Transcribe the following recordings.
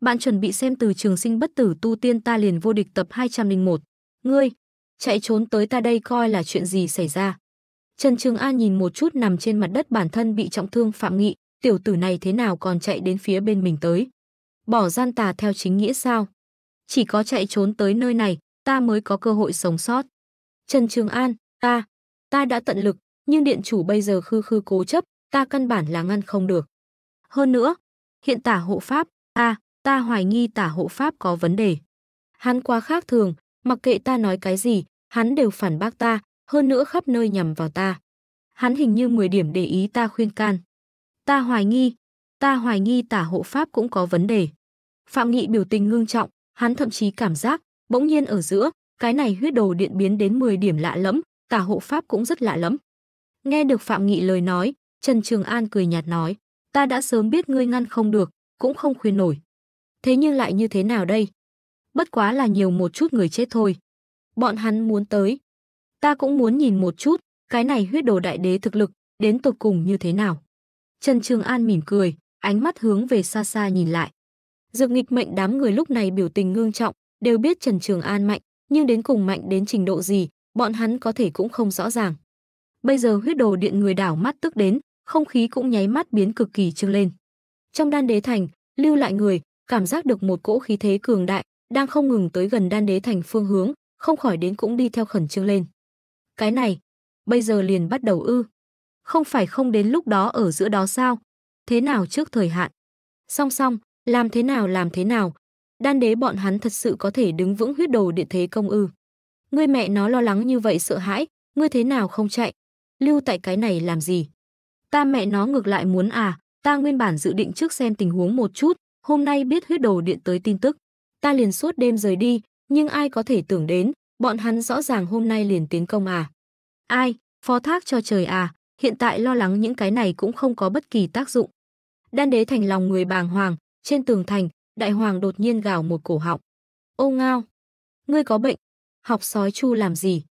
Bạn chuẩn bị xem từ trường sinh bất tử tu tiên ta liền vô địch tập 201. Ngươi, chạy trốn tới ta đây coi là chuyện gì xảy ra. Trần Trường An nhìn một chút nằm trên mặt đất bản thân bị trọng thương Phạm Nghị, tiểu tử này thế nào còn chạy đến phía bên mình tới. Bỏ gian tà theo chính nghĩa sao? Chỉ có chạy trốn tới nơi này, ta mới có cơ hội sống sót. Trần Trường An, ta, ta đã tận lực, nhưng điện chủ bây giờ khư khư cố chấp, ta căn bản là ngăn không được. Hơn nữa, hiện tả hộ pháp, a ta hoài nghi tả hộ pháp có vấn đề. Hắn quá khác thường, mặc kệ ta nói cái gì, hắn đều phản bác ta, hơn nữa khắp nơi nhằm vào ta. Hắn hình như 10 điểm để ý ta khuyên can. Ta hoài nghi, ta hoài nghi tả hộ pháp cũng có vấn đề. Phạm Nghị biểu tình ngưng trọng, hắn thậm chí cảm giác, bỗng nhiên ở giữa, cái này huyết đồ điện biến đến 10 điểm lạ lẫm, tả hộ pháp cũng rất lạ lẫm. Nghe được Phạm Nghị lời nói, Trần Trường An cười nhạt nói, ta đã sớm biết ngươi ngăn không được, cũng không khuyên nổi. Thế nhưng lại như thế nào đây? Bất quá là nhiều một chút người chết thôi. Bọn hắn muốn tới. Ta cũng muốn nhìn một chút, cái này huyết đồ đại đế thực lực, đến tột cùng như thế nào. Trần Trường An mỉm cười, ánh mắt hướng về xa xa nhìn lại. Dược nghịch mệnh đám người lúc này biểu tình ngương trọng, đều biết Trần Trường An mạnh, nhưng đến cùng mạnh đến trình độ gì, bọn hắn có thể cũng không rõ ràng. Bây giờ huyết đồ điện người đảo mắt tức đến, không khí cũng nháy mắt biến cực kỳ trương lên. Trong đan đế thành, lưu lại người, cảm giác được một cỗ khí thế cường đại đang không ngừng tới gần đan đế thành phương hướng, không khỏi đến cũng đi theo khẩn trương lên. Cái này, bây giờ liền bắt đầu ư? Không phải không đến lúc đó ở giữa đó sao? Thế nào trước thời hạn? Song song, làm thế nào làm thế nào? Đan đế bọn hắn thật sự có thể đứng vững huyết đồ địa thế công ư? Ngươi mẹ nó lo lắng như vậy sợ hãi, ngươi thế nào không chạy? Lưu tại cái này làm gì? Ta mẹ nó ngược lại muốn à, ta nguyên bản dự định trước xem tình huống một chút, hôm nay biết huyết đồ điện tới tin tức. Ta liền suốt đêm rời đi, nhưng ai có thể tưởng đến, bọn hắn rõ ràng hôm nay liền tiến công à. Ai, phó thác cho trời à, hiện tại lo lắng những cái này cũng không có bất kỳ tác dụng. Đan đế thành lòng người bàng hoàng, trên tường thành, đại hoàng đột nhiên gào một cổ họng. Ô ngao, ngươi có bệnh, học sói chu làm gì?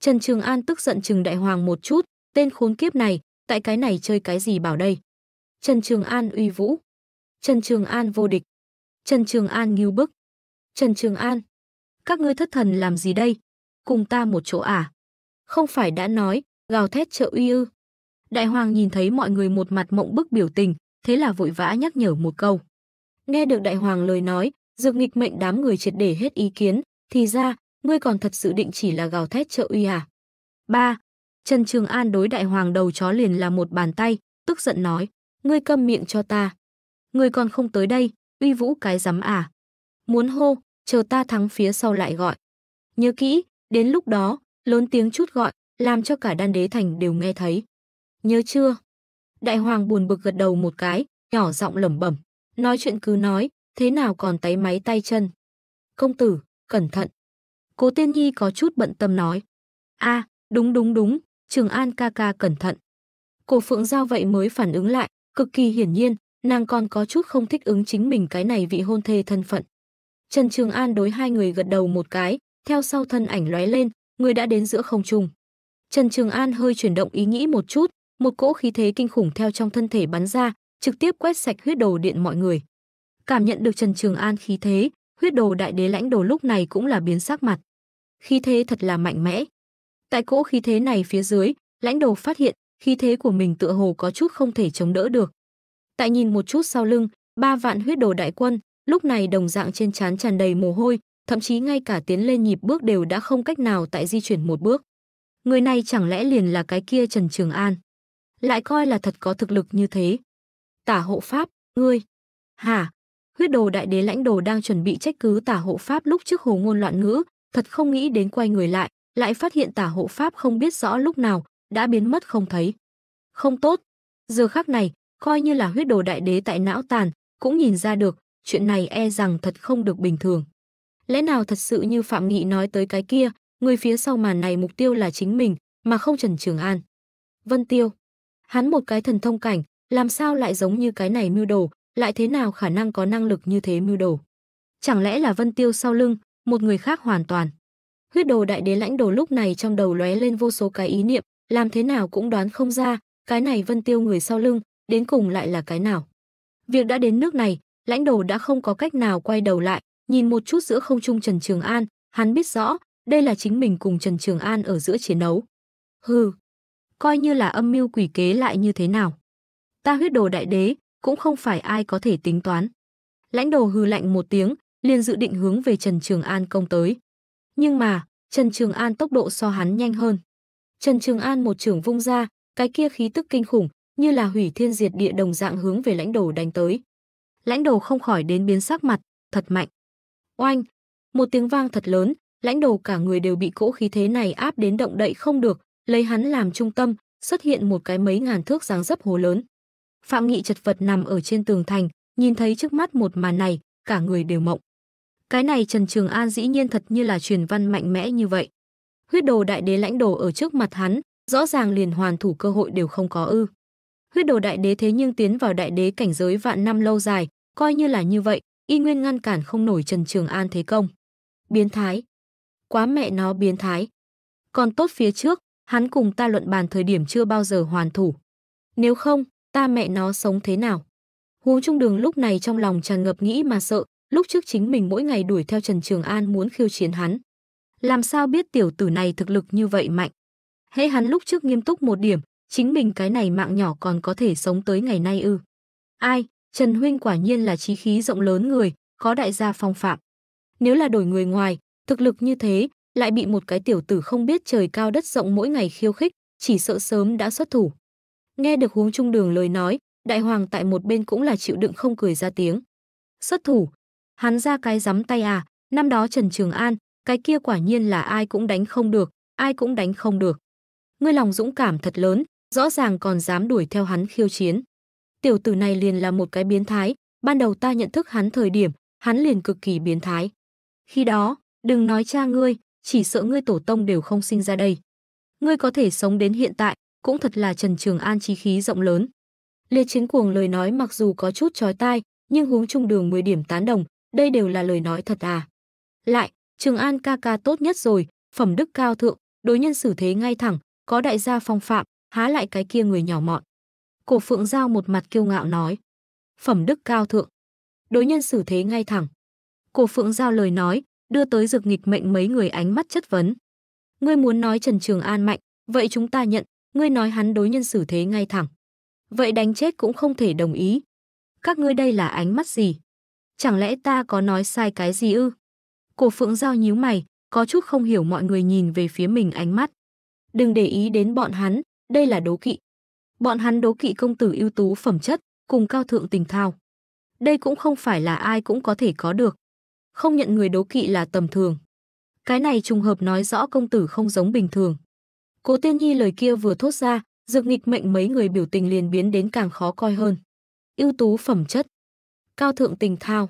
Trần Trường An tức giận chừng đại hoàng một chút, tên khốn kiếp này, tại cái này chơi cái gì bảo đây? Trần Trường An uy vũ, Trần Trường An vô địch. Trần Trường An nghiêu bức. Trần Trường An, các ngươi thất thần làm gì đây? Cùng ta một chỗ à? Không phải đã nói, gào thét trợ uy ư. Đại Hoàng nhìn thấy mọi người một mặt mộng bức biểu tình, thế là vội vã nhắc nhở một câu. Nghe được Đại Hoàng lời nói, dược nghịch mệnh đám người triệt để hết ý kiến, thì ra, ngươi còn thật sự định chỉ là gào thét trợ uy à? ba Trần Trường An đối Đại Hoàng đầu chó liền là một bàn tay, tức giận nói, ngươi câm miệng cho ta người còn không tới đây, uy vũ cái rắm à. Muốn hô, chờ ta thắng phía sau lại gọi. Nhớ kỹ, đến lúc đó, lớn tiếng chút gọi, làm cho cả đan đế thành đều nghe thấy. Nhớ chưa? Đại hoàng buồn bực gật đầu một cái, nhỏ giọng lẩm bẩm. Nói chuyện cứ nói, thế nào còn tay máy tay chân. Công tử, cẩn thận. Cố tiên nhi có chút bận tâm nói. a đúng đúng đúng, Trường An ca ca cẩn thận. Cổ Phượng Giao vậy mới phản ứng lại, cực kỳ hiển nhiên, nàng còn có chút không thích ứng chính mình cái này vị hôn thê thân phận. Trần Trường An đối hai người gật đầu một cái, theo sau thân ảnh lóe lên, người đã đến giữa không trung. Trần Trường An hơi chuyển động ý nghĩ một chút, một cỗ khí thế kinh khủng theo trong thân thể bắn ra, trực tiếp quét sạch huyết đồ điện mọi người. Cảm nhận được Trần Trường An khí thế, huyết đồ đại đế lãnh đồ lúc này cũng là biến sắc mặt. Khí thế thật là mạnh mẽ. Tại cỗ khí thế này phía dưới, lãnh đồ phát hiện, khí thế của mình tựa hồ có chút không thể chống đỡ được, Tại nhìn một chút sau lưng, ba vạn huyết đồ đại quân, lúc này đồng dạng trên trán tràn đầy mồ hôi, thậm chí ngay cả tiến lên nhịp bước đều đã không cách nào tại di chuyển một bước. Người này chẳng lẽ liền là cái kia Trần Trường An? Lại coi là thật có thực lực như thế. Tả hộ pháp, ngươi. Hả? Huyết đồ đại đế lãnh đồ đang chuẩn bị trách cứ tả hộ pháp lúc trước hồ ngôn loạn ngữ, thật không nghĩ đến quay người lại, lại phát hiện tả hộ pháp không biết rõ lúc nào, đã biến mất không thấy. Không tốt. Giờ khác này, coi như là huyết đồ đại đế tại não tàn, cũng nhìn ra được, chuyện này e rằng thật không được bình thường. Lẽ nào thật sự như Phạm Nghị nói tới cái kia, người phía sau màn này mục tiêu là chính mình, mà không Trần Trường An. Vân Tiêu, hắn một cái thần thông cảnh, làm sao lại giống như cái này mưu đồ, lại thế nào khả năng có năng lực như thế mưu đồ. Chẳng lẽ là Vân Tiêu sau lưng, một người khác hoàn toàn. Huyết đồ đại đế lãnh đồ lúc này trong đầu lóe lên vô số cái ý niệm, làm thế nào cũng đoán không ra, cái này Vân Tiêu người sau lưng, đến cùng lại là cái nào. Việc đã đến nước này, lãnh đồ đã không có cách nào quay đầu lại, nhìn một chút giữa không trung Trần Trường An, hắn biết rõ, đây là chính mình cùng Trần Trường An ở giữa chiến đấu. Hừ, coi như là âm mưu quỷ kế lại như thế nào. Ta huyết đồ đại đế, cũng không phải ai có thể tính toán. Lãnh đồ hư lạnh một tiếng, liền dự định hướng về Trần Trường An công tới. Nhưng mà, Trần Trường An tốc độ so hắn nhanh hơn. Trần Trường An một trường vung ra, cái kia khí tức kinh khủng, như là hủy thiên diệt địa đồng dạng hướng về lãnh đồ đánh tới. Lãnh đồ không khỏi đến biến sắc mặt, thật mạnh. Oanh, một tiếng vang thật lớn, lãnh đồ cả người đều bị cỗ khí thế này áp đến động đậy không được, lấy hắn làm trung tâm, xuất hiện một cái mấy ngàn thước dáng dấp hồ lớn. Phạm Nghị chật vật nằm ở trên tường thành, nhìn thấy trước mắt một màn này, cả người đều mộng. Cái này Trần Trường An dĩ nhiên thật như là truyền văn mạnh mẽ như vậy. Huyết đồ đại đế lãnh đồ ở trước mặt hắn, rõ ràng liền hoàn thủ cơ hội đều không có ư huyết đồ đại đế thế nhưng tiến vào đại đế cảnh giới vạn năm lâu dài, coi như là như vậy, y nguyên ngăn cản không nổi Trần Trường An thế công. Biến thái. Quá mẹ nó biến thái. Còn tốt phía trước, hắn cùng ta luận bàn thời điểm chưa bao giờ hoàn thủ. Nếu không, ta mẹ nó sống thế nào? Huống trung đường lúc này trong lòng tràn ngập nghĩ mà sợ, lúc trước chính mình mỗi ngày đuổi theo Trần Trường An muốn khiêu chiến hắn. Làm sao biết tiểu tử này thực lực như vậy mạnh? Hễ hắn lúc trước nghiêm túc một điểm, Chính mình cái này mạng nhỏ còn có thể sống tới ngày nay ư. Ai, Trần Huynh quả nhiên là trí khí rộng lớn người, có đại gia phong phạm. Nếu là đổi người ngoài, thực lực như thế, lại bị một cái tiểu tử không biết trời cao đất rộng mỗi ngày khiêu khích, chỉ sợ sớm đã xuất thủ. Nghe được huống trung đường lời nói, đại hoàng tại một bên cũng là chịu đựng không cười ra tiếng. Xuất thủ, hắn ra cái giắm tay à, năm đó Trần Trường An, cái kia quả nhiên là ai cũng đánh không được, ai cũng đánh không được. Ngươi lòng dũng cảm thật lớn, rõ ràng còn dám đuổi theo hắn khiêu chiến. Tiểu tử này liền là một cái biến thái, ban đầu ta nhận thức hắn thời điểm, hắn liền cực kỳ biến thái. Khi đó, đừng nói cha ngươi, chỉ sợ ngươi tổ tông đều không sinh ra đây. Ngươi có thể sống đến hiện tại, cũng thật là Trần Trường An chí khí rộng lớn. Liệt chiến cuồng lời nói mặc dù có chút chói tai, nhưng huống chung đường 10 điểm tán đồng, đây đều là lời nói thật à. Lại, Trường An ca ca tốt nhất rồi, phẩm đức cao thượng, đối nhân xử thế ngay thẳng, có đại gia phong phạm, há lại cái kia người nhỏ mọn. Cổ Phượng Giao một mặt kiêu ngạo nói, phẩm đức cao thượng, đối nhân xử thế ngay thẳng. Cổ Phượng Giao lời nói, đưa tới dược nghịch mệnh mấy người ánh mắt chất vấn. Ngươi muốn nói Trần Trường An mạnh, vậy chúng ta nhận, ngươi nói hắn đối nhân xử thế ngay thẳng. Vậy đánh chết cũng không thể đồng ý. Các ngươi đây là ánh mắt gì? Chẳng lẽ ta có nói sai cái gì ư? Cổ Phượng Giao nhíu mày, có chút không hiểu mọi người nhìn về phía mình ánh mắt. Đừng để ý đến bọn hắn, đây là đố kỵ. Bọn hắn đố kỵ công tử ưu tú phẩm chất, cùng cao thượng tình thao. Đây cũng không phải là ai cũng có thể có được. Không nhận người đố kỵ là tầm thường. Cái này trùng hợp nói rõ công tử không giống bình thường. Cố Tiên Nhi lời kia vừa thốt ra, dược nghịch mệnh mấy người biểu tình liền biến đến càng khó coi hơn. Ưu tú phẩm chất, cao thượng tình thao.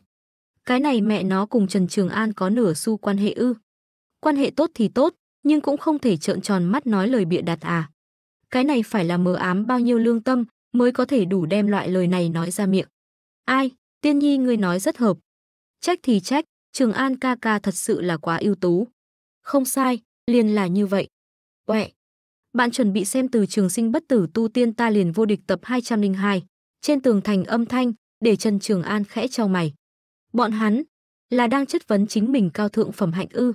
Cái này mẹ nó cùng Trần Trường An có nửa xu quan hệ ư? Quan hệ tốt thì tốt, nhưng cũng không thể trợn tròn mắt nói lời bịa đặt à cái này phải là mờ ám bao nhiêu lương tâm mới có thể đủ đem loại lời này nói ra miệng. Ai, tiên nhi ngươi nói rất hợp. Trách thì trách, Trường An ca ca thật sự là quá ưu tú. Không sai, liền là như vậy. Uệ, bạn chuẩn bị xem từ trường sinh bất tử tu tiên ta liền vô địch tập 202. Trên tường thành âm thanh, để Trần Trường An khẽ trao mày. Bọn hắn là đang chất vấn chính mình cao thượng phẩm hạnh ư.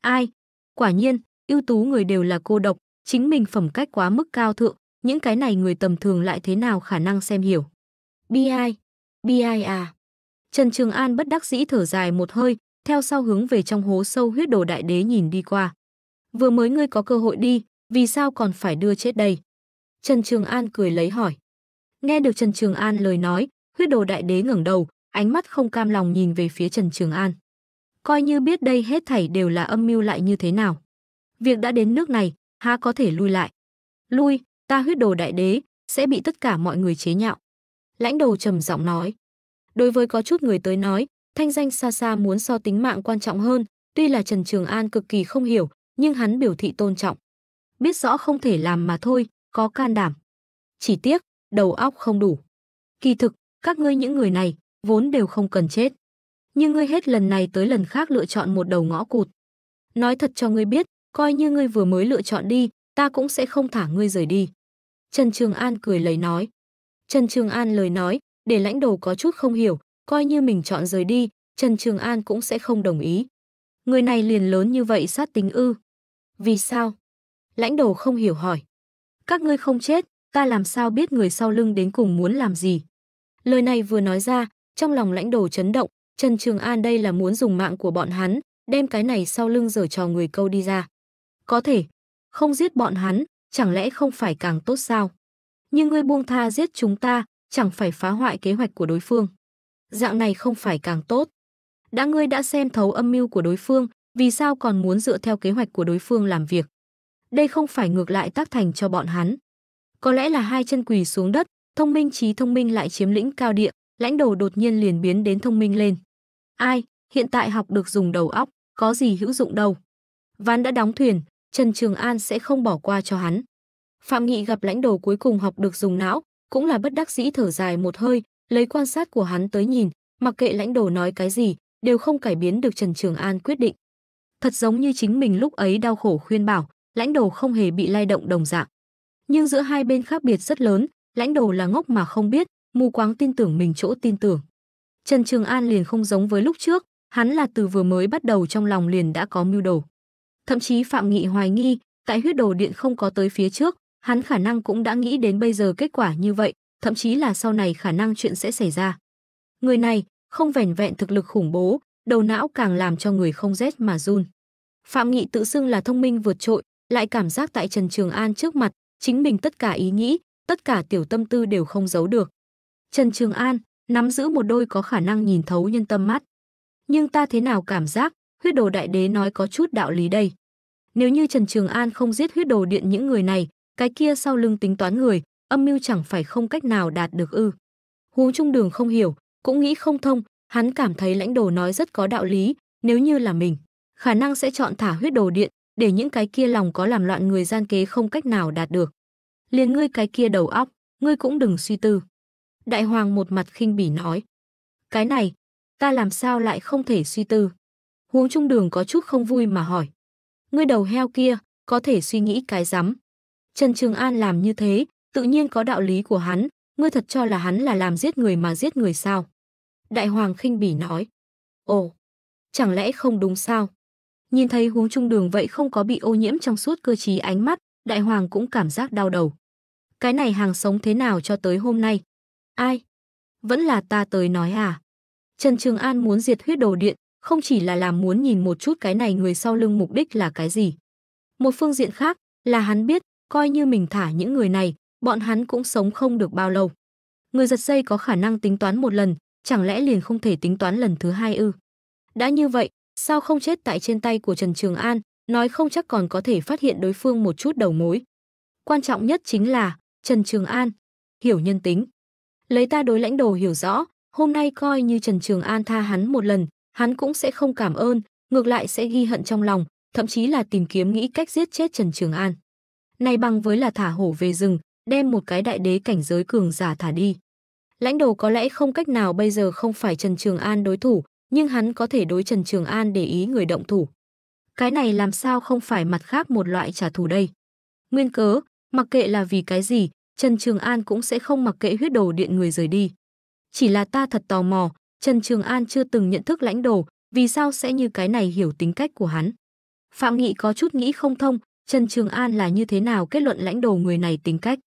Ai? Quả nhiên, ưu tú người đều là cô độc, chính mình phẩm cách quá mức cao thượng, những cái này người tầm thường lại thế nào khả năng xem hiểu. Bi ai, bi ai à. Trần Trường An bất đắc dĩ thở dài một hơi, theo sau hướng về trong hố sâu huyết đồ đại đế nhìn đi qua. Vừa mới ngươi có cơ hội đi, vì sao còn phải đưa chết đây? Trần Trường An cười lấy hỏi. Nghe được Trần Trường An lời nói, huyết đồ đại đế ngẩng đầu, ánh mắt không cam lòng nhìn về phía Trần Trường An. Coi như biết đây hết thảy đều là âm mưu lại như thế nào. Việc đã đến nước này, há có thể lui lại. Lui, ta huyết đồ đại đế, sẽ bị tất cả mọi người chế nhạo. Lãnh đầu trầm giọng nói. Đối với có chút người tới nói, thanh danh xa xa muốn so tính mạng quan trọng hơn, tuy là Trần Trường An cực kỳ không hiểu, nhưng hắn biểu thị tôn trọng. Biết rõ không thể làm mà thôi, có can đảm. Chỉ tiếc, đầu óc không đủ. Kỳ thực, các ngươi những người này, vốn đều không cần chết. Nhưng ngươi hết lần này tới lần khác lựa chọn một đầu ngõ cụt. Nói thật cho ngươi biết, coi như ngươi vừa mới lựa chọn đi, ta cũng sẽ không thả ngươi rời đi. Trần Trường An cười lấy nói. Trần Trường An lời nói, để lãnh đồ có chút không hiểu, coi như mình chọn rời đi, Trần Trường An cũng sẽ không đồng ý. Người này liền lớn như vậy sát tính ư. Vì sao? Lãnh đồ không hiểu hỏi. Các ngươi không chết, ta làm sao biết người sau lưng đến cùng muốn làm gì? Lời này vừa nói ra, trong lòng lãnh đồ chấn động, Trần Trường An đây là muốn dùng mạng của bọn hắn, đem cái này sau lưng dở trò người câu đi ra. Có thể, không giết bọn hắn, chẳng lẽ không phải càng tốt sao? Nhưng ngươi buông tha giết chúng ta, chẳng phải phá hoại kế hoạch của đối phương. Dạng này không phải càng tốt. Đã ngươi đã xem thấu âm mưu của đối phương, vì sao còn muốn dựa theo kế hoạch của đối phương làm việc? Đây không phải ngược lại tác thành cho bọn hắn. Có lẽ là hai chân quỳ xuống đất, thông minh trí thông minh lại chiếm lĩnh cao địa, lãnh đồ đột nhiên liền biến đến thông minh lên. Ai, hiện tại học được dùng đầu óc, có gì hữu dụng đâu. Ván đã đóng thuyền, Trần Trường An sẽ không bỏ qua cho hắn. Phạm Nghị gặp lãnh đồ cuối cùng học được dùng não, cũng là bất đắc dĩ thở dài một hơi, lấy quan sát của hắn tới nhìn, mặc kệ lãnh đồ nói cái gì, đều không cải biến được Trần Trường An quyết định. Thật giống như chính mình lúc ấy đau khổ khuyên bảo, lãnh đồ không hề bị lay động đồng dạng. Nhưng giữa hai bên khác biệt rất lớn, lãnh đồ là ngốc mà không biết, mù quáng tin tưởng mình chỗ tin tưởng. Trần Trường An liền không giống với lúc trước, hắn là từ vừa mới bắt đầu trong lòng liền đã có mưu đồ. Thậm chí Phạm Nghị hoài nghi, tại huyết đồ điện không có tới phía trước, hắn khả năng cũng đã nghĩ đến bây giờ kết quả như vậy, thậm chí là sau này khả năng chuyện sẽ xảy ra. Người này, không vẻn vẹn thực lực khủng bố, đầu não càng làm cho người không rét mà run. Phạm Nghị tự xưng là thông minh vượt trội, lại cảm giác tại Trần Trường An trước mặt, chính mình tất cả ý nghĩ, tất cả tiểu tâm tư đều không giấu được. Trần Trường An nắm giữ một đôi có khả năng nhìn thấu nhân tâm mắt. Nhưng ta thế nào cảm giác huyết đồ đại đế nói có chút đạo lý đây. Nếu như Trần Trường An không giết huyết đồ điện những người này, cái kia sau lưng tính toán người, âm mưu chẳng phải không cách nào đạt được ư. Huống trung đường không hiểu, cũng nghĩ không thông, hắn cảm thấy lãnh đồ nói rất có đạo lý, nếu như là mình, khả năng sẽ chọn thả huyết đồ điện, để những cái kia lòng có làm loạn người gian kế không cách nào đạt được. Liền ngươi cái kia đầu óc, ngươi cũng đừng suy tư. Đại hoàng một mặt khinh bỉ nói. Cái này, ta làm sao lại không thể suy tư. Huống trung đường có chút không vui mà hỏi. Ngươi đầu heo kia, có thể suy nghĩ cái rắm. Trần Trường An làm như thế, tự nhiên có đạo lý của hắn, ngươi thật cho là hắn là làm giết người mà giết người sao? Đại Hoàng khinh bỉ nói. Ồ, chẳng lẽ không đúng sao? Nhìn thấy huống trung đường vậy không có bị ô nhiễm trong suốt cơ trí ánh mắt, Đại Hoàng cũng cảm giác đau đầu. Cái này hàng sống thế nào cho tới hôm nay? Ai? Vẫn là ta tới nói à? Trần Trường An muốn diệt huyết đồ điện, không chỉ là làm muốn nhìn một chút cái này người sau lưng mục đích là cái gì. Một phương diện khác là hắn biết, coi như mình thả những người này, bọn hắn cũng sống không được bao lâu. Người giật dây có khả năng tính toán một lần, chẳng lẽ liền không thể tính toán lần thứ hai ư? Đã như vậy, sao không chết tại trên tay của Trần Trường An, nói không chắc còn có thể phát hiện đối phương một chút đầu mối. Quan trọng nhất chính là Trần Trường An, hiểu nhân tính. Lấy ta đối lãnh đồ hiểu rõ, hôm nay coi như Trần Trường An tha hắn một lần, hắn cũng sẽ không cảm ơn, ngược lại sẽ ghi hận trong lòng, thậm chí là tìm kiếm nghĩ cách giết chết Trần Trường An. Này bằng với là thả hổ về rừng, đem một cái đại đế cảnh giới cường giả thả đi. Lãnh đồ có lẽ không cách nào bây giờ không phải Trần Trường An đối thủ, nhưng hắn có thể đối Trần Trường An để ý người động thủ. Cái này làm sao không phải mặt khác một loại trả thù đây. Nguyên cớ, mặc kệ là vì cái gì, Trần Trường An cũng sẽ không mặc kệ huyết đồ điện người rời đi. Chỉ là ta thật tò mò, Trần Trường An chưa từng nhận thức lãnh đồ, vì sao sẽ như cái này hiểu tính cách của hắn. Phạm Nghị có chút nghĩ không thông, Trần Trường An là như thế nào kết luận lãnh đồ người này tính cách.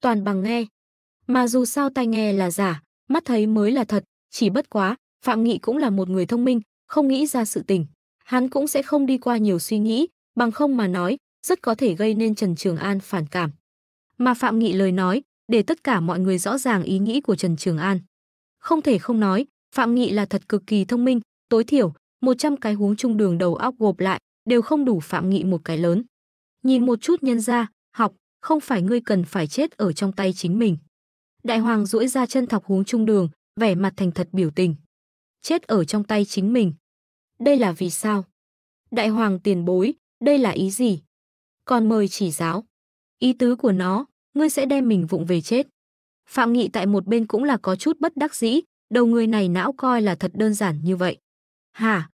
Toàn bằng nghe. Mà dù sao tai nghe là giả, mắt thấy mới là thật, chỉ bất quá, Phạm Nghị cũng là một người thông minh, không nghĩ ra sự tình. Hắn cũng sẽ không đi qua nhiều suy nghĩ, bằng không mà nói, rất có thể gây nên Trần Trường An phản cảm. Mà Phạm Nghị lời nói, để tất cả mọi người rõ ràng ý nghĩ của Trần Trường An. Không thể không nói, Phạm Nghị là thật cực kỳ thông minh, tối thiểu 100 cái huống trung đường đầu óc gộp lại đều không đủ Phạm Nghị một cái lớn. Nhìn một chút nhân ra, học, không phải ngươi cần phải chết ở trong tay chính mình. Đại hoàng duỗi ra chân thọc huống trung đường, vẻ mặt thành thật biểu tình. Chết ở trong tay chính mình. Đây là vì sao? Đại hoàng tiền bối, đây là ý gì? Còn mời chỉ giáo. Ý tứ của nó, ngươi sẽ đem mình vụng về chết. Phạm Nghị tại một bên cũng là có chút bất đắc dĩ, đầu người này não coi là thật đơn giản như vậy. Hả?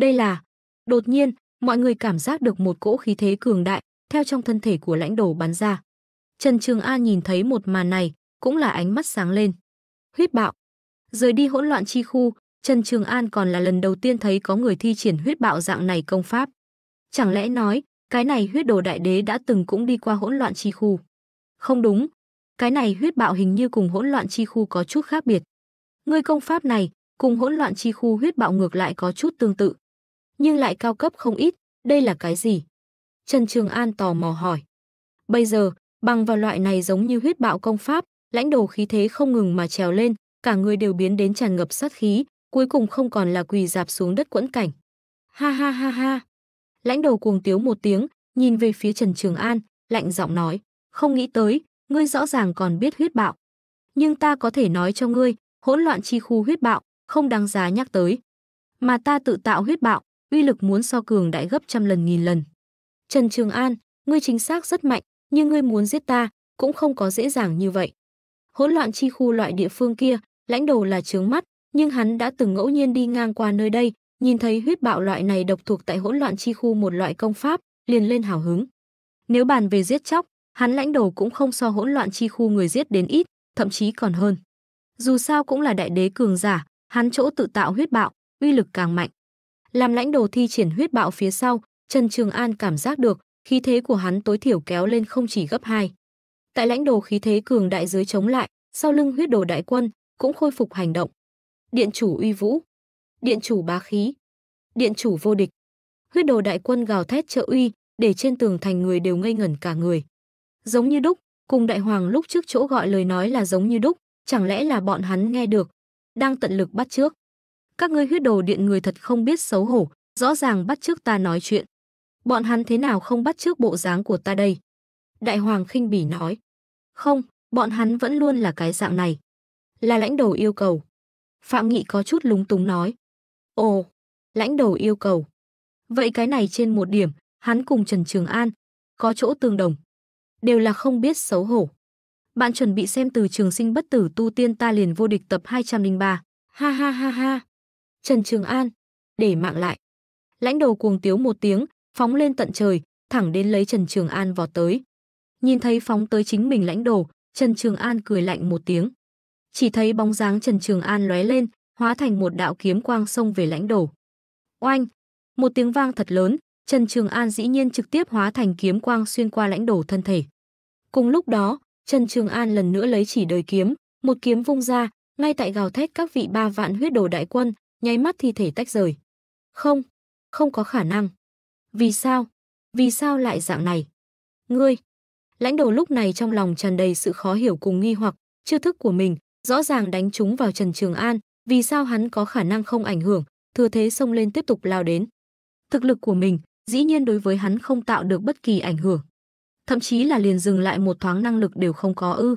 Đây là... Đột nhiên, mọi người cảm giác được một cỗ khí thế cường đại, theo trong thân thể của lãnh đồ bắn ra. Trần Trường An nhìn thấy một màn này, cũng là ánh mắt sáng lên. Huyết bạo. Rời đi hỗn loạn chi khu, Trần Trường An còn là lần đầu tiên thấy có người thi triển huyết bạo dạng này công pháp. Chẳng lẽ nói, cái này huyết đồ đại đế đã từng cũng đi qua hỗn loạn chi khu? Không đúng, cái này huyết bạo hình như cùng hỗn loạn chi khu có chút khác biệt. Ngươi công pháp này cùng hỗn loạn chi khu huyết bạo ngược lại có chút tương tự, nhưng lại cao cấp không ít, đây là cái gì? Trần Trường An tò mò hỏi. Bây giờ, bằng vào loại này giống như huyết bạo công pháp, lãnh đồ khí thế không ngừng mà trèo lên, cả người đều biến đến tràn ngập sát khí, cuối cùng không còn là quỳ dạp xuống đất quẫn cảnh. Ha ha ha ha. Lãnh đồ cuồng tiếu một tiếng, nhìn về phía Trần Trường An, lạnh giọng nói, không nghĩ tới, ngươi rõ ràng còn biết huyết bạo. Nhưng ta có thể nói cho ngươi, hỗn loạn chi khu huyết bạo, không đáng giá nhắc tới. Mà ta tự tạo huyết bạo, uy lực muốn so cường đại gấp trăm lần nghìn lần. Trần Trường An, ngươi chính xác rất mạnh, nhưng ngươi muốn giết ta, cũng không có dễ dàng như vậy. Hỗn loạn chi khu loại địa phương kia, lãnh đầu là trướng mắt, nhưng hắn đã từng ngẫu nhiên đi ngang qua nơi đây, nhìn thấy huyết bạo loại này độc thuộc tại hỗn loạn chi khu một loại công pháp, liền lên hào hứng. Nếu bàn về giết chóc, hắn lãnh đầu cũng không so hỗn loạn chi khu người giết đến ít, thậm chí còn hơn. Dù sao cũng là đại đế cường giả, hắn chỗ tự tạo huyết bạo, uy lực càng mạnh. Làm lãnh đồ thi triển huyết bạo phía sau, Trần Trường An cảm giác được, khí thế của hắn tối thiểu kéo lên không chỉ gấp 2. Tại lãnh đồ khí thế cường đại dưới chống lại, sau lưng huyết đồ đại quân cũng khôi phục hành động. Điện chủ uy vũ, điện chủ bá khí, điện chủ vô địch. Huyết đồ đại quân gào thét trợ uy, để trên tường thành người đều ngây ngẩn cả người. Giống như đúc, cùng đại hoàng lúc trước chỗ gọi lời nói là giống như đúc, chẳng lẽ là bọn hắn nghe được, đang tận lực bắt trước. Các ngươi huyết đồ điện người thật không biết xấu hổ, rõ ràng bắt trước ta nói chuyện. Bọn hắn thế nào không bắt trước bộ dáng của ta đây? Đại hoàng khinh bỉ nói. Không, bọn hắn vẫn luôn là cái dạng này. Là lãnh đầu yêu cầu. Phạm Nghị có chút lúng túng nói. Ồ, lãnh đầu yêu cầu. Vậy cái này trên một điểm, hắn cùng Trần Trường An, có chỗ tương đồng. Đều là không biết xấu hổ. Bạn chuẩn bị xem từ trường sinh bất tử tu tiên ta liền vô địch tập 203. Ha ha ha ha. Trần Trường An. Để mạng lại. Lãnh đầu cuồng tiếu một tiếng, phóng lên tận trời, thẳng đến lấy Trần Trường An vọt tới. Nhìn thấy phóng tới chính mình lãnh đồ, Trần Trường An cười lạnh một tiếng. Chỉ thấy bóng dáng Trần Trường An lóe lên, hóa thành một đạo kiếm quang xông về lãnh đồ. Oanh! Một tiếng vang thật lớn, Trần Trường An dĩ nhiên trực tiếp hóa thành kiếm quang xuyên qua lãnh đồ thân thể. Cùng lúc đó, Trần Trường An lần nữa lấy chỉ đời kiếm, một kiếm vung ra, ngay tại gào thét các vị ba vạn huyết đồ đại quân, nháy mắt thi thể tách rời. Không, không có khả năng. Vì sao? Vì sao lại dạng này? Ngươi! Lãnh đồ lúc này trong lòng tràn đầy sự khó hiểu cùng nghi hoặc, chưa thức của mình, rõ ràng đánh trúng vào Trần Trường An, vì sao hắn có khả năng không ảnh hưởng, thừa thế xông lên tiếp tục lao đến. Thực lực của mình, dĩ nhiên đối với hắn không tạo được bất kỳ ảnh hưởng thậm chí là liền dừng lại một thoáng năng lực đều không có ư.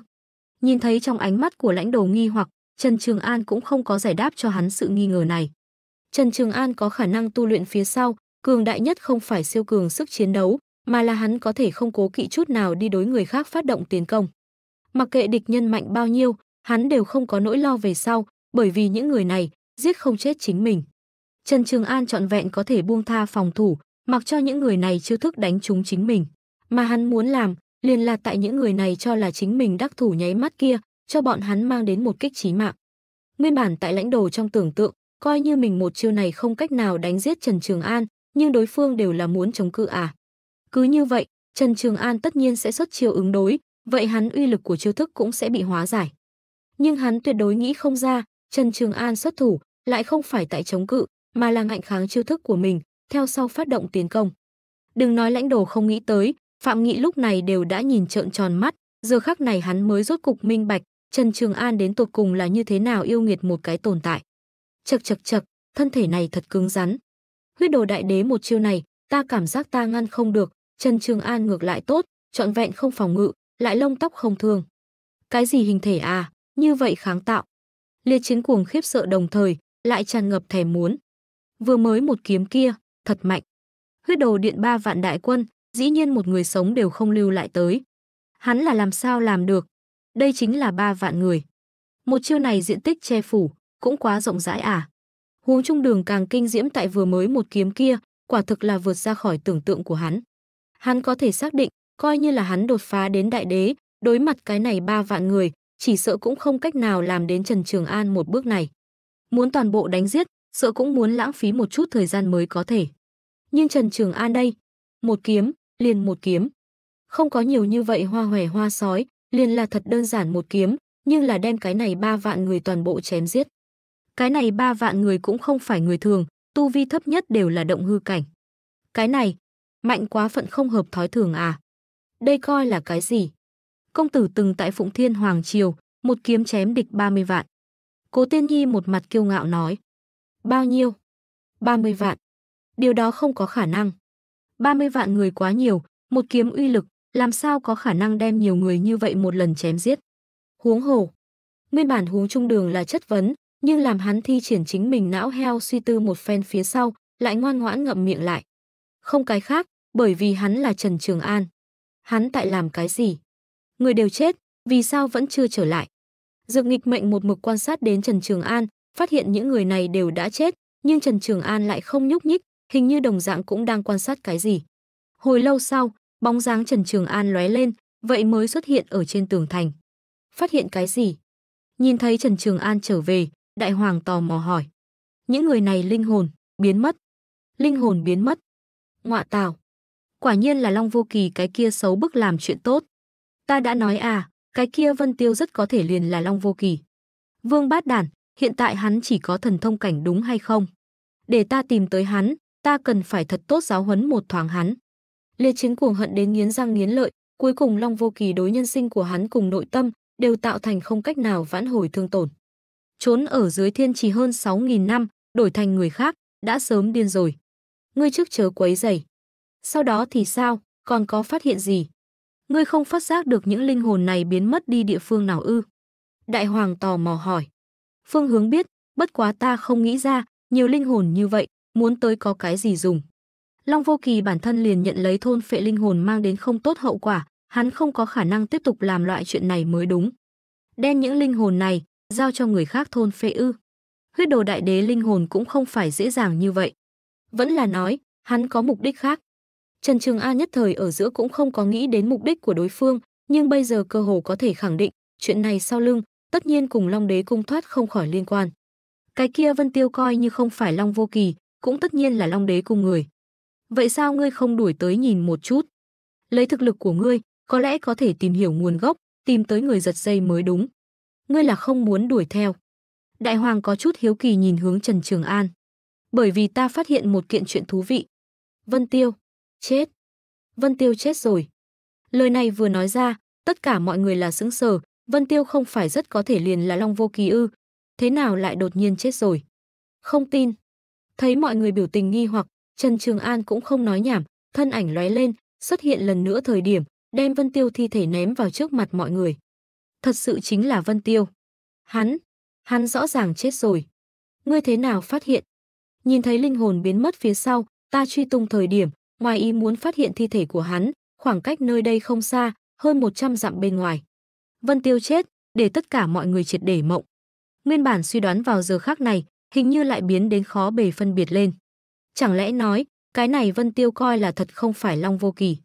Nhìn thấy trong ánh mắt của lãnh đầu nghi hoặc, Trần Trường An cũng không có giải đáp cho hắn sự nghi ngờ này. Trần Trường An có khả năng tu luyện phía sau, cường đại nhất không phải siêu cường sức chiến đấu, mà là hắn có thể không cố kỵ chút nào đi đối người khác phát động tiến công. Mặc kệ địch nhân mạnh bao nhiêu, hắn đều không có nỗi lo về sau, bởi vì những người này giết không chết chính mình. Trần Trường An trọn vẹn có thể buông tha phòng thủ, mặc cho những người này chưa thức đánh chúng chính mình. Mà hắn muốn làm, liền là tại những người này cho là chính mình đắc thủ nháy mắt kia, cho bọn hắn mang đến một kích trí mạng. Nguyên bản tại lãnh đồ trong tưởng tượng, coi như mình một chiêu này không cách nào đánh giết Trần Trường An, nhưng đối phương đều là muốn chống cự à. Cứ như vậy, Trần Trường An tất nhiên sẽ xuất chiêu ứng đối, vậy hắn uy lực của chiêu thức cũng sẽ bị hóa giải. Nhưng hắn tuyệt đối nghĩ không ra, Trần Trường An xuất thủ, lại không phải tại chống cự, mà là ngạnh kháng chiêu thức của mình, theo sau phát động tiến công. Đừng nói lãnh đồ không nghĩ tới, Phạm Nghị lúc này đều đã nhìn trợn tròn mắt, giờ khắc này hắn mới rốt cục minh bạch, Trần Trường An đến tột cùng là như thế nào yêu nghiệt một cái tồn tại. Chậc chậc chậc, thân thể này thật cứng rắn. Huyết đồ đại đế một chiêu này, ta cảm giác ta ngăn không được, Trần Trường An ngược lại tốt, trọn vẹn không phòng ngự, lại lông tóc không thương. Cái gì hình thể à, như vậy kháng tạo. Liệt chiến cuồng khiếp sợ đồng thời, lại tràn ngập thèm muốn. Vừa mới một kiếm kia, thật mạnh. Huyết đồ điện ba vạn đại quân, dĩ nhiên một người sống đều không lưu lại tới. Hắn là làm sao làm được? Đây chính là ba vạn người. Một chiêu này diện tích che phủ, cũng quá rộng rãi à. Huống trung đường càng kinh diễm tại vừa mới một kiếm kia, quả thực là vượt ra khỏi tưởng tượng của hắn. Hắn có thể xác định, coi như là hắn đột phá đến đại đế, đối mặt cái này ba vạn người, chỉ sợ cũng không cách nào làm đến Trần Trường An một bước này. Muốn toàn bộ đánh giết, sợ cũng muốn lãng phí một chút thời gian mới có thể. Nhưng Trần Trường An đây, một kiếm, liền một kiếm. Không có nhiều như vậy hoa hòe hoa sói, liền là thật đơn giản một kiếm, nhưng là đem cái này ba vạn người toàn bộ chém giết. Cái này ba vạn người cũng không phải người thường, tu vi thấp nhất đều là động hư cảnh. Cái này, mạnh quá phận không hợp thói thường à. Đây coi là cái gì? Công tử từng tại Phụng Thiên Hoàng Triều, một kiếm chém địch 30 vạn. Cố Tiên Nhi một mặt kiêu ngạo nói. Bao nhiêu? 30 vạn. Điều đó không có khả năng. 30 vạn người quá nhiều, một kiếm uy lực, làm sao có khả năng đem nhiều người như vậy một lần chém giết. Huống hồ, nguyên bản huống trung đường là chất vấn, nhưng làm hắn thi triển chính mình não heo suy tư một phen phía sau, lại ngoan ngoãn ngậm miệng lại. Không cái khác, bởi vì hắn là Trần Trường An. Hắn tại làm cái gì? Người đều chết, vì sao vẫn chưa trở lại? Dược nghịch mệnh một mực quan sát đến Trần Trường An, phát hiện những người này đều đã chết, nhưng Trần Trường An lại không nhúc nhích, hình như đồng dạng cũng đang quan sát cái gì. Hồi lâu sau, bóng dáng Trần Trường An lóe lên, vậy mới xuất hiện ở trên tường thành. Phát hiện cái gì? Nhìn thấy Trần Trường An trở về, đại hoàng tò mò hỏi. Những người này linh hồn, biến mất. Linh hồn biến mất. Ngoạ tào. Quả nhiên là Long Vô Kỳ cái kia xấu bức làm chuyện tốt. Ta đã nói à, cái kia Vân Tiêu rất có thể liền là Long Vô Kỳ. Vương Bát Đản, hiện tại hắn chỉ có thần thông cảnh đúng hay không? Để ta tìm tới hắn, ta cần phải thật tốt giáo huấn một thoáng hắn. Liệt chính cuồng hận đến nghiến răng nghiến lợi, cuối cùng Long Vô Kỳ đối nhân sinh của hắn cùng nội tâm đều tạo thành không cách nào vãn hồi thương tổn. Trốn ở dưới thiên trì hơn 6.000 năm, đổi thành người khác, đã sớm điên rồi. Ngươi trước chớ quấy dày. Sau đó thì sao, còn có phát hiện gì? Ngươi không phát giác được những linh hồn này biến mất đi địa phương nào ư? Đại hoàng tò mò hỏi. Phương hướng biết, bất quá ta không nghĩ ra, nhiều linh hồn như vậy, muốn tới có cái gì dùng. Long Vô Kỳ bản thân liền nhận lấy thôn phệ linh hồn mang đến không tốt hậu quả, hắn không có khả năng tiếp tục làm loại chuyện này mới đúng. đem những linh hồn này, giao cho người khác thôn phệ ư. Huyết đồ đại đế linh hồn cũng không phải dễ dàng như vậy. Vẫn là nói, hắn có mục đích khác. Trần Trường An nhất thời ở giữa cũng không có nghĩ đến mục đích của đối phương, nhưng bây giờ cơ hồ có thể khẳng định, chuyện này sau lưng, tất nhiên cùng Long Đế cung thoát không khỏi liên quan. Cái kia Vân Tiêu coi như không phải Long Vô Kỳ, cũng tất nhiên là Long Đế cung người. Vậy sao ngươi không đuổi tới nhìn một chút? Lấy thực lực của ngươi, có lẽ có thể tìm hiểu nguồn gốc, tìm tới người giật dây mới đúng. Ngươi là không muốn đuổi theo. Đại Hoàng có chút hiếu kỳ nhìn hướng Trần Trường An. Bởi vì ta phát hiện một kiện chuyện thú vị. Vân Tiêu. Chết. Vân Tiêu chết rồi. Lời này vừa nói ra, tất cả mọi người là sững sờ. Vân Tiêu không phải rất có thể liền là Long Vô Kỳ ư. Thế nào lại đột nhiên chết rồi? Không tin. Thấy mọi người biểu tình nghi hoặc, Trần Trường An cũng không nói nhảm, thân ảnh lóe lên, xuất hiện lần nữa thời điểm, đem Vân Tiêu thi thể ném vào trước mặt mọi người. Thật sự chính là Vân Tiêu. Hắn, hắn rõ ràng chết rồi. Ngươi thế nào phát hiện? Nhìn thấy linh hồn biến mất phía sau, ta truy tung thời điểm, ngoài ý muốn phát hiện thi thể của hắn, khoảng cách nơi đây không xa, hơn 100 dặm bên ngoài. Vân Tiêu chết, để tất cả mọi người triệt để mộng. Nguyên bản suy đoán vào giờ khác này, hình như lại biến đến khó bề phân biệt lên. Chẳng lẽ nói, cái này Vân Tiêu coi là thật không phải Long Vô Kỳ.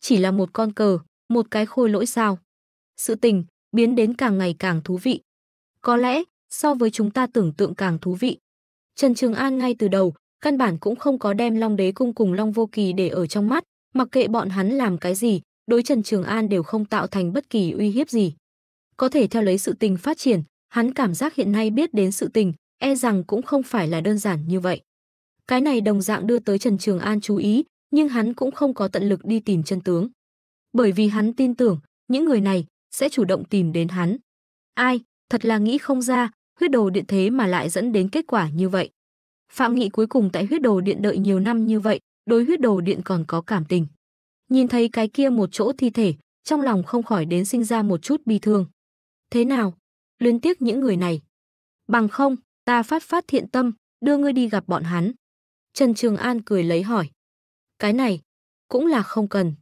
Chỉ là một con cờ, một cái khôi lỗi sao. Sự tình, biến đến càng ngày càng thú vị. Có lẽ, so với chúng ta tưởng tượng càng thú vị. Trần Trường An ngay từ đầu, căn bản cũng không có đem Long Đế Cung cùng Long Vô Kỳ để ở trong mắt, mặc kệ bọn hắn làm cái gì, đối Trần Trường An đều không tạo thành bất kỳ uy hiếp gì. Có thể theo lấy sự tình phát triển, hắn cảm giác hiện nay biết đến sự tình, e rằng cũng không phải là đơn giản như vậy. Cái này đồng dạng đưa tới Trần Trường An chú ý, nhưng hắn cũng không có tận lực đi tìm chân tướng. Bởi vì hắn tin tưởng, những người này sẽ chủ động tìm đến hắn. Ai, thật là nghĩ không ra, huyết đồ điện thế mà lại dẫn đến kết quả như vậy. Phạm Nghị cuối cùng tại huyết đồ điện đợi nhiều năm như vậy, đối huyết đồ điện còn có cảm tình. Nhìn thấy cái kia một chỗ thi thể, trong lòng không khỏi đến sinh ra một chút bi thương. Thế nào? Luyến tiếc những người này. Bằng không, ta phát phát thiện tâm, đưa ngươi đi gặp bọn hắn. Trần Trường An cười lấy hỏi. Cái này, cũng là không cần.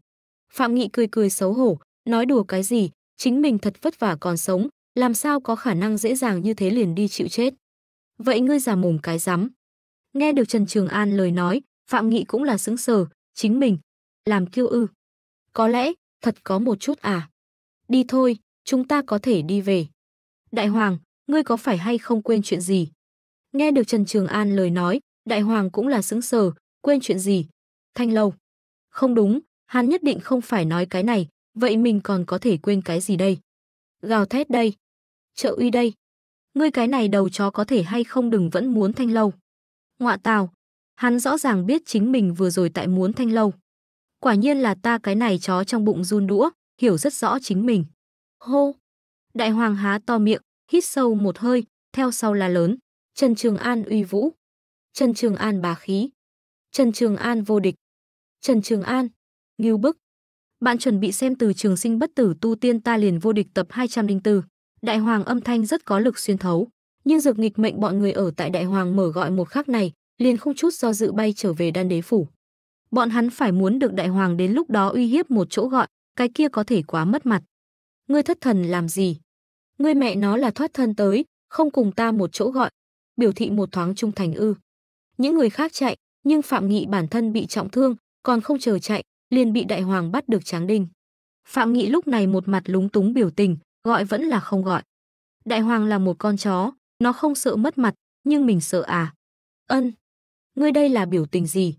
Phạm Nghị cười cười xấu hổ, nói đùa cái gì, chính mình thật vất vả còn sống, làm sao có khả năng dễ dàng như thế liền đi chịu chết. Vậy ngươi giả mồm cái rắm. Nghe được Trần Trường An lời nói, Phạm Nghị cũng là xứng sờ, chính mình. Làm kiêu ư. Có lẽ, thật có một chút à. Đi thôi, chúng ta có thể đi về. Đại Hoàng, ngươi có phải hay không quên chuyện gì? Nghe được Trần Trường An lời nói, đại hoàng cũng là sững sờ, quên chuyện gì? Thanh lâu. Không đúng, hắn nhất định không phải nói cái này, vậy mình còn có thể quên cái gì đây? Gào thét đây. Trợ uy đây. Ngươi cái này đầu chó có thể hay không đừng vẫn muốn thanh lâu. Ngoạ tào. Hắn rõ ràng biết chính mình vừa rồi tại muốn thanh lâu. Quả nhiên là ta cái này chó trong bụng run đũa, hiểu rất rõ chính mình. Hô! Đại hoàng há to miệng, hít sâu một hơi, theo sau là lớn. Trần Trường An uy vũ. Trần Trường An bá khí. Trần Trường An vô địch. Trần Trường An, ngưu bức. Bạn chuẩn bị xem từ trường sinh bất tử tu tiên ta liền vô địch tập 204. Đại hoàng âm thanh rất có lực xuyên thấu, nhưng dược nghịch mệnh bọn người ở tại đại hoàng mở gọi một khắc này, liền không chút do dự bay trở về đan đế phủ. Bọn hắn phải muốn được đại hoàng đến lúc đó uy hiếp một chỗ gọi, cái kia có thể quá mất mặt. Ngươi thất thần làm gì? Ngươi mẹ nó là thoát thân tới, không cùng ta một chỗ gọi. Biểu thị một thoáng trung thành ư. Những người khác chạy, nhưng Phạm Nghị bản thân bị trọng thương, còn không chờ chạy, liền bị đại hoàng bắt được tráng đinh. Phạm Nghị lúc này một mặt lúng túng biểu tình, gọi vẫn là không gọi. Đại hoàng là một con chó, nó không sợ mất mặt, nhưng mình sợ à. Ân, ngươi đây là biểu tình gì?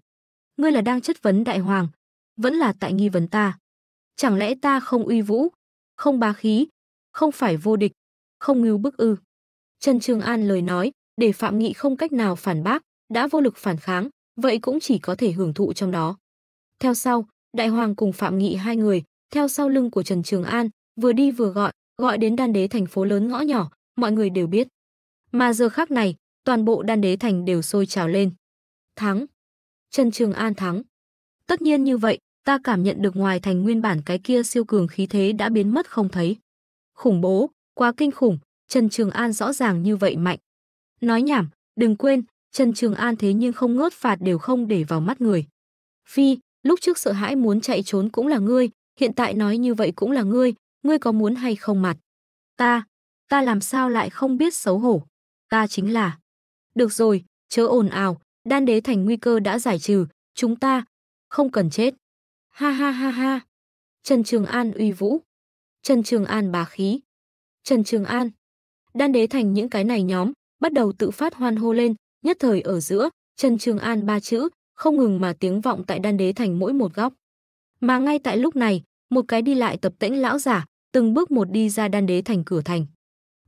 Ngươi là đang chất vấn đại hoàng, vẫn là tại nghi vấn ta. Chẳng lẽ ta không uy vũ, không bá khí, không phải vô địch, không ngưu bức ư. Trần Trường An lời nói, để Phạm Nghị không cách nào phản bác, đã vô lực phản kháng, vậy cũng chỉ có thể hưởng thụ trong đó. Theo sau, Đại Hoàng cùng Phạm Nghị hai người, theo sau lưng của Trần Trường An, vừa đi vừa gọi, gọi đến đan đế thành phố lớn ngõ nhỏ, mọi người đều biết. Mà giờ khác này, toàn bộ đan đế thành đều sôi trào lên. Thắng. Trần Trường An thắng. Tất nhiên như vậy, ta cảm nhận được ngoài thành nguyên bản cái kia siêu cường khí thế đã biến mất không thấy khủng bố, quá kinh khủng, Trần Trường An rõ ràng như vậy mạnh. Nói nhảm, đừng quên, Trần Trường An thế nhưng không ngớt phạt đều không để vào mắt người. Phi, lúc trước sợ hãi muốn chạy trốn cũng là ngươi, hiện tại nói như vậy cũng là ngươi, ngươi có muốn hay không mặt. Ta, ta làm sao lại không biết xấu hổ. Ta chính là. Được rồi, chớ ồn ào, đan đế thành nguy cơ đã giải trừ, chúng ta không cần chết. Ha ha ha ha. Trần Trường An uy vũ, Trần Trường An bà khí. Trần Trường An. Đan đế thành những cái này nhóm, bắt đầu tự phát hoan hô lên, nhất thời ở giữa, Trần Trường An ba chữ, không ngừng mà tiếng vọng tại đan đế thành mỗi một góc. Mà ngay tại lúc này, một cái đi lại tập tĩnh lão giả, từng bước một đi ra đan đế thành cửa thành.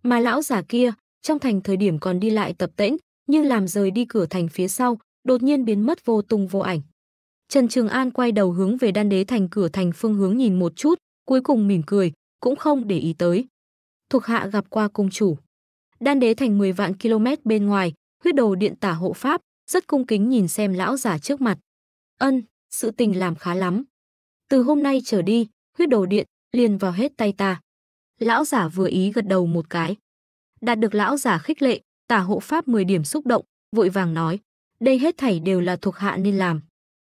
Mà lão giả kia, trong thành thời điểm còn đi lại tập tĩnh nhưng làm rời đi cửa thành phía sau, đột nhiên biến mất vô tung vô ảnh. Trần Trường An quay đầu hướng về đan đế thành cửa thành phương hướng nhìn một chút, cuối cùng mỉm cười, cũng không để ý tới. Thuộc hạ gặp qua cung chủ. Đan đế thành 10 vạn km bên ngoài, huyết đồ điện tả hộ pháp, rất cung kính nhìn xem lão giả trước mặt. Ân, sự tình làm khá lắm. Từ hôm nay trở đi, huyết đồ điện liền vào hết tay ta. Lão giả vừa ý gật đầu một cái. Đạt được lão giả khích lệ, tả hộ pháp 10 điểm xúc động, vội vàng nói. Đây hết thảy đều là thuộc hạ nên làm.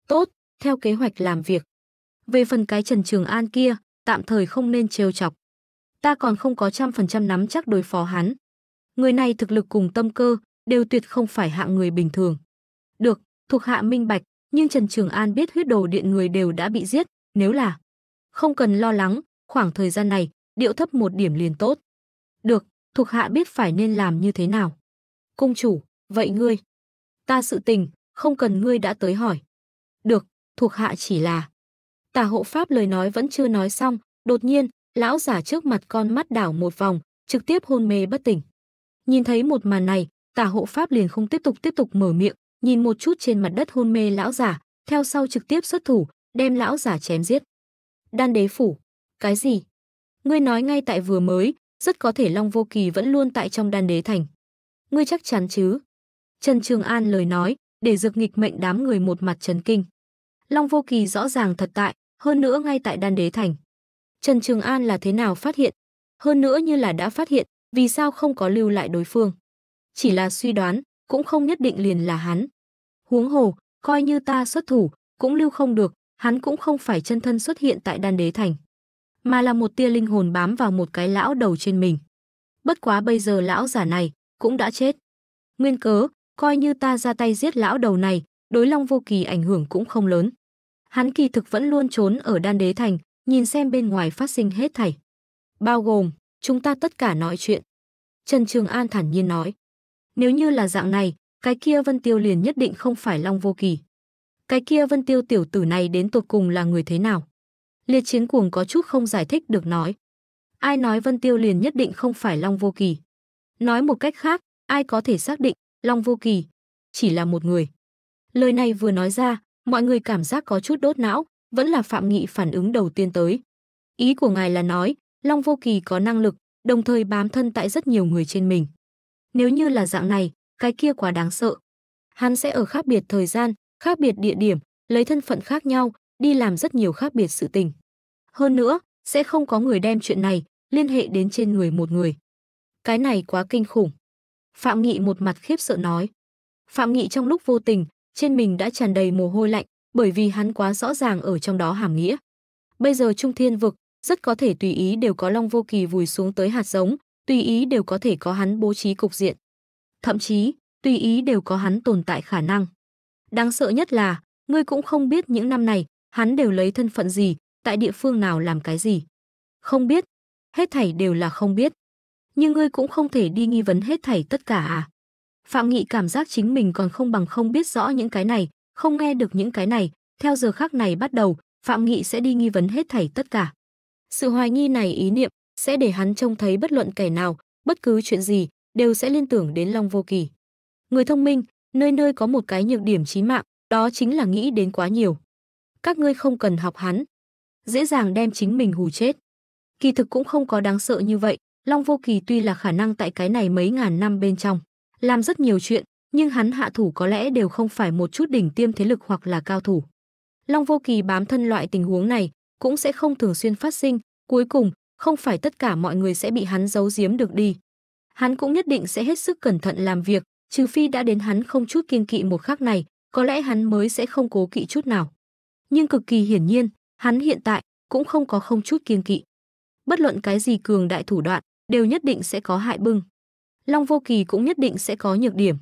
Tốt, theo kế hoạch làm việc. Về phần cái Trần Trường An kia, tạm thời không nên trêu chọc. Ta còn không có trăm phần trăm nắm chắc đối phó hắn. Người này thực lực cùng tâm cơ, đều tuyệt không phải hạng người bình thường. Được, thuộc hạ minh bạch, nhưng Trần Trường An biết huyết đồ điện người đều đã bị giết, nếu là... Không cần lo lắng, khoảng thời gian này, điệu thấp một điểm liền tốt. Được, thuộc hạ biết phải nên làm như thế nào. Cung chủ, vậy ngươi? Ta sự tình, không cần ngươi đã tới hỏi. Được, thuộc hạ chỉ là... Tả hộ pháp lời nói vẫn chưa nói xong, đột nhiên, lão giả trước mặt con mắt đảo một vòng, trực tiếp hôn mê bất tỉnh. Nhìn thấy một màn này, tả hộ pháp liền không tiếp tục tiếp tục mở miệng, nhìn một chút trên mặt đất hôn mê lão giả, theo sau trực tiếp xuất thủ, đem lão giả chém giết. Đan đế phủ, cái gì? Ngươi nói ngay tại vừa mới, rất có thể Long Vô Kỳ vẫn luôn tại trong đan đế thành. Ngươi chắc chắn chứ? Trần Trường An lời nói, để dược nghịch mệnh đám người một mặt chấn kinh. Long Vô Kỳ rõ ràng thật tại, hơn nữa ngay tại Đan Đế Thành. Trần Trường An là thế nào phát hiện? Hơn nữa như là đã phát hiện, vì sao không có lưu lại đối phương? Chỉ là suy đoán, cũng không nhất định liền là hắn. Huống hồ, coi như ta xuất thủ, cũng lưu không được, hắn cũng không phải chân thân xuất hiện tại Đan Đế Thành, mà là một tia linh hồn bám vào một cái lão đầu trên mình. Bất quá bây giờ lão giả này cũng đã chết. Nguyên cớ, coi như ta ra tay giết lão đầu này, đối Long Vô Kỳ ảnh hưởng cũng không lớn hắn kỳ thực vẫn luôn trốn ở đan đế thành, nhìn xem bên ngoài phát sinh hết thảy. Bao gồm, chúng ta tất cả nói chuyện. Trần Trường An thản nhiên nói. Nếu như là dạng này, cái kia Vân Tiêu liền nhất định không phải Long Vô Kỳ. Cái kia Vân Tiêu tiểu tử này đến tột cùng là người thế nào? Liệt chiến cuồng có chút không giải thích được nói. Ai nói Vân Tiêu liền nhất định không phải Long Vô Kỳ? Nói một cách khác, ai có thể xác định Long Vô Kỳ chỉ là một người. Lời này vừa nói ra, mọi người cảm giác có chút đốt não, vẫn là Phạm Nghị phản ứng đầu tiên tới. Ý của ngài là nói, Long Vô Kỳ có năng lực, đồng thời bám thân tại rất nhiều người trên mình. Nếu như là dạng này, cái kia quá đáng sợ. Hắn sẽ ở khác biệt thời gian, khác biệt địa điểm, lấy thân phận khác nhau, đi làm rất nhiều khác biệt sự tình. Hơn nữa, sẽ không có người đem chuyện này liên hệ đến trên người một người. Cái này quá kinh khủng. Phạm Nghị một mặt khiếp sợ nói. Phạm Nghị trong lúc vô tình trên mình đã tràn đầy mồ hôi lạnh, bởi vì hắn quá rõ ràng ở trong đó hàm nghĩa. Bây giờ Trung Thiên vực, rất có thể tùy ý đều có Long Vô Kỳ vùi xuống tới hạt giống, tùy ý đều có thể có hắn bố trí cục diện. Thậm chí, tùy ý đều có hắn tồn tại khả năng. Đáng sợ nhất là, ngươi cũng không biết những năm này, hắn đều lấy thân phận gì, tại địa phương nào làm cái gì. Không biết, hết thảy đều là không biết. Nhưng ngươi cũng không thể đi nghi vấn hết thảy tất cả à? Phạm Nghị cảm giác chính mình còn không bằng không biết rõ những cái này, không nghe được những cái này, theo giờ khác này bắt đầu, Phạm Nghị sẽ đi nghi vấn hết thảy tất cả. Sự hoài nghi này ý niệm sẽ để hắn trông thấy bất luận kẻ nào, bất cứ chuyện gì, đều sẽ liên tưởng đến Long Vô Kỳ. Người thông minh, nơi nơi có một cái nhược điểm chí mạng, đó chính là nghĩ đến quá nhiều. Các ngươi không cần học hắn, dễ dàng đem chính mình hù chết. Kỳ thực cũng không có đáng sợ như vậy, Long Vô Kỳ tuy là khả năng tại cái này mấy ngàn năm bên trong, làm rất nhiều chuyện, nhưng hắn hạ thủ có lẽ đều không phải một chút đỉnh tiêm thế lực hoặc là cao thủ. Long Vô Kỳ bám thân loại tình huống này cũng sẽ không thường xuyên phát sinh, cuối cùng không phải tất cả mọi người sẽ bị hắn giấu giếm được đi. Hắn cũng nhất định sẽ hết sức cẩn thận làm việc, trừ phi đã đến hắn không chút kiên kỵ một khắc này, có lẽ hắn mới sẽ không cố kỵ chút nào. Nhưng cực kỳ hiển nhiên, hắn hiện tại cũng không có không chút kiên kỵ. Bất luận cái gì cường đại thủ đoạn, đều nhất định sẽ có hại bưng. Long Vô Kỳ cũng nhất định sẽ có nhược điểm.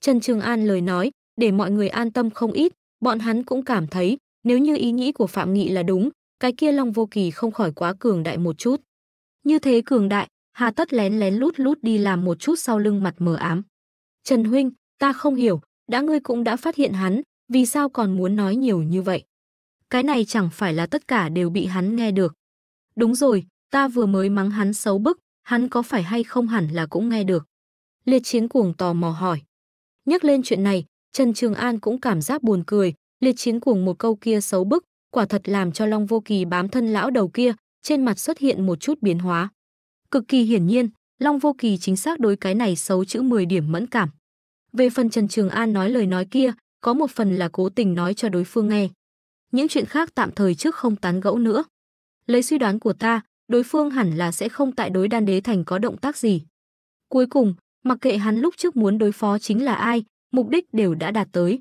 Trần Trường An lời nói, để mọi người an tâm không ít, bọn hắn cũng cảm thấy, nếu như ý nghĩ của Phạm Nghị là đúng, cái kia Long Vô Kỳ không khỏi quá cường đại một chút. Như thế cường đại, hà tất lén lén lút lút đi làm một chút sau lưng mặt mờ ám. Trần Huynh, ta không hiểu, đã ngươi cũng đã phát hiện hắn, vì sao còn muốn nói nhiều như vậy? Cái này chẳng phải là tất cả đều bị hắn nghe được. Đúng rồi, ta vừa mới mắng hắn xấu bức, hắn có phải hay không hẳn là cũng nghe được. Liệt chiến cuồng tò mò hỏi. Nhắc lên chuyện này, Trần Trường An cũng cảm giác buồn cười, liệt chiến cuồng một câu kia xấu bức, quả thật làm cho Long Vô Kỳ bám thân lão đầu kia, trên mặt xuất hiện một chút biến hóa. Cực kỳ hiển nhiên, Long Vô Kỳ chính xác đối cái này xấu chữ 10 điểm mẫn cảm. Về phần Trần Trường An nói lời nói kia, có một phần là cố tình nói cho đối phương nghe. Những chuyện khác tạm thời trước không tán gẫu nữa. Lấy suy đoán của ta, đối phương hẳn là sẽ không tại đối đan đế thành có động tác gì. Cuối cùng, mặc kệ hắn lúc trước muốn đối phó chính là ai, mục đích đều đã đạt tới.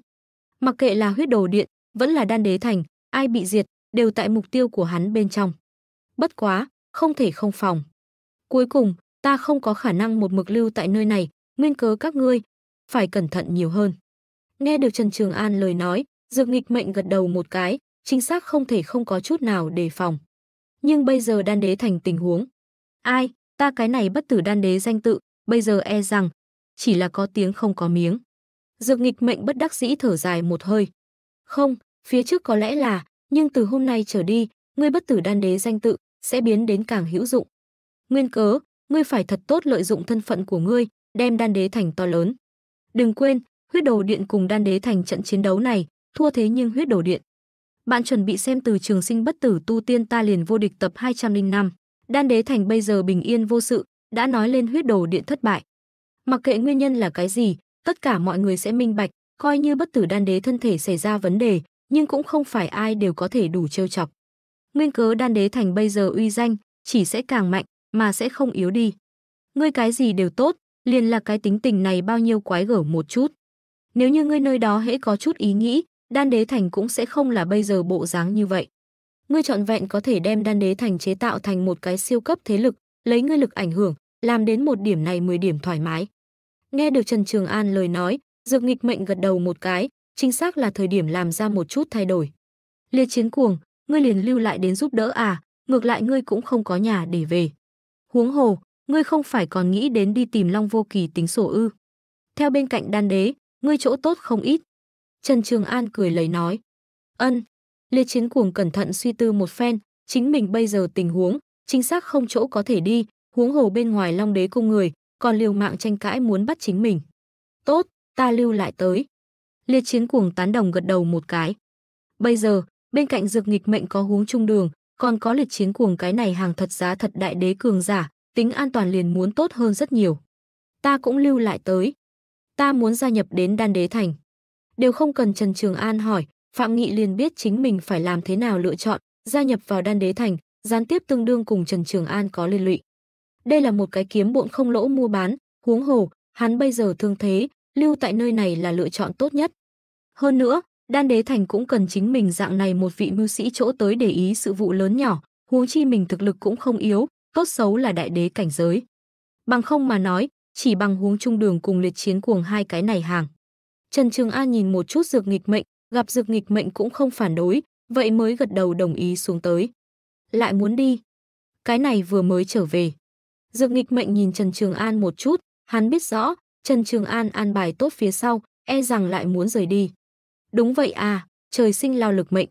Mặc kệ là huyết đồ điện, vẫn là đan đế thành, ai bị diệt, đều tại mục tiêu của hắn bên trong. Bất quá, không thể không phòng. Cuối cùng, ta không có khả năng một mực lưu tại nơi này, nguyên cớ các ngươi, phải cẩn thận nhiều hơn. Nghe được Trần Trường An lời nói, Dược nghịch mệnh gật đầu một cái, chính xác không thể không có chút nào đề phòng nhưng bây giờ đan đế thành tình huống. Ai, ta cái này bất tử đan đế danh tự, bây giờ e rằng, chỉ là có tiếng không có miếng. Dược nghịch mệnh bất đắc dĩ thở dài một hơi. Không, phía trước có lẽ là, nhưng từ hôm nay trở đi, ngươi bất tử đan đế danh tự sẽ biến đến càng hữu dụng. Nguyên cớ, ngươi phải thật tốt lợi dụng thân phận của ngươi, đem đan đế thành to lớn. Đừng quên, huyết đồ điện cùng đan đế thành trận chiến đấu này, thua thế nhưng huyết đồ điện bạn chuẩn bị xem từ trường sinh bất tử tu tiên ta liền vô địch tập 205. Đan đế thành bây giờ bình yên vô sự, đã nói lên huyết đồ điện thất bại. Mặc kệ nguyên nhân là cái gì, tất cả mọi người sẽ minh bạch, coi như bất tử đan đế thân thể xảy ra vấn đề, nhưng cũng không phải ai đều có thể đủ trêu chọc. Nguyên cớ đan đế thành bây giờ uy danh, chỉ sẽ càng mạnh, mà sẽ không yếu đi. Ngươi cái gì đều tốt, liền là cái tính tình này bao nhiêu quái gở một chút. Nếu như ngươi nơi đó hễ có chút ý nghĩ, đan đế thành cũng sẽ không là bây giờ bộ dáng như vậy. Ngươi trọn vẹn có thể đem đan đế thành chế tạo thành một cái siêu cấp thế lực, lấy ngươi lực ảnh hưởng, làm đến một điểm này 10 điểm thoải mái. Nghe được Trần Trường An lời nói, Dược Nghịch Mệnh gật đầu một cái, chính xác là thời điểm làm ra một chút thay đổi. Liệt chiến cuồng, ngươi liền lưu lại đến giúp đỡ à, ngược lại ngươi cũng không có nhà để về. Huống hồ, ngươi không phải còn nghĩ đến đi tìm Long Vô Kỳ tính sổ ư. Theo bên cạnh đan đế, ngươi chỗ tốt không ít, Trần Trường An cười lấy nói. Ân, Lê Chiến Cuồng cẩn thận suy tư một phen, chính mình bây giờ tình huống, chính xác không chỗ có thể đi, huống hồ bên ngoài Long Đế cung người, còn liều mạng tranh cãi muốn bắt chính mình. Tốt, ta lưu lại tới. Lê Chiến Cuồng tán đồng gật đầu một cái. Bây giờ, bên cạnh dược nghịch mệnh có huống trung đường, còn có liệt chiến cuồng cái này hàng thật giá thật đại đế cường giả, tính an toàn liền muốn tốt hơn rất nhiều. Ta cũng lưu lại tới. Ta muốn gia nhập đến đan đế thành đều không cần Trần Trường An hỏi, Phạm Nghị liền biết chính mình phải làm thế nào lựa chọn, gia nhập vào đan đế thành, gián tiếp tương đương cùng Trần Trường An có liên lụy. Đây là một cái kiếm bộn không lỗ mua bán, huống hồ, hắn bây giờ thương thế, lưu tại nơi này là lựa chọn tốt nhất. Hơn nữa, đan đế thành cũng cần chính mình dạng này một vị mưu sĩ chỗ tới để ý sự vụ lớn nhỏ, huống chi mình thực lực cũng không yếu, tốt xấu là đại đế cảnh giới. Bằng không mà nói, chỉ bằng huống trung đường cùng liệt chiến cuồng hai cái này hàng. Trần Trường An nhìn một chút dược nghịch mệnh, gặp dược nghịch mệnh cũng không phản đối, vậy mới gật đầu đồng ý xuống tới. Lại muốn đi. Cái này vừa mới trở về. Dược nghịch mệnh nhìn Trần Trường An một chút, hắn biết rõ, Trần Trường An an bài tốt phía sau, e rằng lại muốn rời đi. Đúng vậy à, trời sinh lao lực mệnh.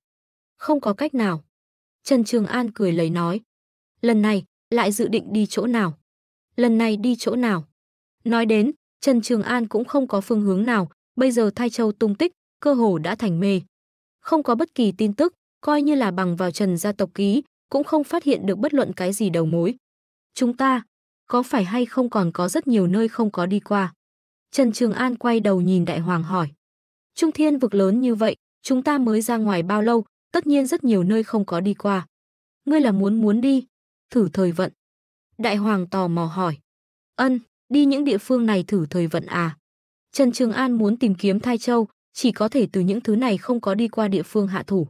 Không có cách nào. Trần Trường An cười lấy nói. Lần này, lại dự định đi chỗ nào? Lần này đi chỗ nào? Nói đến, Trần Trường An cũng không có phương hướng nào, Bây giờ Thai Châu tung tích, cơ hồ đã thành mê. Không có bất kỳ tin tức, coi như là bằng vào Trần gia tộc ký, cũng không phát hiện được bất luận cái gì đầu mối. Chúng ta, có phải hay không còn có rất nhiều nơi không có đi qua? Trần Trường An quay đầu nhìn Đại Hoàng hỏi. Trung thiên vực lớn như vậy, chúng ta mới ra ngoài bao lâu, tất nhiên rất nhiều nơi không có đi qua. Ngươi là muốn muốn đi, thử thời vận. Đại Hoàng tò mò hỏi. Ân, đi những địa phương này thử thời vận à? Trần Trường An muốn tìm kiếm thai châu, chỉ có thể từ những thứ này không có đi qua địa phương hạ thủ.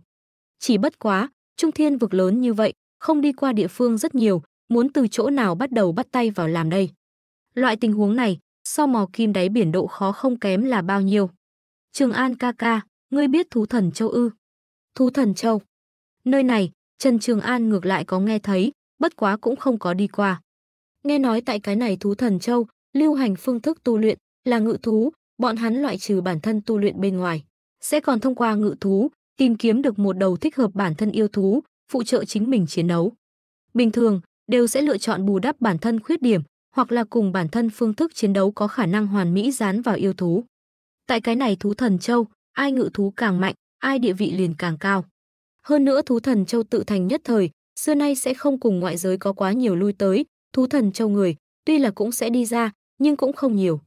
Chỉ bất quá, trung thiên vực lớn như vậy, không đi qua địa phương rất nhiều, muốn từ chỗ nào bắt đầu bắt tay vào làm đây. Loại tình huống này, so mò kim đáy biển độ khó không kém là bao nhiêu. Trường An ca ca, ngươi biết thú thần châu ư? Thú thần châu. Nơi này, Trần Trường An ngược lại có nghe thấy, bất quá cũng không có đi qua. Nghe nói tại cái này thú thần châu, lưu hành phương thức tu luyện, là ngự thú, bọn hắn loại trừ bản thân tu luyện bên ngoài, sẽ còn thông qua ngự thú tìm kiếm được một đầu thích hợp bản thân yêu thú, phụ trợ chính mình chiến đấu. Bình thường đều sẽ lựa chọn bù đắp bản thân khuyết điểm, hoặc là cùng bản thân phương thức chiến đấu có khả năng hoàn mỹ dán vào yêu thú. Tại cái này thú thần châu, ai ngự thú càng mạnh, ai địa vị liền càng cao. Hơn nữa thú thần châu tự thành nhất thời, xưa nay sẽ không cùng ngoại giới có quá nhiều lui tới, thú thần châu người, tuy là cũng sẽ đi ra, nhưng cũng không nhiều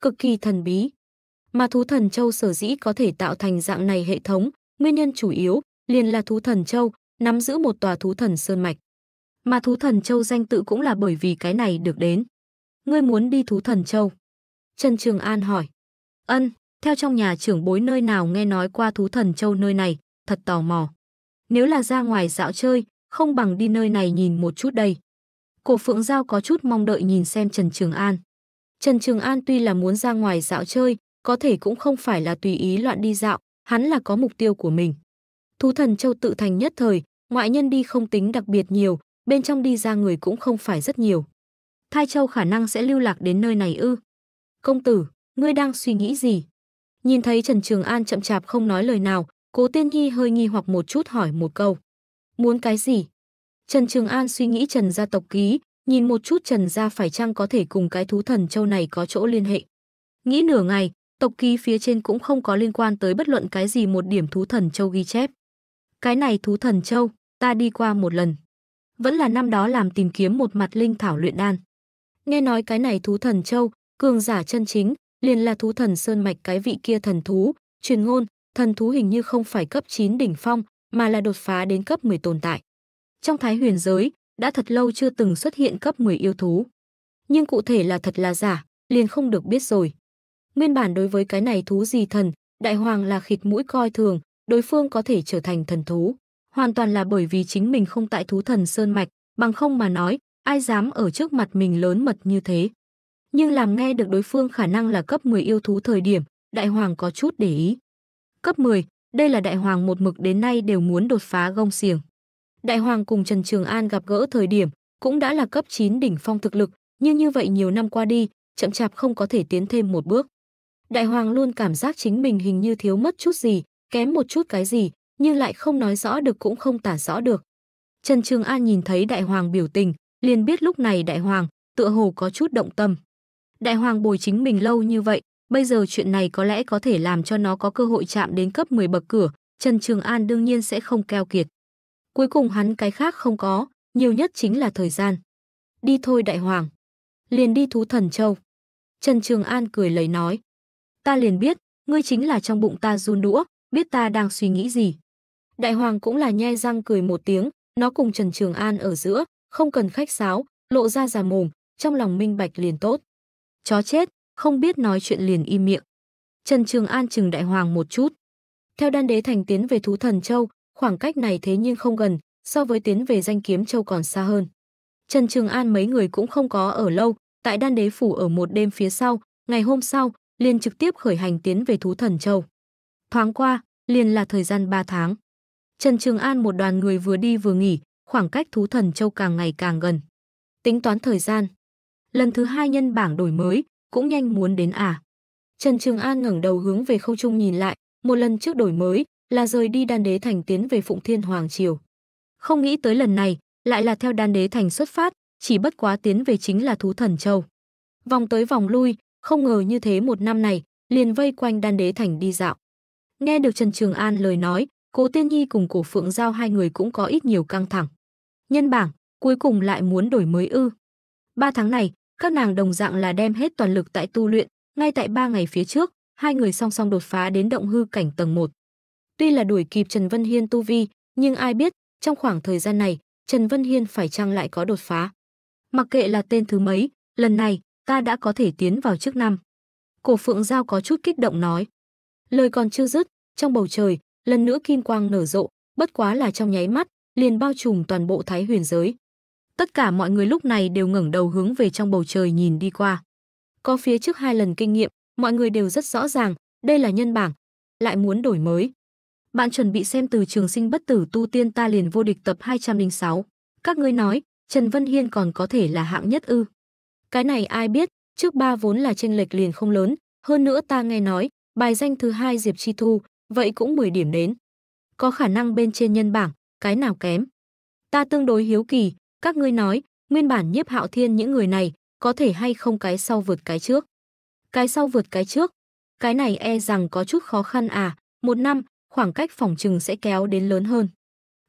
cực kỳ thần bí. Mà thú thần châu sở dĩ có thể tạo thành dạng này hệ thống, nguyên nhân chủ yếu liền là thú thần châu nắm giữ một tòa thú thần sơn mạch. Mà thú thần châu danh tự cũng là bởi vì cái này được đến. Ngươi muốn đi thú thần châu? Trần Trường An hỏi. Ân, theo trong nhà trưởng bối nơi nào nghe nói qua thú thần châu nơi này, thật tò mò. Nếu là ra ngoài dạo chơi, không bằng đi nơi này nhìn một chút đây. Cổ Phượng Giao có chút mong đợi nhìn xem Trần Trường An. Trần Trường An tuy là muốn ra ngoài dạo chơi, có thể cũng không phải là tùy ý loạn đi dạo, hắn là có mục tiêu của mình. Thú thần châu tự thành nhất thời, ngoại nhân đi không tính đặc biệt nhiều, bên trong đi ra người cũng không phải rất nhiều. Thai châu khả năng sẽ lưu lạc đến nơi này ư. Công tử, ngươi đang suy nghĩ gì? Nhìn thấy Trần Trường An chậm chạp không nói lời nào, cố tiên nhi hơi nghi hoặc một chút hỏi một câu. Muốn cái gì? Trần Trường An suy nghĩ Trần gia tộc ký, nhìn một chút Trần gia phải chăng có thể cùng cái thú thần châu này có chỗ liên hệ. Nghĩ nửa ngày, tộc ký phía trên cũng không có liên quan tới bất luận cái gì một điểm thú thần châu ghi chép. Cái này thú thần châu, ta đi qua một lần. Vẫn là năm đó làm tìm kiếm một mặt linh thảo luyện đan. Nghe nói cái này thú thần châu, cường giả chân chính, liền là thú thần sơn mạch cái vị kia thần thú, truyền ngôn, thần thú hình như không phải cấp 9 đỉnh phong, mà là đột phá đến cấp 10 tồn tại. Trong thái huyền giới, đã thật lâu chưa từng xuất hiện cấp 10 yêu thú. Nhưng cụ thể là thật là giả, liền không được biết rồi. Nguyên bản đối với cái này thú gì thần, đại hoàng là khịt mũi coi thường, đối phương có thể trở thành thần thú. Hoàn toàn là bởi vì chính mình không tại thú thần Sơn Mạch, bằng không mà nói, ai dám ở trước mặt mình lớn mật như thế. Nhưng làm nghe được đối phương khả năng là cấp 10 yêu thú thời điểm, đại hoàng có chút để ý. Cấp 10, đây là đại hoàng một mực đến nay đều muốn đột phá gông xiềng. Đại Hoàng cùng Trần Trường An gặp gỡ thời điểm cũng đã là cấp 9 đỉnh phong thực lực, nhưng như vậy nhiều năm qua đi, chậm chạp không có thể tiến thêm một bước. Đại Hoàng luôn cảm giác chính mình hình như thiếu mất chút gì, kém một chút cái gì, nhưng lại không nói rõ được cũng không tả rõ được. Trần Trường An nhìn thấy Đại Hoàng biểu tình, liền biết lúc này Đại Hoàng tựa hồ có chút động tâm. Đại Hoàng bồi chính mình lâu như vậy, bây giờ chuyện này có lẽ có thể làm cho nó có cơ hội chạm đến cấp 10 bậc cửa, Trần Trường An đương nhiên sẽ không keo kiệt. Cuối cùng hắn cái khác không có, nhiều nhất chính là thời gian. Đi thôi đại hoàng. Liền đi thú thần châu. Trần Trường An cười lấy nói. Ta liền biết, ngươi chính là trong bụng ta run đũa, biết ta đang suy nghĩ gì. Đại hoàng cũng là nhe răng cười một tiếng, nó cùng Trần Trường An ở giữa, không cần khách sáo, lộ ra già mồm, trong lòng minh bạch liền tốt. Chó chết, không biết nói chuyện liền im miệng. Trần Trường An chừng đại hoàng một chút. Theo đan đế thành tiến về thú thần châu, Khoảng cách này thế nhưng không gần, so với tiến về danh kiếm châu còn xa hơn. Trần Trường An mấy người cũng không có ở lâu, tại đan đế phủ ở một đêm phía sau, ngày hôm sau, liền trực tiếp khởi hành tiến về thú thần châu. Thoáng qua, liền là thời gian 3 tháng. Trần Trường An một đoàn người vừa đi vừa nghỉ, khoảng cách thú thần châu càng ngày càng gần. Tính toán thời gian. Lần thứ hai nhân bảng đổi mới, cũng nhanh muốn đến à. Trần Trường An ngẩng đầu hướng về khâu trung nhìn lại, một lần trước đổi mới, là rời đi đan đế thành tiến về Phụng Thiên Hoàng Triều. Không nghĩ tới lần này, lại là theo đan đế thành xuất phát, chỉ bất quá tiến về chính là Thú Thần Châu. Vòng tới vòng lui, không ngờ như thế một năm này, liền vây quanh đan đế thành đi dạo. Nghe được Trần Trường An lời nói, Cố Tiên Nhi cùng Cổ Phượng Giao hai người cũng có ít nhiều căng thẳng. Nhân bảng, cuối cùng lại muốn đổi mới ư. Ba tháng này, các nàng đồng dạng là đem hết toàn lực tại tu luyện, ngay tại ba ngày phía trước, hai người song song đột phá đến động hư cảnh tầng 1. Tuy là đuổi kịp Trần Vân Hiên tu vi, nhưng ai biết, trong khoảng thời gian này, Trần Vân Hiên phải chăng lại có đột phá. Mặc kệ là tên thứ mấy, lần này, ta đã có thể tiến vào trước năm. Cổ Phượng Giao có chút kích động nói. Lời còn chưa dứt, trong bầu trời, lần nữa kim quang nở rộ, bất quá là trong nháy mắt, liền bao trùm toàn bộ thái huyền giới. Tất cả mọi người lúc này đều ngẩng đầu hướng về trong bầu trời nhìn đi qua. Có phía trước hai lần kinh nghiệm, mọi người đều rất rõ ràng, đây là nhân bảng, lại muốn đổi mới bạn chuẩn bị xem từ trường sinh bất tử tu tiên ta liền vô địch tập 206. Các ngươi nói, Trần Vân Hiên còn có thể là hạng nhất ư. Cái này ai biết, trước ba vốn là tranh lệch liền không lớn, hơn nữa ta nghe nói, bài danh thứ hai Diệp Chi Thu, vậy cũng 10 điểm đến. Có khả năng bên trên nhân bảng, cái nào kém. Ta tương đối hiếu kỳ, các ngươi nói, nguyên bản nhiếp hạo thiên những người này, có thể hay không cái sau vượt cái trước. Cái sau vượt cái trước, cái này e rằng có chút khó khăn à, một năm, khoảng cách phòng trừng sẽ kéo đến lớn hơn.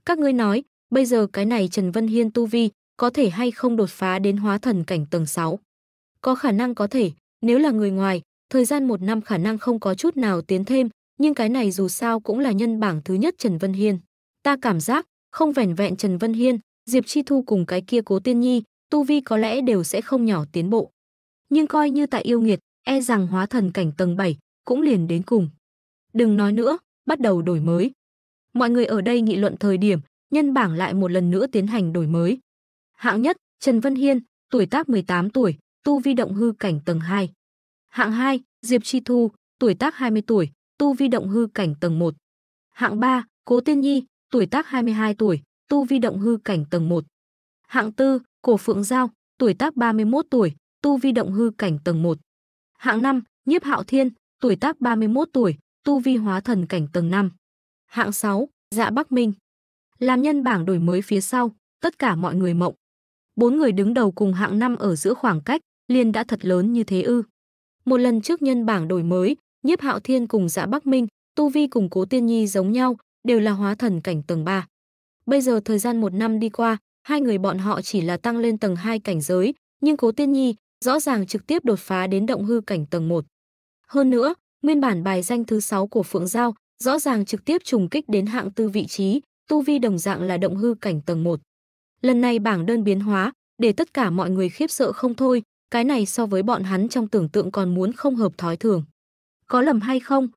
Các ngươi nói, bây giờ cái này Trần Vân Hiên tu vi có thể hay không đột phá đến hóa thần cảnh tầng 6? Có khả năng có thể, nếu là người ngoài, thời gian một năm khả năng không có chút nào tiến thêm, nhưng cái này dù sao cũng là nhân bảng thứ nhất Trần Vân Hiên. Ta cảm giác, không vẻn vẹn Trần Vân Hiên, Diệp Chi Thu cùng cái kia cố tiên nhi, tu vi có lẽ đều sẽ không nhỏ tiến bộ. Nhưng coi như tại yêu nghiệt, e rằng hóa thần cảnh tầng 7, cũng liền đến cùng. Đừng nói nữa, bắt đầu đổi mới. Mọi người ở đây nghị luận thời điểm, nhân bảng lại một lần nữa tiến hành đổi mới. Hạng nhất, Trần Vân Hiên, tuổi tác 18 tuổi, tu vi động hư cảnh tầng 2. Hạng 2, Diệp Chi Thu, tuổi tác 20 tuổi, tu vi động hư cảnh tầng 1. Hạng 3, Cố Tiên Nhi, tuổi tác 22 tuổi, tu vi động hư cảnh tầng 1. Hạng 4, Cổ Phượng Giao, tuổi tác 31 tuổi, tu vi động hư cảnh tầng 1. Hạng 5, Nhiếp Hạo Thiên, tuổi tác 31 tuổi, tu vi hóa thần cảnh tầng 5. Hạng 6, Dạ Bắc Minh. Làm nhân bảng đổi mới phía sau, tất cả mọi người mộng. Bốn người đứng đầu cùng hạng 5 ở giữa khoảng cách, liền đã thật lớn như thế ư. Một lần trước nhân bảng đổi mới, Nhiếp Hạo Thiên cùng Dạ Bắc Minh, tu vi cùng Cố Tiên Nhi giống nhau, đều là hóa thần cảnh tầng 3. Bây giờ thời gian một năm đi qua, hai người bọn họ chỉ là tăng lên tầng 2 cảnh giới, nhưng Cố Tiên Nhi rõ ràng trực tiếp đột phá đến động hư cảnh tầng 1. Hơn nữa, Nguyên bản bài danh thứ 6 của Phượng Giao, rõ ràng trực tiếp trùng kích đến hạng tư vị trí, tu vi đồng dạng là động hư cảnh tầng 1. Lần này bảng đơn biến hóa, để tất cả mọi người khiếp sợ không thôi, cái này so với bọn hắn trong tưởng tượng còn muốn không hợp thói thường. Có lầm hay không?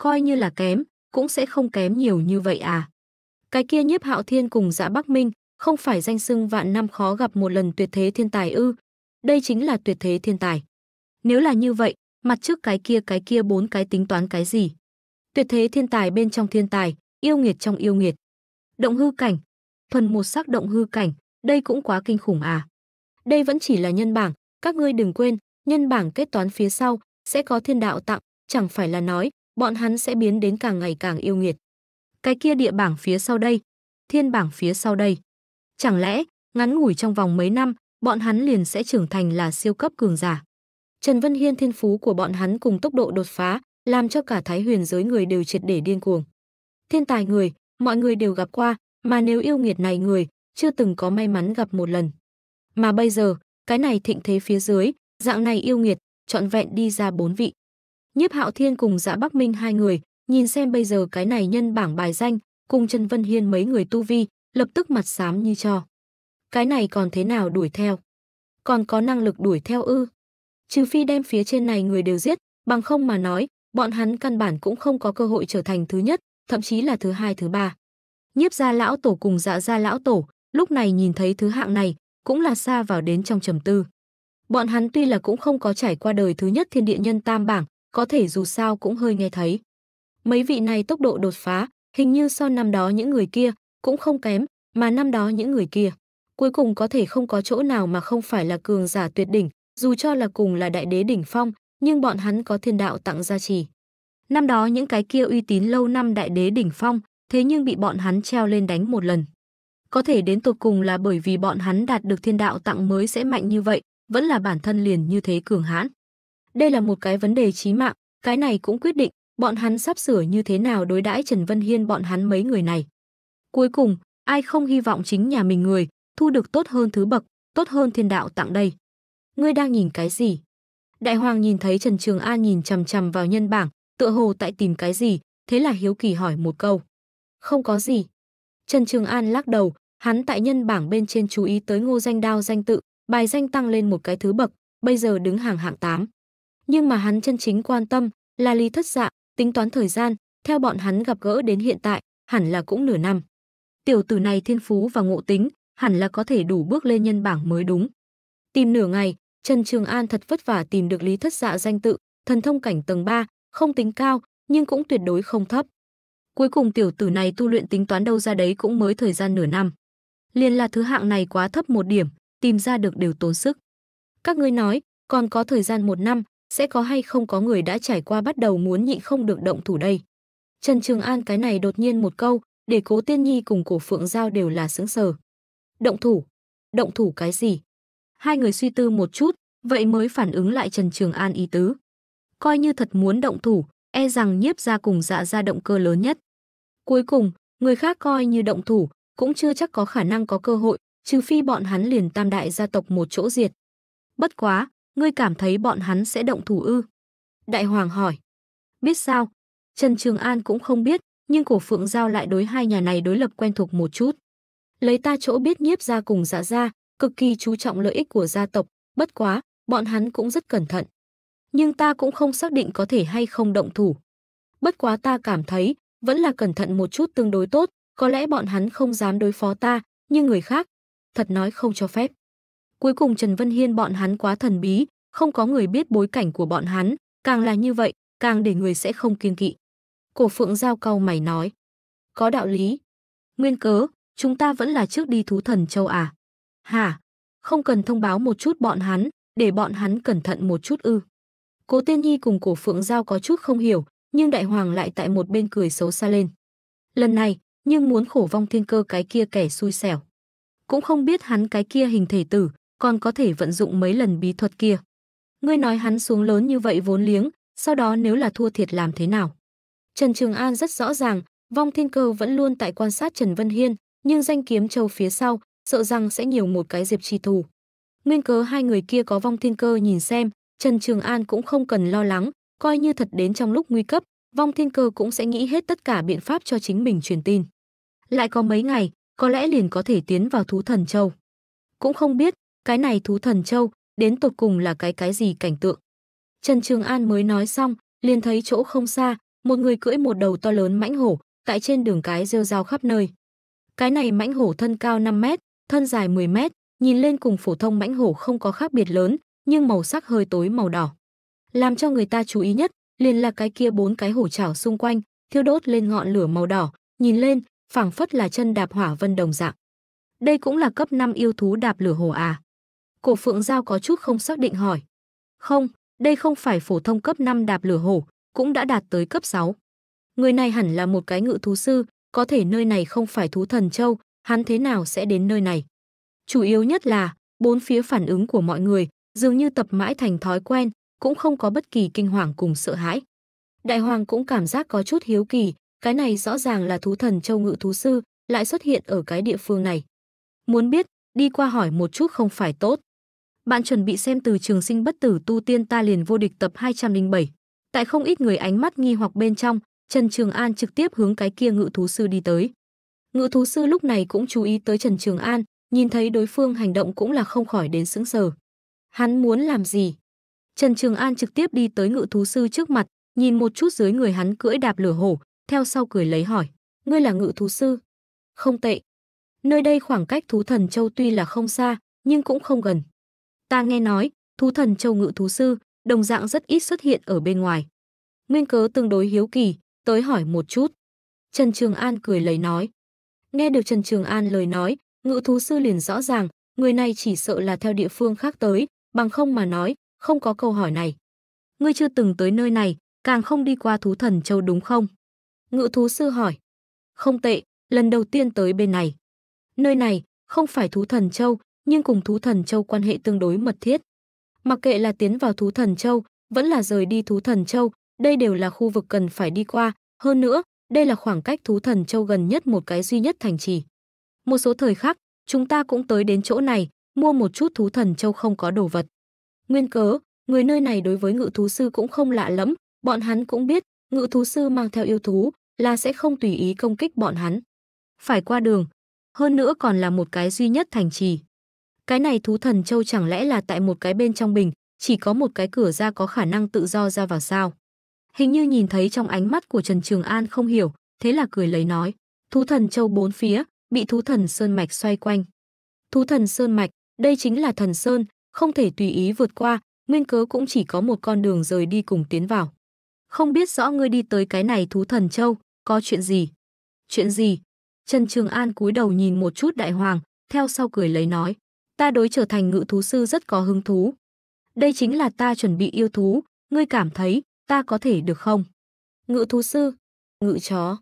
Coi như là kém, cũng sẽ không kém nhiều như vậy à. Cái kia nhiếp hạo thiên cùng dạ Bắc Minh, không phải danh xưng vạn năm khó gặp một lần tuyệt thế thiên tài ư. Đây chính là tuyệt thế thiên tài. Nếu là như vậy, mặt trước cái kia cái kia bốn cái tính toán cái gì tuyệt thế thiên tài bên trong thiên tài yêu nghiệt trong yêu nghiệt động hư cảnh thuần một sắc động hư cảnh đây cũng quá kinh khủng à đây vẫn chỉ là nhân bảng các ngươi đừng quên nhân bảng kết toán phía sau sẽ có thiên đạo tặng chẳng phải là nói bọn hắn sẽ biến đến càng ngày càng yêu nghiệt cái kia địa bảng phía sau đây thiên bảng phía sau đây chẳng lẽ ngắn ngủi trong vòng mấy năm bọn hắn liền sẽ trưởng thành là siêu cấp cường giả Trần Vân Hiên thiên phú của bọn hắn cùng tốc độ đột phá, làm cho cả thái huyền giới người đều triệt để điên cuồng. Thiên tài người, mọi người đều gặp qua, mà nếu yêu nghiệt này người, chưa từng có may mắn gặp một lần. Mà bây giờ, cái này thịnh thế phía dưới, dạng này yêu nghiệt, trọn vẹn đi ra bốn vị. Nhiếp Hạo Thiên cùng Dạ Bắc Minh hai người, nhìn xem bây giờ cái này nhân bảng bài danh, cùng Trần Vân Hiên mấy người tu vi, lập tức mặt xám như cho. Cái này còn thế nào đuổi theo? Còn có năng lực đuổi theo ư? trừ phi đem phía trên này người đều giết, bằng không mà nói, bọn hắn căn bản cũng không có cơ hội trở thành thứ nhất, thậm chí là thứ hai thứ ba. Nhiếp gia lão tổ cùng dạ gia lão tổ, lúc này nhìn thấy thứ hạng này, cũng là xa vào đến trong trầm tư. Bọn hắn tuy là cũng không có trải qua đời thứ nhất thiên địa nhân tam bảng, có thể dù sao cũng hơi nghe thấy. Mấy vị này tốc độ đột phá, hình như so năm đó những người kia, cũng không kém, mà năm đó những người kia. Cuối cùng có thể không có chỗ nào mà không phải là cường giả tuyệt đỉnh, dù cho là cùng là đại đế đỉnh phong, nhưng bọn hắn có thiên đạo tặng gia trì. Năm đó những cái kia uy tín lâu năm đại đế đỉnh phong, thế nhưng bị bọn hắn treo lên đánh một lần. Có thể đến tột cùng là bởi vì bọn hắn đạt được thiên đạo tặng mới sẽ mạnh như vậy, vẫn là bản thân liền như thế cường hãn. Đây là một cái vấn đề chí mạng, cái này cũng quyết định bọn hắn sắp sửa như thế nào đối đãi Trần Vân Hiên bọn hắn mấy người này. Cuối cùng, ai không hy vọng chính nhà mình người thu được tốt hơn thứ bậc, tốt hơn thiên đạo tặng đây ngươi đang nhìn cái gì? Đại hoàng nhìn thấy Trần Trường An nhìn chằm chằm vào nhân bảng, tựa hồ tại tìm cái gì, thế là hiếu kỳ hỏi một câu. Không có gì. Trần Trường An lắc đầu, hắn tại nhân bảng bên trên chú ý tới ngô danh đao danh tự, bài danh tăng lên một cái thứ bậc, bây giờ đứng hàng hạng 8. Nhưng mà hắn chân chính quan tâm là lý thất dạ, tính toán thời gian, theo bọn hắn gặp gỡ đến hiện tại, hẳn là cũng nửa năm. Tiểu tử này thiên phú và ngộ tính, hẳn là có thể đủ bước lên nhân bảng mới đúng. Tìm nửa ngày, Trần Trường An thật vất vả tìm được Lý Thất Dạ danh tự, thần thông cảnh tầng 3, không tính cao, nhưng cũng tuyệt đối không thấp. Cuối cùng tiểu tử này tu luyện tính toán đâu ra đấy cũng mới thời gian nửa năm. liền là thứ hạng này quá thấp một điểm, tìm ra được đều tốn sức. Các ngươi nói, còn có thời gian một năm, sẽ có hay không có người đã trải qua bắt đầu muốn nhịn không được động thủ đây. Trần Trường An cái này đột nhiên một câu, để cố tiên nhi cùng cổ phượng giao đều là sững sờ. Động thủ? Động thủ cái gì? Hai người suy tư một chút, vậy mới phản ứng lại Trần Trường An ý tứ. Coi như thật muốn động thủ, e rằng nhiếp ra cùng dạ ra động cơ lớn nhất. Cuối cùng, người khác coi như động thủ, cũng chưa chắc có khả năng có cơ hội, trừ phi bọn hắn liền tam đại gia tộc một chỗ diệt. Bất quá, ngươi cảm thấy bọn hắn sẽ động thủ ư? Đại Hoàng hỏi. Biết sao? Trần Trường An cũng không biết, nhưng cổ phượng giao lại đối hai nhà này đối lập quen thuộc một chút. Lấy ta chỗ biết nhiếp ra cùng dạ ra, cực kỳ chú trọng lợi ích của gia tộc, bất quá, bọn hắn cũng rất cẩn thận. Nhưng ta cũng không xác định có thể hay không động thủ. Bất quá ta cảm thấy, vẫn là cẩn thận một chút tương đối tốt, có lẽ bọn hắn không dám đối phó ta, nhưng người khác, thật nói không cho phép. Cuối cùng Trần Vân Hiên bọn hắn quá thần bí, không có người biết bối cảnh của bọn hắn, càng là như vậy, càng để người sẽ không kiên kỵ. Cổ Phượng Giao cau mày nói, có đạo lý. Nguyên cớ, chúng ta vẫn là trước đi thú thần châu à. Hả? Không cần thông báo một chút bọn hắn, để bọn hắn cẩn thận một chút ư. Cố Tiên Nhi cùng cổ Phượng Giao có chút không hiểu, nhưng Đại Hoàng lại tại một bên cười xấu xa lên. Lần này, nhưng muốn khổ vong thiên cơ cái kia kẻ xui xẻo. Cũng không biết hắn cái kia hình thể tử, còn có thể vận dụng mấy lần bí thuật kia. Ngươi nói hắn xuống lớn như vậy vốn liếng, sau đó nếu là thua thiệt làm thế nào? Trần Trường An rất rõ ràng, vong thiên cơ vẫn luôn tại quan sát Trần Vân Hiên, nhưng danh kiếm châu phía sau, sợ rằng sẽ nhiều một cái diệp trì thù. Nguyên cớ hai người kia có vong thiên cơ nhìn xem, Trần Trường An cũng không cần lo lắng, coi như thật đến trong lúc nguy cấp, vong thiên cơ cũng sẽ nghĩ hết tất cả biện pháp cho chính mình truyền tin. Lại có mấy ngày, có lẽ liền có thể tiến vào thú thần châu. Cũng không biết, cái này thú thần châu, đến tột cùng là cái cái gì cảnh tượng. Trần Trường An mới nói xong, liền thấy chỗ không xa, một người cưỡi một đầu to lớn mãnh hổ, tại trên đường cái rêu rao khắp nơi. Cái này mãnh hổ thân cao 5 mét, thân dài 10 mét, nhìn lên cùng phổ thông mãnh hổ không có khác biệt lớn, nhưng màu sắc hơi tối màu đỏ. Làm cho người ta chú ý nhất, liền là cái kia bốn cái hổ chảo xung quanh, thiêu đốt lên ngọn lửa màu đỏ, nhìn lên, phảng phất là chân đạp hỏa vân đồng dạng. Đây cũng là cấp 5 yêu thú đạp lửa hổ à? Cổ Phượng Giao có chút không xác định hỏi. Không, đây không phải phổ thông cấp 5 đạp lửa hổ, cũng đã đạt tới cấp 6. Người này hẳn là một cái ngự thú sư, có thể nơi này không phải thú thần châu, hắn thế nào sẽ đến nơi này. Chủ yếu nhất là, bốn phía phản ứng của mọi người dường như tập mãi thành thói quen, cũng không có bất kỳ kinh hoàng cùng sợ hãi. Đại hoàng cũng cảm giác có chút hiếu kỳ, cái này rõ ràng là thú thần châu ngự thú sư, lại xuất hiện ở cái địa phương này. Muốn biết, đi qua hỏi một chút không phải tốt. Bạn chuẩn bị xem từ trường sinh bất tử tu tiên ta liền vô địch tập 207. Tại không ít người ánh mắt nghi hoặc bên trong, Trần Trường An trực tiếp hướng cái kia ngự thú sư đi tới. Ngự thú sư lúc này cũng chú ý tới Trần Trường An, nhìn thấy đối phương hành động cũng là không khỏi đến sững sờ. Hắn muốn làm gì? Trần Trường An trực tiếp đi tới ngự thú sư trước mặt, nhìn một chút dưới người hắn cưỡi đạp lửa hổ, theo sau cười lấy hỏi, ngươi là ngự thú sư? Không tệ. Nơi đây khoảng cách thú thần châu tuy là không xa, nhưng cũng không gần. Ta nghe nói, thú thần châu ngự thú sư, đồng dạng rất ít xuất hiện ở bên ngoài. Nguyên cớ tương đối hiếu kỳ, tới hỏi một chút. Trần Trường An cười lấy nói, Nghe được Trần Trường An lời nói, ngự thú sư liền rõ ràng, người này chỉ sợ là theo địa phương khác tới, bằng không mà nói, không có câu hỏi này. Ngươi chưa từng tới nơi này, càng không đi qua thú thần châu đúng không? Ngự thú sư hỏi. Không tệ, lần đầu tiên tới bên này. Nơi này, không phải thú thần châu, nhưng cùng thú thần châu quan hệ tương đối mật thiết. Mặc kệ là tiến vào thú thần châu, vẫn là rời đi thú thần châu, đây đều là khu vực cần phải đi qua. Hơn nữa, đây là khoảng cách thú thần châu gần nhất một cái duy nhất thành trì. Một số thời khắc, chúng ta cũng tới đến chỗ này, mua một chút thú thần châu không có đồ vật. Nguyên cớ, người nơi này đối với ngự thú sư cũng không lạ lắm. bọn hắn cũng biết, ngự thú sư mang theo yêu thú là sẽ không tùy ý công kích bọn hắn. Phải qua đường, hơn nữa còn là một cái duy nhất thành trì. Cái này thú thần châu chẳng lẽ là tại một cái bên trong bình, chỉ có một cái cửa ra có khả năng tự do ra vào sao? Hình như nhìn thấy trong ánh mắt của Trần Trường An không hiểu, thế là cười lấy nói, thú thần châu bốn phía, bị thú thần sơn mạch xoay quanh. Thú thần sơn mạch, đây chính là thần sơn, không thể tùy ý vượt qua, nguyên cớ cũng chỉ có một con đường rời đi cùng tiến vào. Không biết rõ ngươi đi tới cái này thú thần châu, có chuyện gì? Chuyện gì? Trần Trường An cúi đầu nhìn một chút đại hoàng, theo sau cười lấy nói, ta đối trở thành ngự thú sư rất có hứng thú. Đây chính là ta chuẩn bị yêu thú, ngươi cảm thấy, ta có thể được không? Ngự thú sư, ngự chó.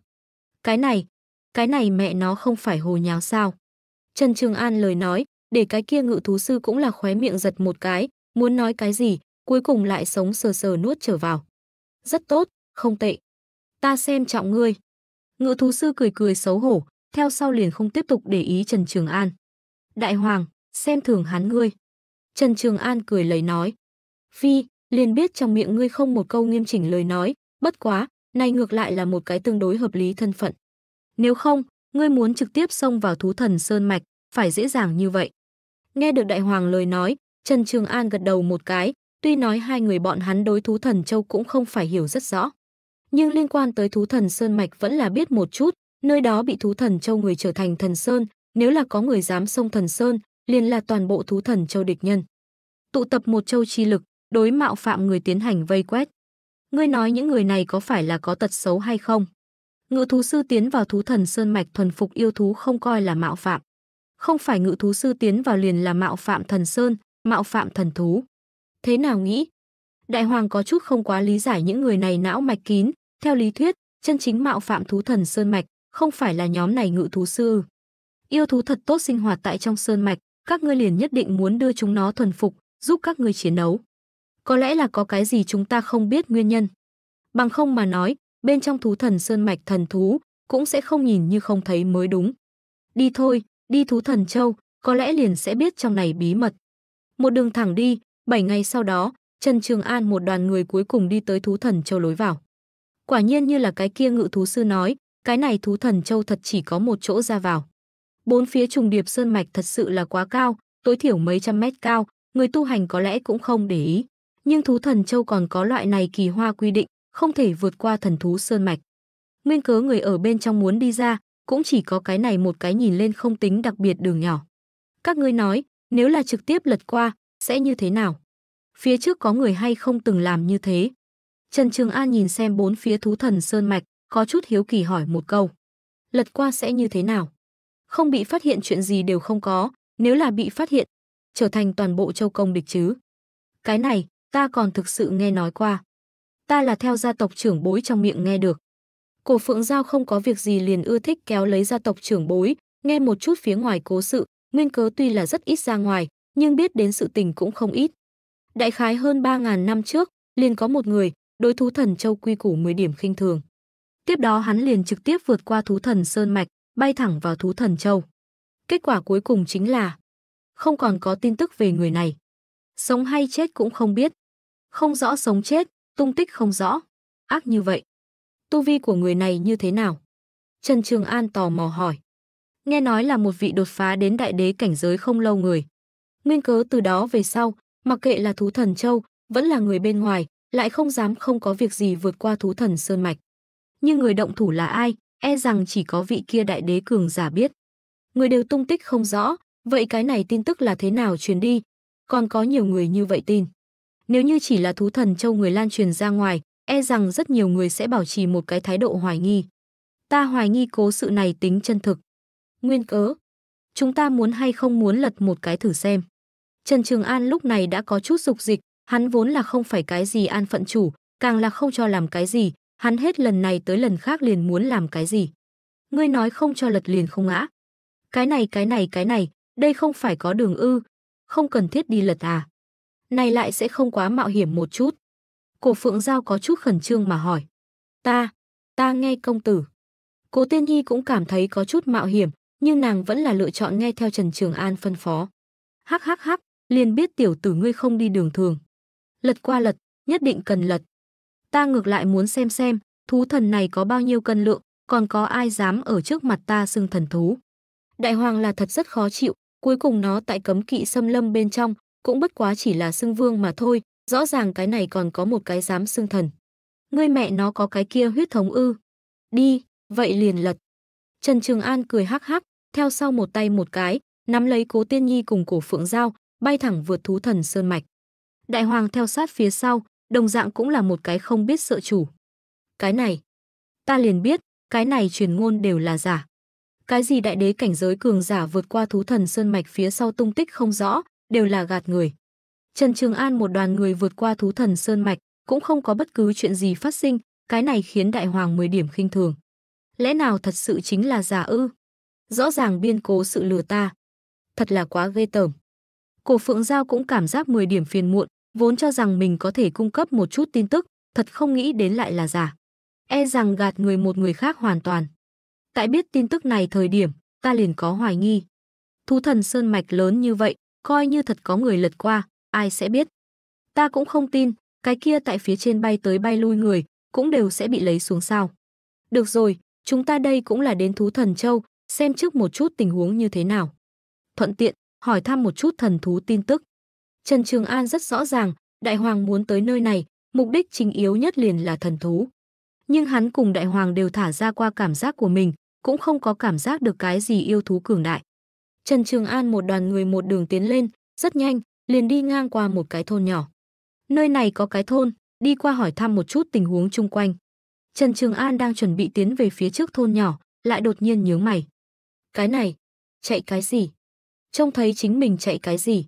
Cái này, cái này mẹ nó không phải hồ nháo sao? Trần Trường An lời nói, để cái kia ngự thú sư cũng là khóe miệng giật một cái, muốn nói cái gì, cuối cùng lại sống sờ sờ nuốt trở vào. Rất tốt, không tệ. Ta xem trọng ngươi. Ngự thú sư cười cười xấu hổ, theo sau liền không tiếp tục để ý Trần Trường An. Đại Hoàng, xem thường hắn ngươi. Trần Trường An cười lấy nói. Phi, liền biết trong miệng ngươi không một câu nghiêm chỉnh lời nói, bất quá, nay ngược lại là một cái tương đối hợp lý thân phận. Nếu không, ngươi muốn trực tiếp xông vào thú thần sơn mạch, phải dễ dàng như vậy. Nghe được đại hoàng lời nói, Trần Trường An gật đầu một cái, tuy nói hai người bọn hắn đối thú thần châu cũng không phải hiểu rất rõ. Nhưng liên quan tới thú thần sơn mạch vẫn là biết một chút, nơi đó bị thú thần châu người trở thành thần sơn, nếu là có người dám xông thần sơn, liền là toàn bộ thú thần châu địch nhân. Tụ tập một châu chi lực, đối mạo phạm người tiến hành vây quét. Ngươi nói những người này có phải là có tật xấu hay không? Ngự thú sư tiến vào thú thần sơn mạch thuần phục yêu thú không coi là mạo phạm. Không phải ngự thú sư tiến vào liền là mạo phạm thần sơn, mạo phạm thần thú. Thế nào nghĩ? Đại hoàng có chút không quá lý giải những người này não mạch kín, theo lý thuyết, chân chính mạo phạm thú thần sơn mạch, không phải là nhóm này ngự thú sư. Yêu thú thật tốt sinh hoạt tại trong sơn mạch, các ngươi liền nhất định muốn đưa chúng nó thuần phục, giúp các ngươi chiến đấu có lẽ là có cái gì chúng ta không biết nguyên nhân. Bằng không mà nói, bên trong thú thần sơn mạch thần thú cũng sẽ không nhìn như không thấy mới đúng. Đi thôi, đi thú thần châu, có lẽ liền sẽ biết trong này bí mật. Một đường thẳng đi, 7 ngày sau đó, Trần Trường An một đoàn người cuối cùng đi tới thú thần châu lối vào. Quả nhiên như là cái kia ngự thú sư nói, cái này thú thần châu thật chỉ có một chỗ ra vào. Bốn phía trùng điệp sơn mạch thật sự là quá cao, tối thiểu mấy trăm mét cao, người tu hành có lẽ cũng không để ý nhưng thú thần châu còn có loại này kỳ hoa quy định, không thể vượt qua thần thú sơn mạch. Nguyên cớ người ở bên trong muốn đi ra, cũng chỉ có cái này một cái nhìn lên không tính đặc biệt đường nhỏ. Các ngươi nói, nếu là trực tiếp lật qua, sẽ như thế nào? Phía trước có người hay không từng làm như thế? Trần Trường An nhìn xem bốn phía thú thần sơn mạch, có chút hiếu kỳ hỏi một câu. Lật qua sẽ như thế nào? Không bị phát hiện chuyện gì đều không có, nếu là bị phát hiện, trở thành toàn bộ châu công địch chứ. Cái này, ta còn thực sự nghe nói qua. Ta là theo gia tộc trưởng bối trong miệng nghe được. Cổ Phượng Giao không có việc gì liền ưa thích kéo lấy gia tộc trưởng bối, nghe một chút phía ngoài cố sự, nguyên cớ tuy là rất ít ra ngoài, nhưng biết đến sự tình cũng không ít. Đại khái hơn 3.000 năm trước, liền có một người, đối thú thần châu quy củ 10 điểm khinh thường. Tiếp đó hắn liền trực tiếp vượt qua thú thần Sơn Mạch, bay thẳng vào thú thần châu. Kết quả cuối cùng chính là không còn có tin tức về người này. Sống hay chết cũng không biết không rõ sống chết, tung tích không rõ. Ác như vậy. Tu vi của người này như thế nào? Trần Trường An tò mò hỏi. Nghe nói là một vị đột phá đến đại đế cảnh giới không lâu người. Nguyên cớ từ đó về sau, mặc kệ là thú thần châu, vẫn là người bên ngoài, lại không dám không có việc gì vượt qua thú thần sơn mạch. Nhưng người động thủ là ai, e rằng chỉ có vị kia đại đế cường giả biết. Người đều tung tích không rõ, vậy cái này tin tức là thế nào truyền đi, còn có nhiều người như vậy tin. Nếu như chỉ là thú thần châu người lan truyền ra ngoài, e rằng rất nhiều người sẽ bảo trì một cái thái độ hoài nghi. Ta hoài nghi cố sự này tính chân thực. Nguyên cớ, chúng ta muốn hay không muốn lật một cái thử xem. Trần Trường An lúc này đã có chút dục dịch, hắn vốn là không phải cái gì an phận chủ, càng là không cho làm cái gì, hắn hết lần này tới lần khác liền muốn làm cái gì. Ngươi nói không cho lật liền không ngã. Cái này cái này cái này, đây không phải có đường ư, không cần thiết đi lật à này lại sẽ không quá mạo hiểm một chút. Cổ Phượng Giao có chút khẩn trương mà hỏi. Ta, ta nghe công tử. Cố Tiên Nhi cũng cảm thấy có chút mạo hiểm, nhưng nàng vẫn là lựa chọn nghe theo Trần Trường An phân phó. Hắc hắc hắc, liền biết tiểu tử ngươi không đi đường thường. Lật qua lật, nhất định cần lật. Ta ngược lại muốn xem xem, thú thần này có bao nhiêu cân lượng, còn có ai dám ở trước mặt ta xưng thần thú. Đại hoàng là thật rất khó chịu, cuối cùng nó tại cấm kỵ xâm lâm bên trong, cũng bất quá chỉ là xưng vương mà thôi, rõ ràng cái này còn có một cái dám xưng thần. Ngươi mẹ nó có cái kia huyết thống ư. Đi, vậy liền lật. Trần Trường An cười hắc hắc, theo sau một tay một cái, nắm lấy cố tiên nhi cùng cổ phượng dao, bay thẳng vượt thú thần sơn mạch. Đại hoàng theo sát phía sau, đồng dạng cũng là một cái không biết sợ chủ. Cái này, ta liền biết, cái này truyền ngôn đều là giả. Cái gì đại đế cảnh giới cường giả vượt qua thú thần sơn mạch phía sau tung tích không rõ, đều là gạt người. Trần Trường An một đoàn người vượt qua thú thần sơn mạch, cũng không có bất cứ chuyện gì phát sinh, cái này khiến đại hoàng 10 điểm khinh thường. Lẽ nào thật sự chính là giả ư? Rõ ràng biên cố sự lừa ta. Thật là quá ghê tởm. Cổ Phượng Giao cũng cảm giác 10 điểm phiền muộn, vốn cho rằng mình có thể cung cấp một chút tin tức, thật không nghĩ đến lại là giả. E rằng gạt người một người khác hoàn toàn. Tại biết tin tức này thời điểm, ta liền có hoài nghi. Thú thần sơn mạch lớn như vậy, coi như thật có người lật qua, ai sẽ biết. Ta cũng không tin, cái kia tại phía trên bay tới bay lui người, cũng đều sẽ bị lấy xuống sao. Được rồi, chúng ta đây cũng là đến thú thần châu, xem trước một chút tình huống như thế nào. Thuận tiện, hỏi thăm một chút thần thú tin tức. Trần Trường An rất rõ ràng, đại hoàng muốn tới nơi này, mục đích chính yếu nhất liền là thần thú. Nhưng hắn cùng đại hoàng đều thả ra qua cảm giác của mình, cũng không có cảm giác được cái gì yêu thú cường đại. Trần Trường An một đoàn người một đường tiến lên, rất nhanh, liền đi ngang qua một cái thôn nhỏ. Nơi này có cái thôn, đi qua hỏi thăm một chút tình huống chung quanh. Trần Trường An đang chuẩn bị tiến về phía trước thôn nhỏ, lại đột nhiên nhướng mày. Cái này, chạy cái gì? Trông thấy chính mình chạy cái gì?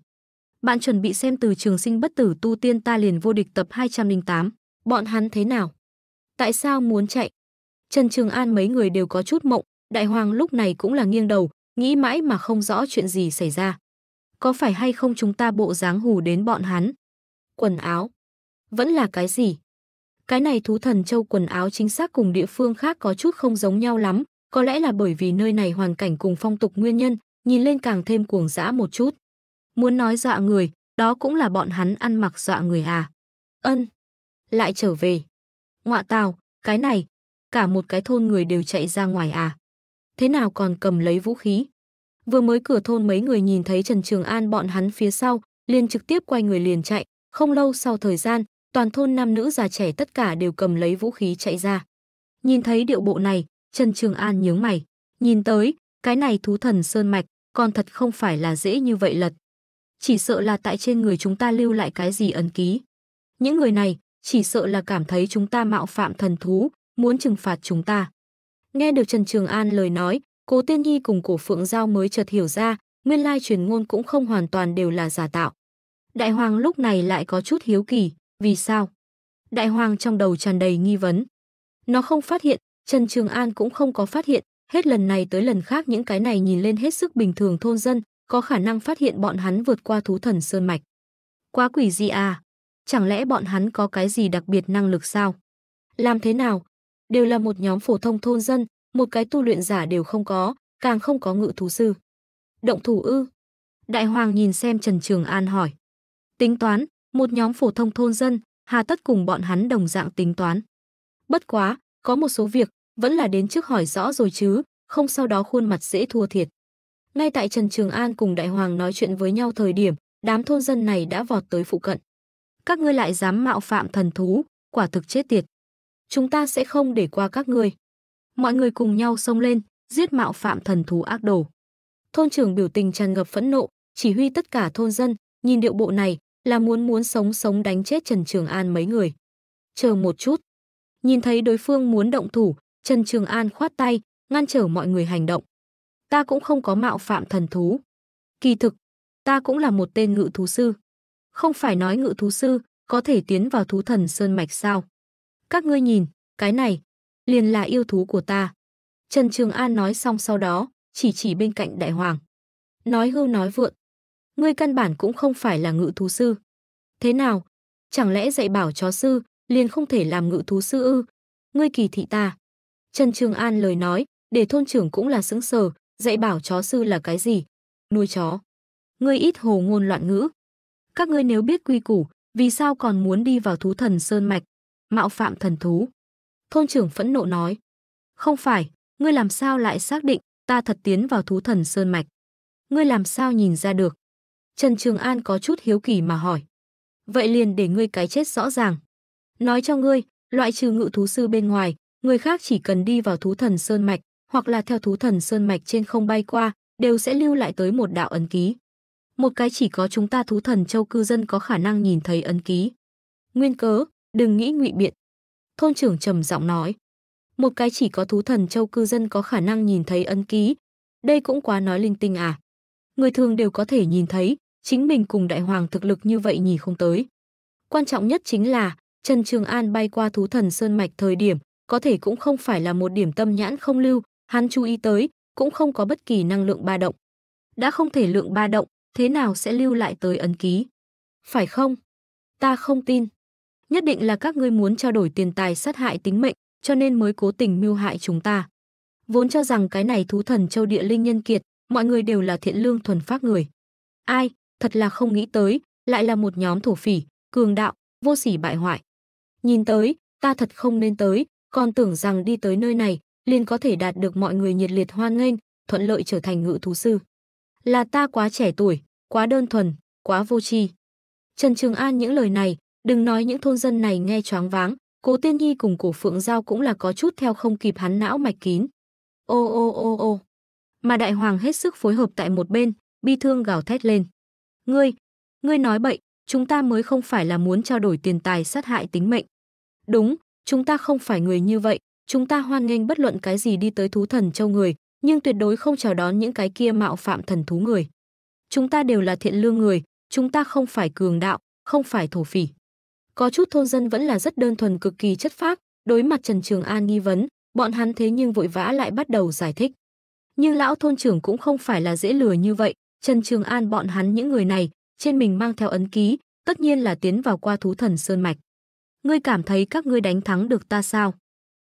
Bạn chuẩn bị xem từ trường sinh bất tử tu tiên ta liền vô địch tập 208, bọn hắn thế nào? Tại sao muốn chạy? Trần Trường An mấy người đều có chút mộng, Đại Hoàng lúc này cũng là nghiêng đầu, nghĩ mãi mà không rõ chuyện gì xảy ra. Có phải hay không chúng ta bộ dáng hù đến bọn hắn? Quần áo. Vẫn là cái gì? Cái này thú thần châu quần áo chính xác cùng địa phương khác có chút không giống nhau lắm, có lẽ là bởi vì nơi này hoàn cảnh cùng phong tục nguyên nhân, nhìn lên càng thêm cuồng dã một chút. Muốn nói dọa người, đó cũng là bọn hắn ăn mặc dọa người à. Ân. Lại trở về. Ngoạ tào, cái này, cả một cái thôn người đều chạy ra ngoài à thế nào còn cầm lấy vũ khí. Vừa mới cửa thôn mấy người nhìn thấy Trần Trường An bọn hắn phía sau, liền trực tiếp quay người liền chạy, không lâu sau thời gian, toàn thôn nam nữ già trẻ tất cả đều cầm lấy vũ khí chạy ra. Nhìn thấy điệu bộ này, Trần Trường An nhướng mày, nhìn tới, cái này thú thần sơn mạch, còn thật không phải là dễ như vậy lật. Chỉ sợ là tại trên người chúng ta lưu lại cái gì ấn ký. Những người này, chỉ sợ là cảm thấy chúng ta mạo phạm thần thú, muốn trừng phạt chúng ta. Nghe được Trần Trường An lời nói, Cố Tiên Nhi cùng Cổ Phượng Giao mới chợt hiểu ra, nguyên lai truyền ngôn cũng không hoàn toàn đều là giả tạo. Đại Hoàng lúc này lại có chút hiếu kỳ, vì sao? Đại Hoàng trong đầu tràn đầy nghi vấn. Nó không phát hiện, Trần Trường An cũng không có phát hiện, hết lần này tới lần khác những cái này nhìn lên hết sức bình thường thôn dân, có khả năng phát hiện bọn hắn vượt qua thú thần sơn mạch. Quá quỷ gì à? Chẳng lẽ bọn hắn có cái gì đặc biệt năng lực sao? Làm thế nào, đều là một nhóm phổ thông thôn dân, một cái tu luyện giả đều không có, càng không có ngự thú sư. Động thủ ư? Đại hoàng nhìn xem Trần Trường An hỏi. Tính toán, một nhóm phổ thông thôn dân, hà tất cùng bọn hắn đồng dạng tính toán. Bất quá, có một số việc, vẫn là đến trước hỏi rõ rồi chứ, không sau đó khuôn mặt dễ thua thiệt. Ngay tại Trần Trường An cùng Đại Hoàng nói chuyện với nhau thời điểm, đám thôn dân này đã vọt tới phụ cận. Các ngươi lại dám mạo phạm thần thú, quả thực chết tiệt chúng ta sẽ không để qua các ngươi. Mọi người cùng nhau xông lên, giết mạo phạm thần thú ác đồ. Thôn trưởng biểu tình tràn ngập phẫn nộ, chỉ huy tất cả thôn dân, nhìn điệu bộ này là muốn muốn sống sống đánh chết Trần Trường An mấy người. Chờ một chút. Nhìn thấy đối phương muốn động thủ, Trần Trường An khoát tay, ngăn trở mọi người hành động. Ta cũng không có mạo phạm thần thú. Kỳ thực, ta cũng là một tên ngự thú sư. Không phải nói ngự thú sư có thể tiến vào thú thần sơn mạch sao? các ngươi nhìn, cái này, liền là yêu thú của ta. Trần Trường An nói xong sau đó, chỉ chỉ bên cạnh đại hoàng. Nói hưu nói vượn, ngươi căn bản cũng không phải là ngự thú sư. Thế nào, chẳng lẽ dạy bảo chó sư, liền không thể làm ngự thú sư ư? Ngươi kỳ thị ta. Trần Trường An lời nói, để thôn trưởng cũng là sững sờ, dạy bảo chó sư là cái gì? Nuôi chó. Ngươi ít hồ ngôn loạn ngữ. Các ngươi nếu biết quy củ, vì sao còn muốn đi vào thú thần sơn mạch? mạo phạm thần thú. Thôn trưởng phẫn nộ nói, không phải, ngươi làm sao lại xác định ta thật tiến vào thú thần sơn mạch. Ngươi làm sao nhìn ra được? Trần Trường An có chút hiếu kỳ mà hỏi. Vậy liền để ngươi cái chết rõ ràng. Nói cho ngươi, loại trừ ngự thú sư bên ngoài, người khác chỉ cần đi vào thú thần sơn mạch, hoặc là theo thú thần sơn mạch trên không bay qua, đều sẽ lưu lại tới một đạo ấn ký. Một cái chỉ có chúng ta thú thần châu cư dân có khả năng nhìn thấy ấn ký. Nguyên cớ, Đừng nghĩ ngụy biện. Thôn trưởng trầm giọng nói. Một cái chỉ có thú thần châu cư dân có khả năng nhìn thấy ân ký. Đây cũng quá nói linh tinh à. Người thường đều có thể nhìn thấy, chính mình cùng đại hoàng thực lực như vậy nhỉ không tới. Quan trọng nhất chính là, Trần Trường An bay qua thú thần sơn mạch thời điểm, có thể cũng không phải là một điểm tâm nhãn không lưu, hắn chú ý tới, cũng không có bất kỳ năng lượng ba động. Đã không thể lượng ba động, thế nào sẽ lưu lại tới ấn ký? Phải không? Ta không tin nhất định là các ngươi muốn trao đổi tiền tài sát hại tính mệnh, cho nên mới cố tình mưu hại chúng ta. Vốn cho rằng cái này thú thần châu địa linh nhân kiệt, mọi người đều là thiện lương thuần phác người. Ai, thật là không nghĩ tới, lại là một nhóm thổ phỉ, cường đạo, vô sỉ bại hoại. Nhìn tới, ta thật không nên tới, còn tưởng rằng đi tới nơi này, liền có thể đạt được mọi người nhiệt liệt hoan nghênh, thuận lợi trở thành ngự thú sư. Là ta quá trẻ tuổi, quá đơn thuần, quá vô tri. Trần Trường An những lời này, Đừng nói những thôn dân này nghe choáng váng, Cố Tiên Nhi cùng Cổ Phượng Giao cũng là có chút theo không kịp hắn não mạch kín. Ô ô ô ô. Mà đại hoàng hết sức phối hợp tại một bên, bi thương gào thét lên. Ngươi, ngươi nói bậy, chúng ta mới không phải là muốn trao đổi tiền tài sát hại tính mệnh. Đúng, chúng ta không phải người như vậy, chúng ta hoan nghênh bất luận cái gì đi tới thú thần châu người, nhưng tuyệt đối không chào đón những cái kia mạo phạm thần thú người. Chúng ta đều là thiện lương người, chúng ta không phải cường đạo, không phải thổ phỉ có chút thôn dân vẫn là rất đơn thuần cực kỳ chất phác, đối mặt Trần Trường An nghi vấn, bọn hắn thế nhưng vội vã lại bắt đầu giải thích. Nhưng lão thôn trưởng cũng không phải là dễ lừa như vậy, Trần Trường An bọn hắn những người này, trên mình mang theo ấn ký, tất nhiên là tiến vào qua thú thần sơn mạch. Ngươi cảm thấy các ngươi đánh thắng được ta sao?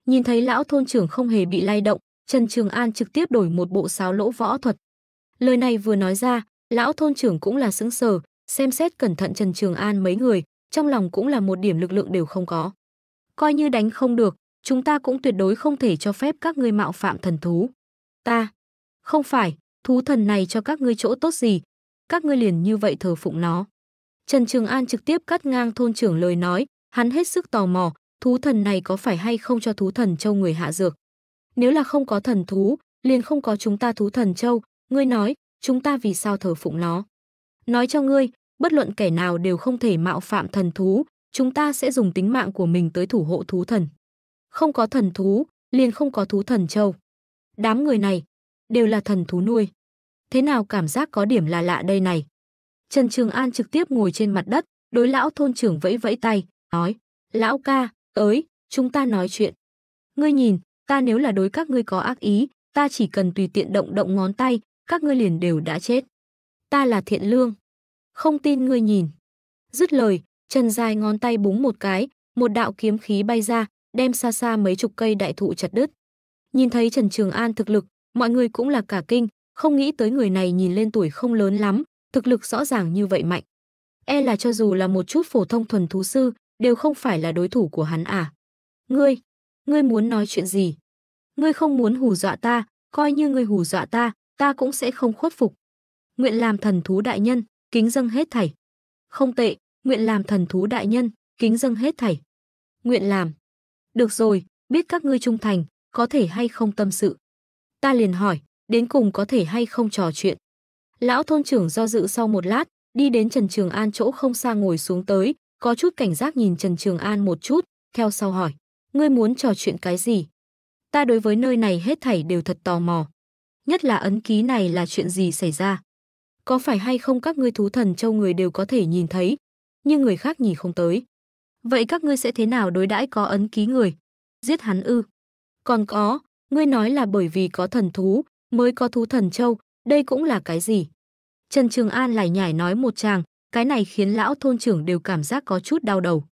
Nhìn thấy lão thôn trưởng không hề bị lay động, Trần Trường An trực tiếp đổi một bộ sáo lỗ võ thuật. Lời này vừa nói ra, lão thôn trưởng cũng là sững sờ, xem xét cẩn thận Trần Trường An mấy người, trong lòng cũng là một điểm lực lượng đều không có. Coi như đánh không được, chúng ta cũng tuyệt đối không thể cho phép các ngươi mạo phạm thần thú. Ta, không phải, thú thần này cho các ngươi chỗ tốt gì, các ngươi liền như vậy thờ phụng nó. Trần Trường An trực tiếp cắt ngang thôn trưởng lời nói, hắn hết sức tò mò, thú thần này có phải hay không cho thú thần châu người hạ dược. Nếu là không có thần thú, liền không có chúng ta thú thần châu, ngươi nói, chúng ta vì sao thờ phụng nó. Nói cho ngươi, bất luận kẻ nào đều không thể mạo phạm thần thú, chúng ta sẽ dùng tính mạng của mình tới thủ hộ thú thần. Không có thần thú, liền không có thú thần châu. Đám người này đều là thần thú nuôi. Thế nào cảm giác có điểm là lạ đây này? Trần Trường An trực tiếp ngồi trên mặt đất, đối lão thôn trưởng vẫy vẫy tay, nói, lão ca, tới, chúng ta nói chuyện. Ngươi nhìn, ta nếu là đối các ngươi có ác ý, ta chỉ cần tùy tiện động động ngón tay, các ngươi liền đều đã chết. Ta là thiện lương, không tin ngươi nhìn. Dứt lời, Trần dài ngón tay búng một cái, một đạo kiếm khí bay ra, đem xa xa mấy chục cây đại thụ chặt đứt. Nhìn thấy Trần Trường An thực lực, mọi người cũng là cả kinh, không nghĩ tới người này nhìn lên tuổi không lớn lắm, thực lực rõ ràng như vậy mạnh. E là cho dù là một chút phổ thông thuần thú sư, đều không phải là đối thủ của hắn à. Ngươi, ngươi muốn nói chuyện gì? Ngươi không muốn hù dọa ta, coi như ngươi hù dọa ta, ta cũng sẽ không khuất phục. Nguyện làm thần thú đại nhân kính dâng hết thảy. Không tệ, nguyện làm thần thú đại nhân, kính dâng hết thảy. Nguyện làm. Được rồi, biết các ngươi trung thành, có thể hay không tâm sự. Ta liền hỏi, đến cùng có thể hay không trò chuyện. Lão thôn trưởng do dự sau một lát, đi đến Trần Trường An chỗ không xa ngồi xuống tới, có chút cảnh giác nhìn Trần Trường An một chút, theo sau hỏi, ngươi muốn trò chuyện cái gì? Ta đối với nơi này hết thảy đều thật tò mò. Nhất là ấn ký này là chuyện gì xảy ra? có phải hay không các ngươi thú thần châu người đều có thể nhìn thấy, nhưng người khác nhìn không tới. Vậy các ngươi sẽ thế nào đối đãi có ấn ký người? Giết hắn ư? Còn có, ngươi nói là bởi vì có thần thú, mới có thú thần châu, đây cũng là cái gì? Trần Trường An lải nhải nói một chàng, cái này khiến lão thôn trưởng đều cảm giác có chút đau đầu.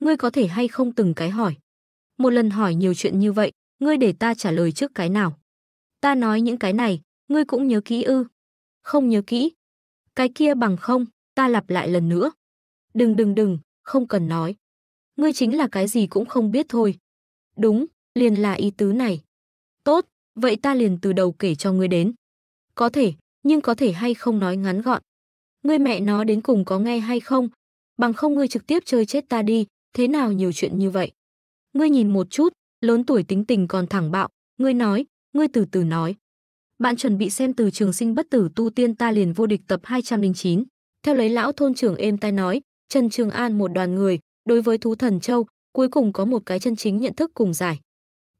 Ngươi có thể hay không từng cái hỏi? Một lần hỏi nhiều chuyện như vậy, ngươi để ta trả lời trước cái nào? Ta nói những cái này, ngươi cũng nhớ kỹ ư? Không nhớ kỹ. Cái kia bằng không, ta lặp lại lần nữa. Đừng đừng đừng, không cần nói. Ngươi chính là cái gì cũng không biết thôi. Đúng, liền là ý tứ này. Tốt, vậy ta liền từ đầu kể cho ngươi đến. Có thể, nhưng có thể hay không nói ngắn gọn. Ngươi mẹ nó đến cùng có nghe hay không? Bằng không ngươi trực tiếp chơi chết ta đi, thế nào nhiều chuyện như vậy? Ngươi nhìn một chút, lớn tuổi tính tình còn thẳng bạo, ngươi nói, ngươi từ từ nói bạn chuẩn bị xem từ trường sinh bất tử tu tiên ta liền vô địch tập 209. Theo lấy lão thôn trưởng êm tai nói, Trần Trường An một đoàn người, đối với thú thần châu, cuối cùng có một cái chân chính nhận thức cùng giải.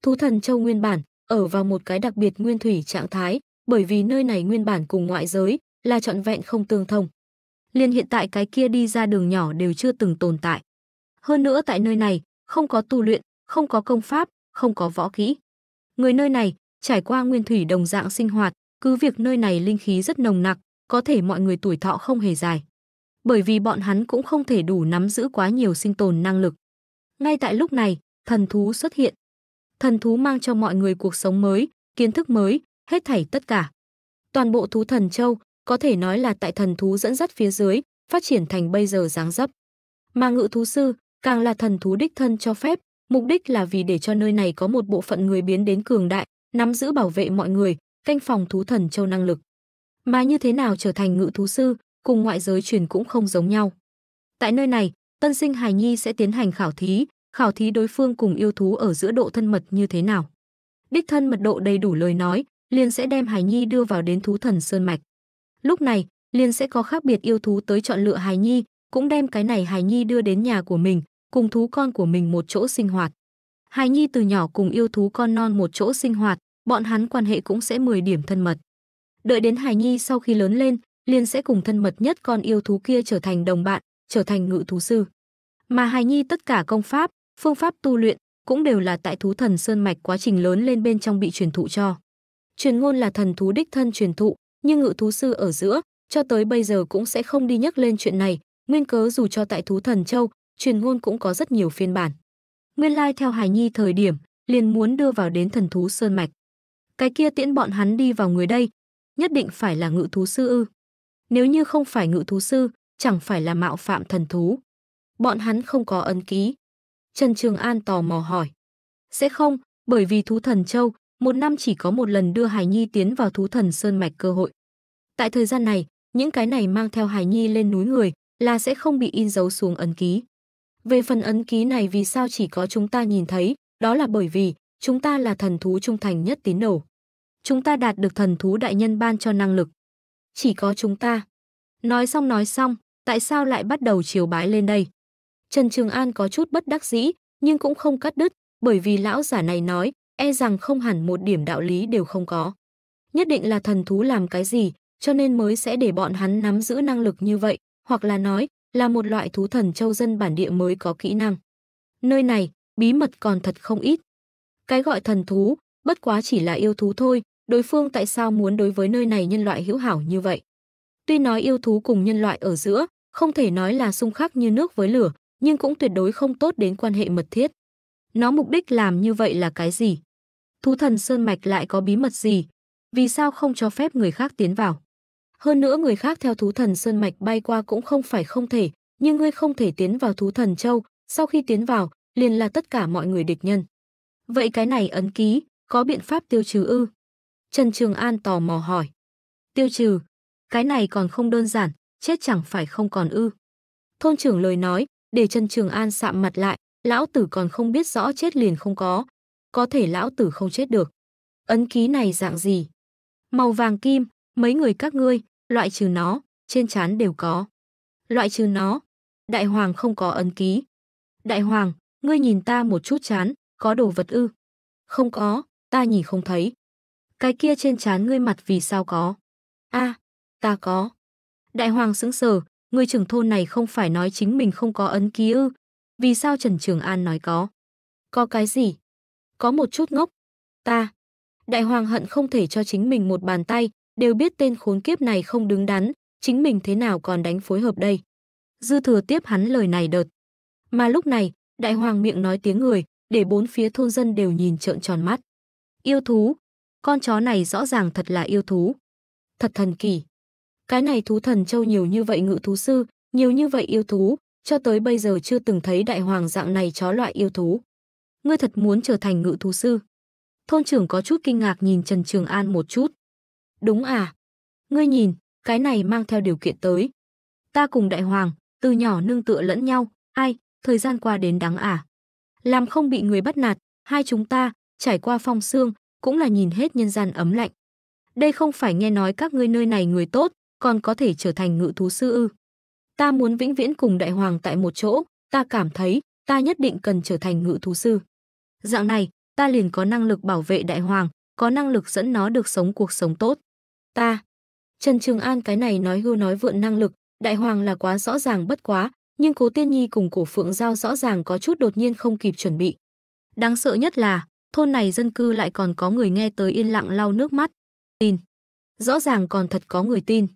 Thú thần châu nguyên bản, ở vào một cái đặc biệt nguyên thủy trạng thái, bởi vì nơi này nguyên bản cùng ngoại giới, là trọn vẹn không tương thông. Liên hiện tại cái kia đi ra đường nhỏ đều chưa từng tồn tại. Hơn nữa tại nơi này, không có tu luyện, không có công pháp, không có võ kỹ. Người nơi này Trải qua nguyên thủy đồng dạng sinh hoạt, cứ việc nơi này linh khí rất nồng nặc, có thể mọi người tuổi thọ không hề dài. Bởi vì bọn hắn cũng không thể đủ nắm giữ quá nhiều sinh tồn năng lực. Ngay tại lúc này, thần thú xuất hiện. Thần thú mang cho mọi người cuộc sống mới, kiến thức mới, hết thảy tất cả. Toàn bộ thú thần châu có thể nói là tại thần thú dẫn dắt phía dưới, phát triển thành bây giờ dáng dấp. Mà ngự thú sư càng là thần thú đích thân cho phép, mục đích là vì để cho nơi này có một bộ phận người biến đến cường đại, nắm giữ bảo vệ mọi người, canh phòng thú thần châu năng lực. Mà như thế nào trở thành ngự thú sư, cùng ngoại giới truyền cũng không giống nhau. Tại nơi này, tân sinh hài nhi sẽ tiến hành khảo thí, khảo thí đối phương cùng yêu thú ở giữa độ thân mật như thế nào. Đích thân mật độ đầy đủ lời nói, liền sẽ đem hài nhi đưa vào đến thú thần sơn mạch. Lúc này, liền sẽ có khác biệt yêu thú tới chọn lựa hài nhi, cũng đem cái này hài nhi đưa đến nhà của mình, cùng thú con của mình một chỗ sinh hoạt. Hài nhi từ nhỏ cùng yêu thú con non một chỗ sinh hoạt, bọn hắn quan hệ cũng sẽ 10 điểm thân mật. Đợi đến Hải Nhi sau khi lớn lên, liền sẽ cùng thân mật nhất con yêu thú kia trở thành đồng bạn, trở thành ngự thú sư. Mà Hải Nhi tất cả công pháp, phương pháp tu luyện cũng đều là tại thú thần sơn mạch quá trình lớn lên bên trong bị truyền thụ cho. Truyền ngôn là thần thú đích thân truyền thụ, nhưng ngự thú sư ở giữa, cho tới bây giờ cũng sẽ không đi nhắc lên chuyện này, nguyên cớ dù cho tại thú thần châu, truyền ngôn cũng có rất nhiều phiên bản. Nguyên lai theo Hải Nhi thời điểm, liền muốn đưa vào đến thần thú sơn mạch cái kia tiễn bọn hắn đi vào người đây, nhất định phải là ngự thú sư ư. Nếu như không phải ngự thú sư, chẳng phải là mạo phạm thần thú. Bọn hắn không có ấn ký. Trần Trường An tò mò hỏi. Sẽ không, bởi vì thú thần châu, một năm chỉ có một lần đưa Hải Nhi tiến vào thú thần sơn mạch cơ hội. Tại thời gian này, những cái này mang theo Hải Nhi lên núi người là sẽ không bị in dấu xuống ấn ký. Về phần ấn ký này vì sao chỉ có chúng ta nhìn thấy, đó là bởi vì Chúng ta là thần thú trung thành nhất tín đồ. Chúng ta đạt được thần thú đại nhân ban cho năng lực. Chỉ có chúng ta. Nói xong nói xong, tại sao lại bắt đầu chiều bái lên đây? Trần Trường An có chút bất đắc dĩ, nhưng cũng không cắt đứt, bởi vì lão giả này nói, e rằng không hẳn một điểm đạo lý đều không có. Nhất định là thần thú làm cái gì, cho nên mới sẽ để bọn hắn nắm giữ năng lực như vậy, hoặc là nói, là một loại thú thần châu dân bản địa mới có kỹ năng. Nơi này, bí mật còn thật không ít. Cái gọi thần thú, bất quá chỉ là yêu thú thôi, đối phương tại sao muốn đối với nơi này nhân loại hữu hảo như vậy? Tuy nói yêu thú cùng nhân loại ở giữa, không thể nói là xung khắc như nước với lửa, nhưng cũng tuyệt đối không tốt đến quan hệ mật thiết. Nó mục đích làm như vậy là cái gì? Thú thần Sơn Mạch lại có bí mật gì? Vì sao không cho phép người khác tiến vào? Hơn nữa người khác theo thú thần Sơn Mạch bay qua cũng không phải không thể, nhưng ngươi không thể tiến vào thú thần châu, sau khi tiến vào, liền là tất cả mọi người địch nhân. Vậy cái này ấn ký, có biện pháp tiêu trừ ư? Trần Trường An tò mò hỏi. Tiêu trừ, cái này còn không đơn giản, chết chẳng phải không còn ư. Thôn trưởng lời nói, để Trần Trường An sạm mặt lại, lão tử còn không biết rõ chết liền không có. Có thể lão tử không chết được. Ấn ký này dạng gì? Màu vàng kim, mấy người các ngươi, loại trừ nó, trên trán đều có. Loại trừ nó, đại hoàng không có ấn ký. Đại hoàng, ngươi nhìn ta một chút chán, có đồ vật ư? Không có, ta nhìn không thấy. Cái kia trên trán ngươi mặt vì sao có? a ta có. Đại hoàng sững sờ, người trưởng thôn này không phải nói chính mình không có ấn ký ư. Vì sao Trần Trường An nói có? Có cái gì? Có một chút ngốc. Ta. Đại hoàng hận không thể cho chính mình một bàn tay, đều biết tên khốn kiếp này không đứng đắn, chính mình thế nào còn đánh phối hợp đây. Dư thừa tiếp hắn lời này đợt. Mà lúc này, đại hoàng miệng nói tiếng người, để bốn phía thôn dân đều nhìn trợn tròn mắt. Yêu thú, con chó này rõ ràng thật là yêu thú. Thật thần kỳ. Cái này thú thần châu nhiều như vậy ngự thú sư, nhiều như vậy yêu thú, cho tới bây giờ chưa từng thấy đại hoàng dạng này chó loại yêu thú. Ngươi thật muốn trở thành ngự thú sư. Thôn trưởng có chút kinh ngạc nhìn Trần Trường An một chút. Đúng à. Ngươi nhìn, cái này mang theo điều kiện tới. Ta cùng đại hoàng, từ nhỏ nương tựa lẫn nhau, ai, thời gian qua đến đáng à làm không bị người bắt nạt, hai chúng ta, trải qua phong xương, cũng là nhìn hết nhân gian ấm lạnh. Đây không phải nghe nói các ngươi nơi này người tốt, còn có thể trở thành ngự thú sư ư. Ta muốn vĩnh viễn cùng đại hoàng tại một chỗ, ta cảm thấy ta nhất định cần trở thành ngự thú sư. Dạng này, ta liền có năng lực bảo vệ đại hoàng, có năng lực dẫn nó được sống cuộc sống tốt. Ta, Trần Trường An cái này nói hưu nói vượn năng lực, đại hoàng là quá rõ ràng bất quá, nhưng Cố Tiên Nhi cùng Cổ Phượng Giao rõ ràng có chút đột nhiên không kịp chuẩn bị. Đáng sợ nhất là, thôn này dân cư lại còn có người nghe tới yên lặng lau nước mắt. Tin. Rõ ràng còn thật có người tin.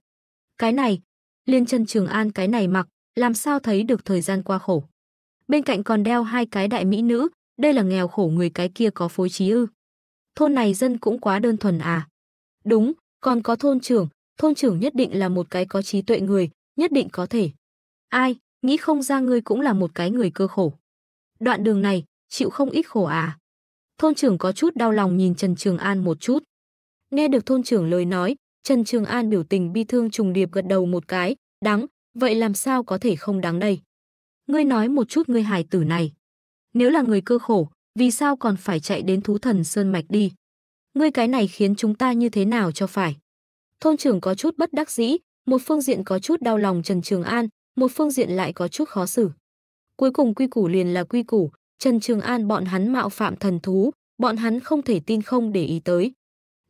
Cái này, liên chân Trường An cái này mặc, làm sao thấy được thời gian qua khổ. Bên cạnh còn đeo hai cái đại mỹ nữ, đây là nghèo khổ người cái kia có phối trí ư. Thôn này dân cũng quá đơn thuần à. Đúng, còn có thôn trưởng, thôn trưởng nhất định là một cái có trí tuệ người, nhất định có thể. Ai, nghĩ không ra ngươi cũng là một cái người cơ khổ. Đoạn đường này, chịu không ít khổ à. Thôn trưởng có chút đau lòng nhìn Trần Trường An một chút. Nghe được thôn trưởng lời nói, Trần Trường An biểu tình bi thương trùng điệp gật đầu một cái, đáng, vậy làm sao có thể không đáng đây? Ngươi nói một chút ngươi hài tử này. Nếu là người cơ khổ, vì sao còn phải chạy đến thú thần Sơn Mạch đi? Ngươi cái này khiến chúng ta như thế nào cho phải? Thôn trưởng có chút bất đắc dĩ, một phương diện có chút đau lòng Trần Trường An, một phương diện lại có chút khó xử. Cuối cùng quy củ liền là quy củ, Trần Trường An bọn hắn mạo phạm thần thú, bọn hắn không thể tin không để ý tới.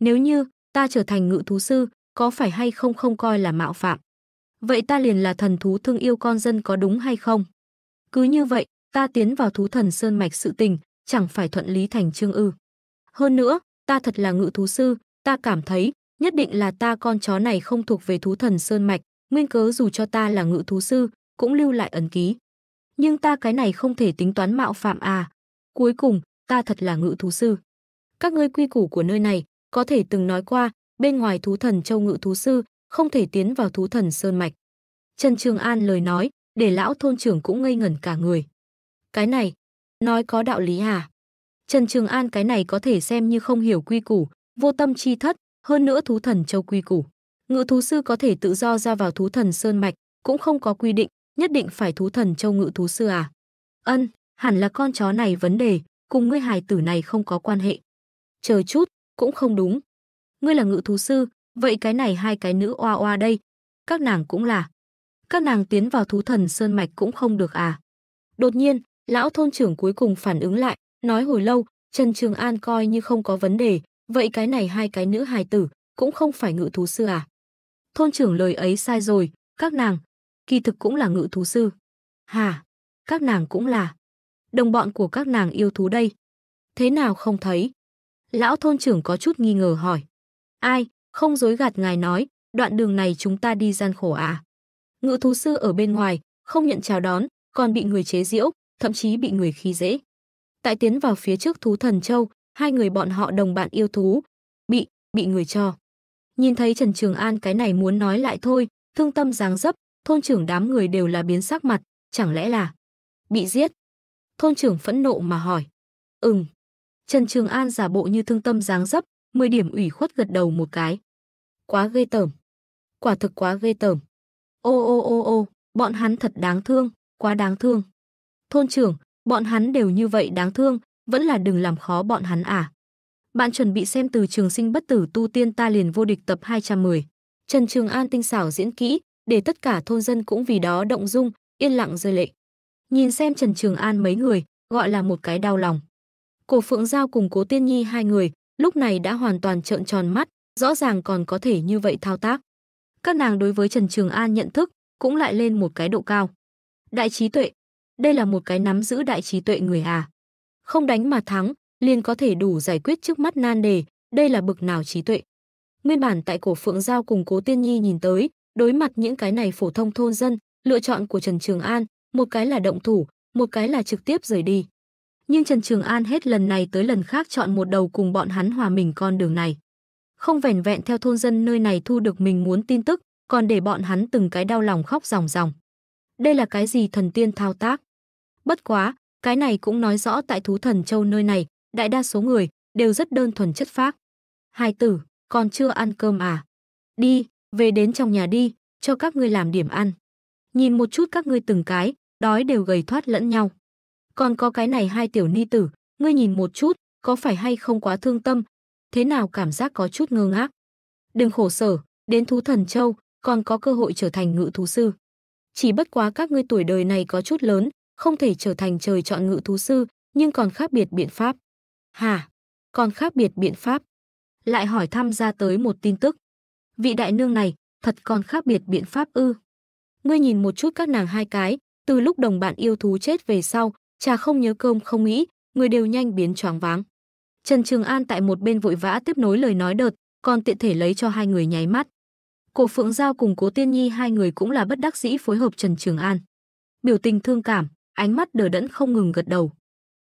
Nếu như ta trở thành ngự thú sư, có phải hay không không coi là mạo phạm? Vậy ta liền là thần thú thương yêu con dân có đúng hay không? Cứ như vậy, ta tiến vào thú thần sơn mạch sự tình, chẳng phải thuận lý thành trương ư. Hơn nữa, ta thật là ngự thú sư, ta cảm thấy, nhất định là ta con chó này không thuộc về thú thần sơn mạch, Nguyên cớ dù cho ta là ngự thú sư, cũng lưu lại ấn ký. Nhưng ta cái này không thể tính toán mạo phạm à. Cuối cùng, ta thật là ngự thú sư. Các ngươi quy củ của nơi này, có thể từng nói qua, bên ngoài thú thần châu ngự thú sư, không thể tiến vào thú thần sơn mạch. Trần Trường An lời nói, để lão thôn trưởng cũng ngây ngẩn cả người. Cái này, nói có đạo lý à? Trần Trường An cái này có thể xem như không hiểu quy củ, vô tâm chi thất, hơn nữa thú thần châu quy củ ngự thú sư có thể tự do ra vào thú thần sơn mạch, cũng không có quy định, nhất định phải thú thần châu ngự thú sư à? Ân, hẳn là con chó này vấn đề, cùng ngươi hài tử này không có quan hệ. Chờ chút, cũng không đúng. Ngươi là ngự thú sư, vậy cái này hai cái nữ oa oa đây, các nàng cũng là. Các nàng tiến vào thú thần sơn mạch cũng không được à? Đột nhiên, lão thôn trưởng cuối cùng phản ứng lại, nói hồi lâu, Trần Trường An coi như không có vấn đề, vậy cái này hai cái nữ hài tử cũng không phải ngự thú sư à? Thôn trưởng lời ấy sai rồi, các nàng, kỳ thực cũng là ngự thú sư. Hà, các nàng cũng là. Đồng bọn của các nàng yêu thú đây. Thế nào không thấy? Lão thôn trưởng có chút nghi ngờ hỏi. Ai, không dối gạt ngài nói, đoạn đường này chúng ta đi gian khổ à? Ngự thú sư ở bên ngoài, không nhận chào đón, còn bị người chế giễu, thậm chí bị người khi dễ. Tại tiến vào phía trước thú thần châu, hai người bọn họ đồng bạn yêu thú, bị, bị người cho. Nhìn thấy Trần Trường An cái này muốn nói lại thôi, thương tâm dáng dấp, thôn trưởng đám người đều là biến sắc mặt, chẳng lẽ là bị giết? Thôn trưởng phẫn nộ mà hỏi. Ừm. Trần Trường An giả bộ như thương tâm dáng dấp, 10 điểm ủy khuất gật đầu một cái. Quá ghê tởm. Quả thực quá ghê tởm. Ô ô ô ô, bọn hắn thật đáng thương, quá đáng thương. Thôn trưởng, bọn hắn đều như vậy đáng thương, vẫn là đừng làm khó bọn hắn à. Bạn chuẩn bị xem từ trường sinh bất tử tu tiên ta liền vô địch tập 210. Trần Trường An tinh xảo diễn kỹ, để tất cả thôn dân cũng vì đó động dung, yên lặng rơi lệ. Nhìn xem Trần Trường An mấy người, gọi là một cái đau lòng. Cổ Phượng Giao cùng Cố Tiên Nhi hai người, lúc này đã hoàn toàn trợn tròn mắt, rõ ràng còn có thể như vậy thao tác. Các nàng đối với Trần Trường An nhận thức cũng lại lên một cái độ cao. Đại trí tuệ, đây là một cái nắm giữ đại trí tuệ người à. Không đánh mà thắng, liền có thể đủ giải quyết trước mắt nan đề, đây là bực nào trí tuệ. Nguyên bản tại cổ Phượng Giao cùng Cố Tiên Nhi nhìn tới, đối mặt những cái này phổ thông thôn dân, lựa chọn của Trần Trường An, một cái là động thủ, một cái là trực tiếp rời đi. Nhưng Trần Trường An hết lần này tới lần khác chọn một đầu cùng bọn hắn hòa mình con đường này. Không vẻn vẹn theo thôn dân nơi này thu được mình muốn tin tức, còn để bọn hắn từng cái đau lòng khóc ròng ròng. Đây là cái gì thần tiên thao tác? Bất quá, cái này cũng nói rõ tại thú thần châu nơi này, đại đa số người đều rất đơn thuần chất phác. Hai tử, còn chưa ăn cơm à? Đi, về đến trong nhà đi, cho các ngươi làm điểm ăn. Nhìn một chút các ngươi từng cái, đói đều gầy thoát lẫn nhau. Còn có cái này hai tiểu ni tử, ngươi nhìn một chút, có phải hay không quá thương tâm, thế nào cảm giác có chút ngơ ngác. Đừng khổ sở, đến thú thần châu, còn có cơ hội trở thành ngự thú sư. Chỉ bất quá các ngươi tuổi đời này có chút lớn, không thể trở thành trời chọn ngự thú sư, nhưng còn khác biệt biện pháp. Hả? Còn khác biệt biện pháp. Lại hỏi thăm ra tới một tin tức. Vị đại nương này, thật còn khác biệt biện pháp ư. Ngươi nhìn một chút các nàng hai cái, từ lúc đồng bạn yêu thú chết về sau, trà không nhớ cơm không nghĩ, người đều nhanh biến choáng váng. Trần Trường An tại một bên vội vã tiếp nối lời nói đợt, còn tiện thể lấy cho hai người nháy mắt. Cổ Phượng Giao cùng Cố Tiên Nhi hai người cũng là bất đắc dĩ phối hợp Trần Trường An. Biểu tình thương cảm, ánh mắt đờ đẫn không ngừng gật đầu.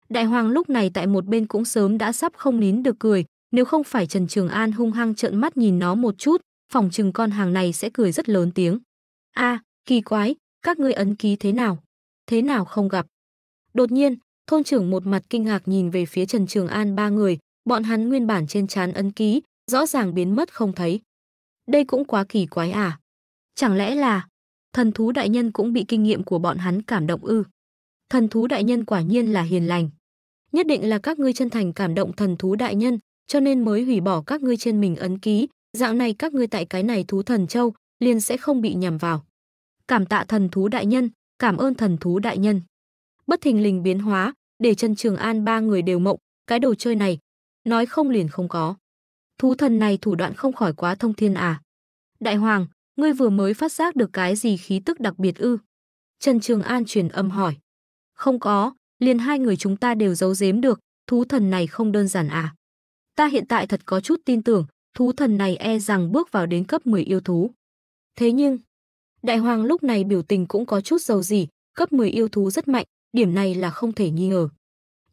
Đại Hoàng lúc này tại một bên cũng sớm đã sắp không nín được cười, nếu không phải Trần Trường An hung hăng trợn mắt nhìn nó một chút, phòng chừng con hàng này sẽ cười rất lớn tiếng. A, kỳ quái, các ngươi ấn ký thế nào? Thế nào không gặp? Đột nhiên, thôn trưởng một mặt kinh ngạc nhìn về phía Trần Trường An ba người, bọn hắn nguyên bản trên trán ấn ký, rõ ràng biến mất không thấy. Đây cũng quá kỳ quái à? Chẳng lẽ là thần thú đại nhân cũng bị kinh nghiệm của bọn hắn cảm động ư? Thần thú đại nhân quả nhiên là hiền lành nhất định là các ngươi chân thành cảm động thần thú đại nhân, cho nên mới hủy bỏ các ngươi trên mình ấn ký, dạng này các ngươi tại cái này thú thần châu, liền sẽ không bị nhằm vào. Cảm tạ thần thú đại nhân, cảm ơn thần thú đại nhân. Bất thình lình biến hóa, để chân Trường An ba người đều mộng, cái đồ chơi này, nói không liền không có. Thú thần này thủ đoạn không khỏi quá thông thiên à. Đại hoàng, ngươi vừa mới phát giác được cái gì khí tức đặc biệt ư? Trần Trường An truyền âm hỏi. Không có, liền hai người chúng ta đều giấu giếm được, thú thần này không đơn giản à. Ta hiện tại thật có chút tin tưởng, thú thần này e rằng bước vào đến cấp 10 yêu thú. Thế nhưng, đại hoàng lúc này biểu tình cũng có chút dầu gì, cấp 10 yêu thú rất mạnh, điểm này là không thể nghi ngờ.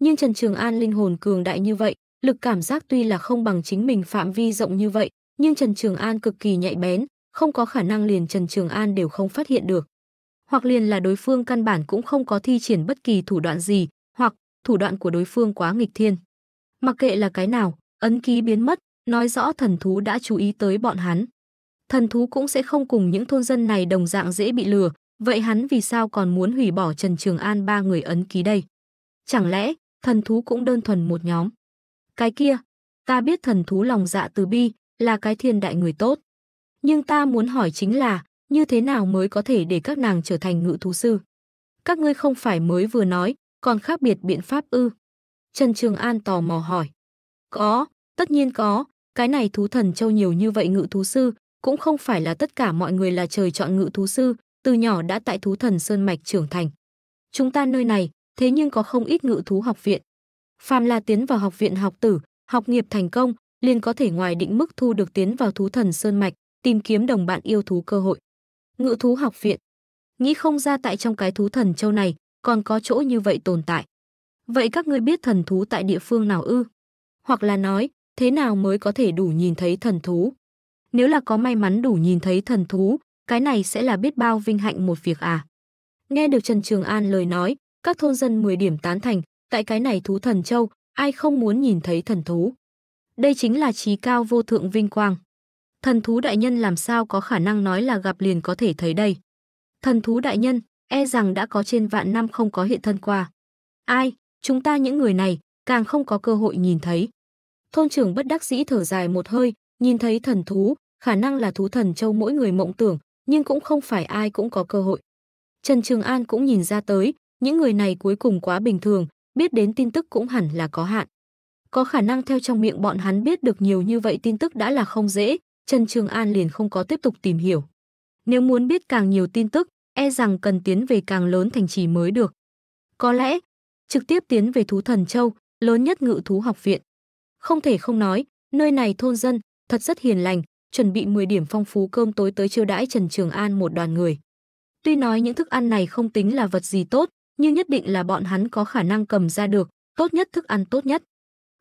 Nhưng Trần Trường An linh hồn cường đại như vậy, lực cảm giác tuy là không bằng chính mình phạm vi rộng như vậy, nhưng Trần Trường An cực kỳ nhạy bén, không có khả năng liền Trần Trường An đều không phát hiện được hoặc liền là đối phương căn bản cũng không có thi triển bất kỳ thủ đoạn gì, hoặc thủ đoạn của đối phương quá nghịch thiên. Mặc kệ là cái nào, ấn ký biến mất, nói rõ thần thú đã chú ý tới bọn hắn. Thần thú cũng sẽ không cùng những thôn dân này đồng dạng dễ bị lừa, vậy hắn vì sao còn muốn hủy bỏ Trần Trường An ba người ấn ký đây? Chẳng lẽ thần thú cũng đơn thuần một nhóm? Cái kia, ta biết thần thú lòng dạ từ bi là cái thiên đại người tốt. Nhưng ta muốn hỏi chính là, như thế nào mới có thể để các nàng trở thành ngự thú sư? Các ngươi không phải mới vừa nói, còn khác biệt biện pháp ư? Trần Trường An tò mò hỏi. Có, tất nhiên có, cái này thú thần châu nhiều như vậy ngự thú sư, cũng không phải là tất cả mọi người là trời chọn ngự thú sư, từ nhỏ đã tại thú thần sơn mạch trưởng thành. Chúng ta nơi này, thế nhưng có không ít ngự thú học viện. Phàm là tiến vào học viện học tử, học nghiệp thành công, liền có thể ngoài định mức thu được tiến vào thú thần sơn mạch, tìm kiếm đồng bạn yêu thú cơ hội. Ngự thú học viện. Nghĩ không ra tại trong cái thú thần châu này còn có chỗ như vậy tồn tại. Vậy các ngươi biết thần thú tại địa phương nào ư? Hoặc là nói, thế nào mới có thể đủ nhìn thấy thần thú? Nếu là có may mắn đủ nhìn thấy thần thú, cái này sẽ là biết bao vinh hạnh một việc à? Nghe được Trần Trường An lời nói, các thôn dân 10 điểm tán thành, tại cái này thú thần châu, ai không muốn nhìn thấy thần thú. Đây chính là trí cao vô thượng vinh quang. Thần thú đại nhân làm sao có khả năng nói là gặp liền có thể thấy đây. Thần thú đại nhân, e rằng đã có trên vạn năm không có hiện thân qua. Ai, chúng ta những người này, càng không có cơ hội nhìn thấy. Thôn trưởng bất đắc dĩ thở dài một hơi, nhìn thấy thần thú, khả năng là thú thần châu mỗi người mộng tưởng, nhưng cũng không phải ai cũng có cơ hội. Trần Trường An cũng nhìn ra tới, những người này cuối cùng quá bình thường, biết đến tin tức cũng hẳn là có hạn. Có khả năng theo trong miệng bọn hắn biết được nhiều như vậy tin tức đã là không dễ, Trần Trường An liền không có tiếp tục tìm hiểu. Nếu muốn biết càng nhiều tin tức, e rằng cần tiến về càng lớn thành trì mới được. Có lẽ, trực tiếp tiến về Thú Thần Châu, lớn nhất ngự thú học viện. Không thể không nói, nơi này thôn dân, thật rất hiền lành, chuẩn bị 10 điểm phong phú cơm tối tới chiêu đãi Trần Trường An một đoàn người. Tuy nói những thức ăn này không tính là vật gì tốt, nhưng nhất định là bọn hắn có khả năng cầm ra được, tốt nhất thức ăn tốt nhất.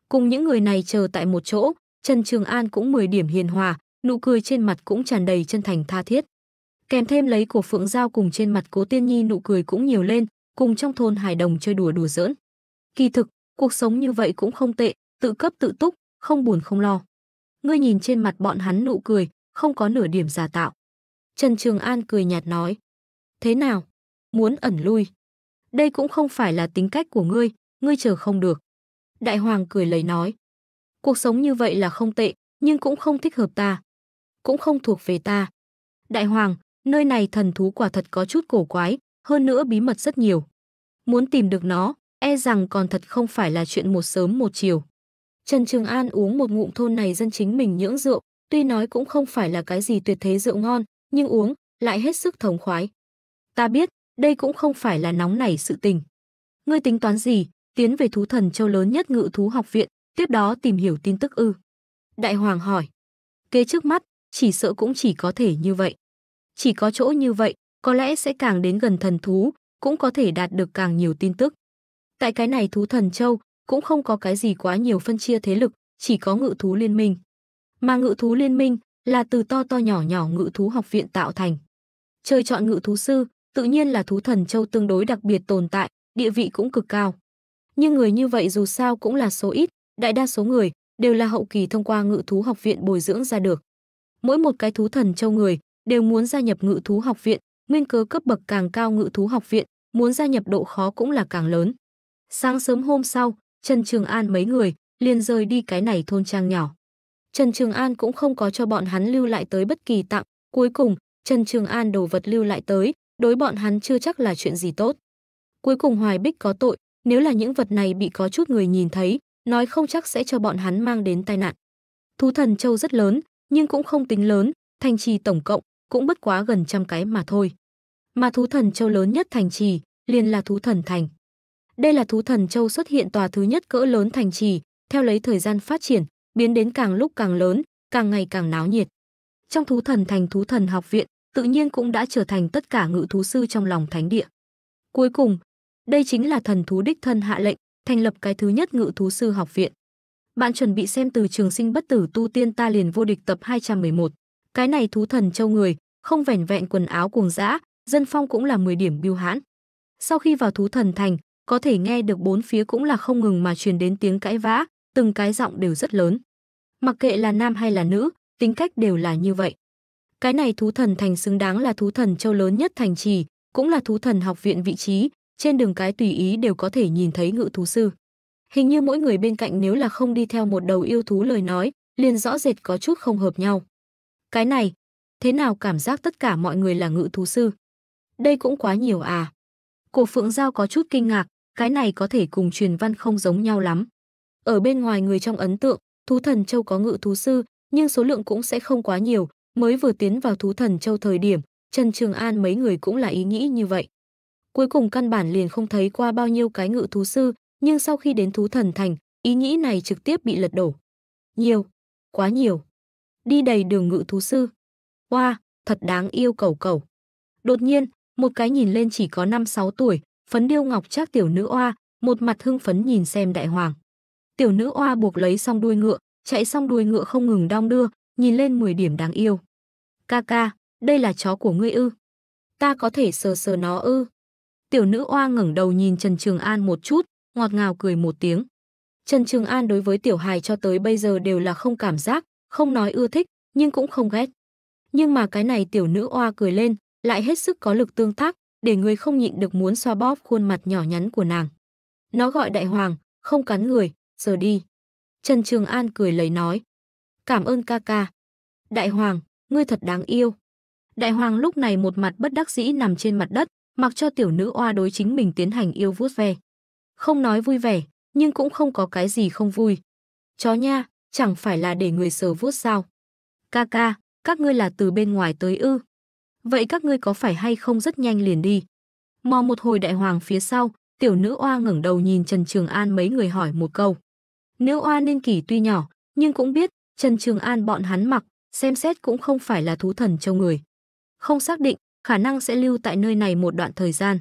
Cùng những người này chờ tại một chỗ, Trần Trường An cũng 10 điểm hiền hòa, nụ cười trên mặt cũng tràn đầy chân thành tha thiết. Kèm thêm lấy của Phượng Giao cùng trên mặt Cố Tiên Nhi nụ cười cũng nhiều lên, cùng trong thôn hài đồng chơi đùa đùa giỡn. Kỳ thực, cuộc sống như vậy cũng không tệ, tự cấp tự túc, không buồn không lo. Ngươi nhìn trên mặt bọn hắn nụ cười, không có nửa điểm giả tạo. Trần Trường An cười nhạt nói, thế nào, muốn ẩn lui. Đây cũng không phải là tính cách của ngươi, ngươi chờ không được. Đại Hoàng cười lấy nói, cuộc sống như vậy là không tệ, nhưng cũng không thích hợp ta cũng không thuộc về ta. Đại hoàng, nơi này thần thú quả thật có chút cổ quái, hơn nữa bí mật rất nhiều. Muốn tìm được nó, e rằng còn thật không phải là chuyện một sớm một chiều. Trần Trường An uống một ngụm thôn này dân chính mình nhưỡng rượu, tuy nói cũng không phải là cái gì tuyệt thế rượu ngon, nhưng uống lại hết sức thống khoái. Ta biết, đây cũng không phải là nóng nảy sự tình. Ngươi tính toán gì, tiến về thú thần châu lớn nhất ngự thú học viện, tiếp đó tìm hiểu tin tức ư. Đại Hoàng hỏi. Kế trước mắt, chỉ sợ cũng chỉ có thể như vậy. Chỉ có chỗ như vậy, có lẽ sẽ càng đến gần thần thú, cũng có thể đạt được càng nhiều tin tức. Tại cái này thú thần châu, cũng không có cái gì quá nhiều phân chia thế lực, chỉ có ngự thú liên minh. Mà ngự thú liên minh là từ to to nhỏ nhỏ ngự thú học viện tạo thành. trời chọn ngự thú sư, tự nhiên là thú thần châu tương đối đặc biệt tồn tại, địa vị cũng cực cao. Nhưng người như vậy dù sao cũng là số ít, đại đa số người đều là hậu kỳ thông qua ngự thú học viện bồi dưỡng ra được mỗi một cái thú thần châu người đều muốn gia nhập ngự thú học viện, nguyên cớ cấp bậc càng cao ngự thú học viện, muốn gia nhập độ khó cũng là càng lớn. Sáng sớm hôm sau, Trần Trường An mấy người liền rời đi cái này thôn trang nhỏ. Trần Trường An cũng không có cho bọn hắn lưu lại tới bất kỳ tặng, cuối cùng, Trần Trường An đồ vật lưu lại tới, đối bọn hắn chưa chắc là chuyện gì tốt. Cuối cùng Hoài Bích có tội, nếu là những vật này bị có chút người nhìn thấy, nói không chắc sẽ cho bọn hắn mang đến tai nạn. Thú thần châu rất lớn, nhưng cũng không tính lớn, thành trì tổng cộng cũng bất quá gần trăm cái mà thôi. Mà thú thần châu lớn nhất thành trì liền là thú thần thành. Đây là thú thần châu xuất hiện tòa thứ nhất cỡ lớn thành trì, theo lấy thời gian phát triển, biến đến càng lúc càng lớn, càng ngày càng náo nhiệt. Trong thú thần thành thú thần học viện, tự nhiên cũng đã trở thành tất cả ngự thú sư trong lòng thánh địa. Cuối cùng, đây chính là thần thú đích thân hạ lệnh, thành lập cái thứ nhất ngự thú sư học viện. Bạn chuẩn bị xem từ trường sinh bất tử tu tiên ta liền vô địch tập 211. Cái này thú thần châu người, không vẻn vẹn quần áo cuồng dã, dân phong cũng là 10 điểm biêu hãn. Sau khi vào thú thần thành, có thể nghe được bốn phía cũng là không ngừng mà truyền đến tiếng cãi vã, từng cái giọng đều rất lớn. Mặc kệ là nam hay là nữ, tính cách đều là như vậy. Cái này thú thần thành xứng đáng là thú thần châu lớn nhất thành trì, cũng là thú thần học viện vị trí, trên đường cái tùy ý đều có thể nhìn thấy ngự thú sư. Hình như mỗi người bên cạnh nếu là không đi theo một đầu yêu thú lời nói, liền rõ rệt có chút không hợp nhau. Cái này, thế nào cảm giác tất cả mọi người là ngự thú sư? Đây cũng quá nhiều à. Cổ Phượng Giao có chút kinh ngạc, cái này có thể cùng truyền văn không giống nhau lắm. Ở bên ngoài người trong ấn tượng, thú thần châu có ngự thú sư, nhưng số lượng cũng sẽ không quá nhiều, mới vừa tiến vào thú thần châu thời điểm, Trần Trường An mấy người cũng là ý nghĩ như vậy. Cuối cùng căn bản liền không thấy qua bao nhiêu cái ngự thú sư, nhưng sau khi đến thú thần thành, ý nghĩ này trực tiếp bị lật đổ. Nhiều, quá nhiều. Đi đầy đường ngự thú sư. Hoa, wow, thật đáng yêu cầu cầu. Đột nhiên, một cái nhìn lên chỉ có 5-6 tuổi, phấn điêu ngọc trác tiểu nữ oa, một mặt hưng phấn nhìn xem đại hoàng. Tiểu nữ oa buộc lấy xong đuôi ngựa, chạy xong đuôi ngựa không ngừng đong đưa, nhìn lên 10 điểm đáng yêu. Ca ca, đây là chó của ngươi ư. Ta có thể sờ sờ nó ư. Tiểu nữ oa ngẩng đầu nhìn Trần Trường An một chút, ngọt ngào cười một tiếng. Trần Trường An đối với tiểu Hải cho tới bây giờ đều là không cảm giác, không nói ưa thích, nhưng cũng không ghét. Nhưng mà cái này tiểu nữ oa cười lên, lại hết sức có lực tương tác, để người không nhịn được muốn xoa bóp khuôn mặt nhỏ nhắn của nàng. Nó gọi đại hoàng, không cắn người, giờ đi. Trần Trường An cười lấy nói. Cảm ơn ca ca. Đại hoàng, ngươi thật đáng yêu. Đại hoàng lúc này một mặt bất đắc dĩ nằm trên mặt đất, mặc cho tiểu nữ oa đối chính mình tiến hành yêu vuốt ve không nói vui vẻ, nhưng cũng không có cái gì không vui. Chó nha, chẳng phải là để người sờ vuốt sao? Ca ca, các ngươi là từ bên ngoài tới ư? Vậy các ngươi có phải hay không rất nhanh liền đi? Mò một hồi đại hoàng phía sau, tiểu nữ oa ngẩng đầu nhìn Trần Trường An mấy người hỏi một câu. Nữ oa niên kỷ tuy nhỏ, nhưng cũng biết Trần Trường An bọn hắn mặc, xem xét cũng không phải là thú thần châu người. Không xác định, khả năng sẽ lưu tại nơi này một đoạn thời gian.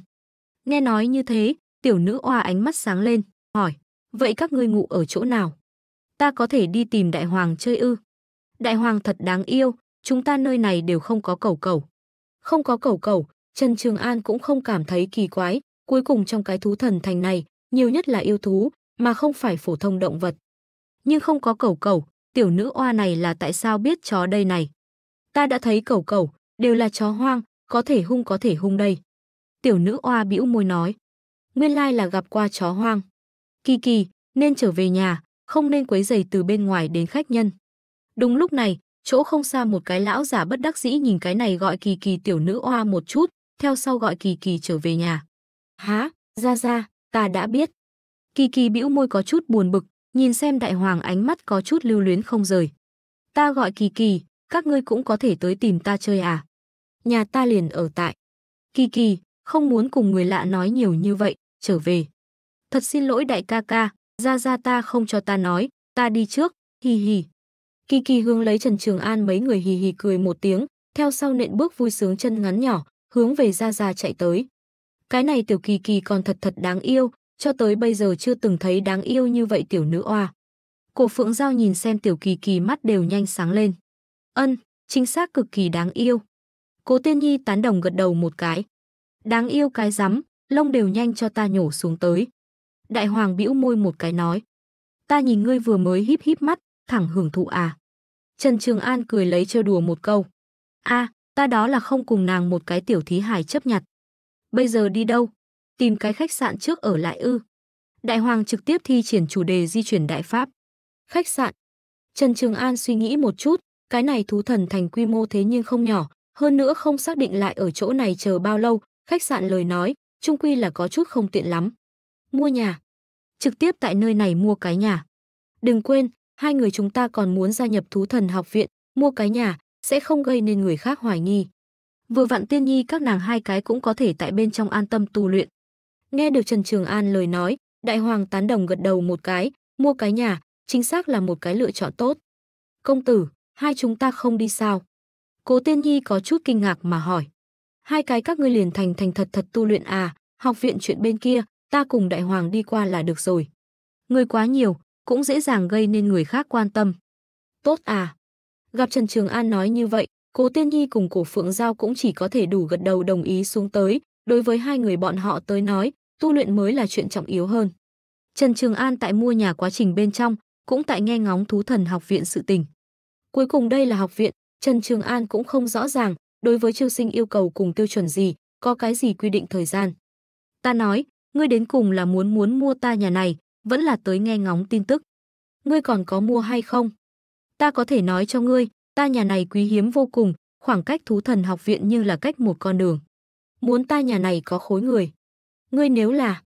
Nghe nói như thế, Tiểu nữ oa ánh mắt sáng lên, hỏi, vậy các ngươi ngủ ở chỗ nào? Ta có thể đi tìm đại hoàng chơi ư? Đại hoàng thật đáng yêu, chúng ta nơi này đều không có cầu cầu. Không có cầu cầu, Trần Trường An cũng không cảm thấy kỳ quái, cuối cùng trong cái thú thần thành này, nhiều nhất là yêu thú, mà không phải phổ thông động vật. Nhưng không có cầu cầu, tiểu nữ oa này là tại sao biết chó đây này? Ta đã thấy cầu cầu, đều là chó hoang, có thể hung có thể hung đây. Tiểu nữ oa bĩu môi nói, nguyên lai là gặp qua chó hoang. Kỳ kỳ, nên trở về nhà, không nên quấy giày từ bên ngoài đến khách nhân. Đúng lúc này, chỗ không xa một cái lão giả bất đắc dĩ nhìn cái này gọi kỳ kỳ tiểu nữ oa một chút, theo sau gọi kỳ kỳ trở về nhà. Há, ra ra, ta đã biết. Kỳ kỳ bĩu môi có chút buồn bực, nhìn xem đại hoàng ánh mắt có chút lưu luyến không rời. Ta gọi kỳ kỳ, các ngươi cũng có thể tới tìm ta chơi à? Nhà ta liền ở tại. Kỳ kỳ, không muốn cùng người lạ nói nhiều như vậy trở về. Thật xin lỗi đại ca ca, ra ra ta không cho ta nói, ta đi trước, hì hì. Kỳ kỳ hướng lấy Trần Trường An mấy người hì hì cười một tiếng, theo sau nện bước vui sướng chân ngắn nhỏ, hướng về ra ra chạy tới. Cái này tiểu kỳ kỳ còn thật thật đáng yêu, cho tới bây giờ chưa từng thấy đáng yêu như vậy tiểu nữ oa. Cổ Phượng Giao nhìn xem tiểu kỳ kỳ mắt đều nhanh sáng lên. Ân, chính xác cực kỳ đáng yêu. Cố Tiên Nhi tán đồng gật đầu một cái. Đáng yêu cái rắm, lông đều nhanh cho ta nhổ xuống tới. Đại hoàng bĩu môi một cái nói. Ta nhìn ngươi vừa mới híp híp mắt, thẳng hưởng thụ à. Trần Trường An cười lấy trêu đùa một câu. a à, ta đó là không cùng nàng một cái tiểu thí hài chấp nhặt. Bây giờ đi đâu? Tìm cái khách sạn trước ở lại ư. Đại hoàng trực tiếp thi triển chủ đề di chuyển đại pháp. Khách sạn. Trần Trường An suy nghĩ một chút, cái này thú thần thành quy mô thế nhưng không nhỏ, hơn nữa không xác định lại ở chỗ này chờ bao lâu, khách sạn lời nói, chung quy là có chút không tiện lắm. Mua nhà. Trực tiếp tại nơi này mua cái nhà. Đừng quên, hai người chúng ta còn muốn gia nhập thú thần học viện, mua cái nhà, sẽ không gây nên người khác hoài nghi. Vừa vặn tiên nhi các nàng hai cái cũng có thể tại bên trong an tâm tu luyện. Nghe được Trần Trường An lời nói, đại hoàng tán đồng gật đầu một cái, mua cái nhà, chính xác là một cái lựa chọn tốt. Công tử, hai chúng ta không đi sao? Cố tiên nhi có chút kinh ngạc mà hỏi hai cái các ngươi liền thành thành thật thật tu luyện à, học viện chuyện bên kia, ta cùng đại hoàng đi qua là được rồi. Người quá nhiều, cũng dễ dàng gây nên người khác quan tâm. Tốt à. Gặp Trần Trường An nói như vậy, cô Tiên Nhi cùng Cổ Phượng Giao cũng chỉ có thể đủ gật đầu đồng ý xuống tới, đối với hai người bọn họ tới nói, tu luyện mới là chuyện trọng yếu hơn. Trần Trường An tại mua nhà quá trình bên trong, cũng tại nghe ngóng thú thần học viện sự tình. Cuối cùng đây là học viện, Trần Trường An cũng không rõ ràng, đối với triêu sinh yêu cầu cùng tiêu chuẩn gì, có cái gì quy định thời gian. Ta nói, ngươi đến cùng là muốn muốn mua ta nhà này, vẫn là tới nghe ngóng tin tức. Ngươi còn có mua hay không? Ta có thể nói cho ngươi, ta nhà này quý hiếm vô cùng, khoảng cách thú thần học viện như là cách một con đường. Muốn ta nhà này có khối người. Ngươi nếu là...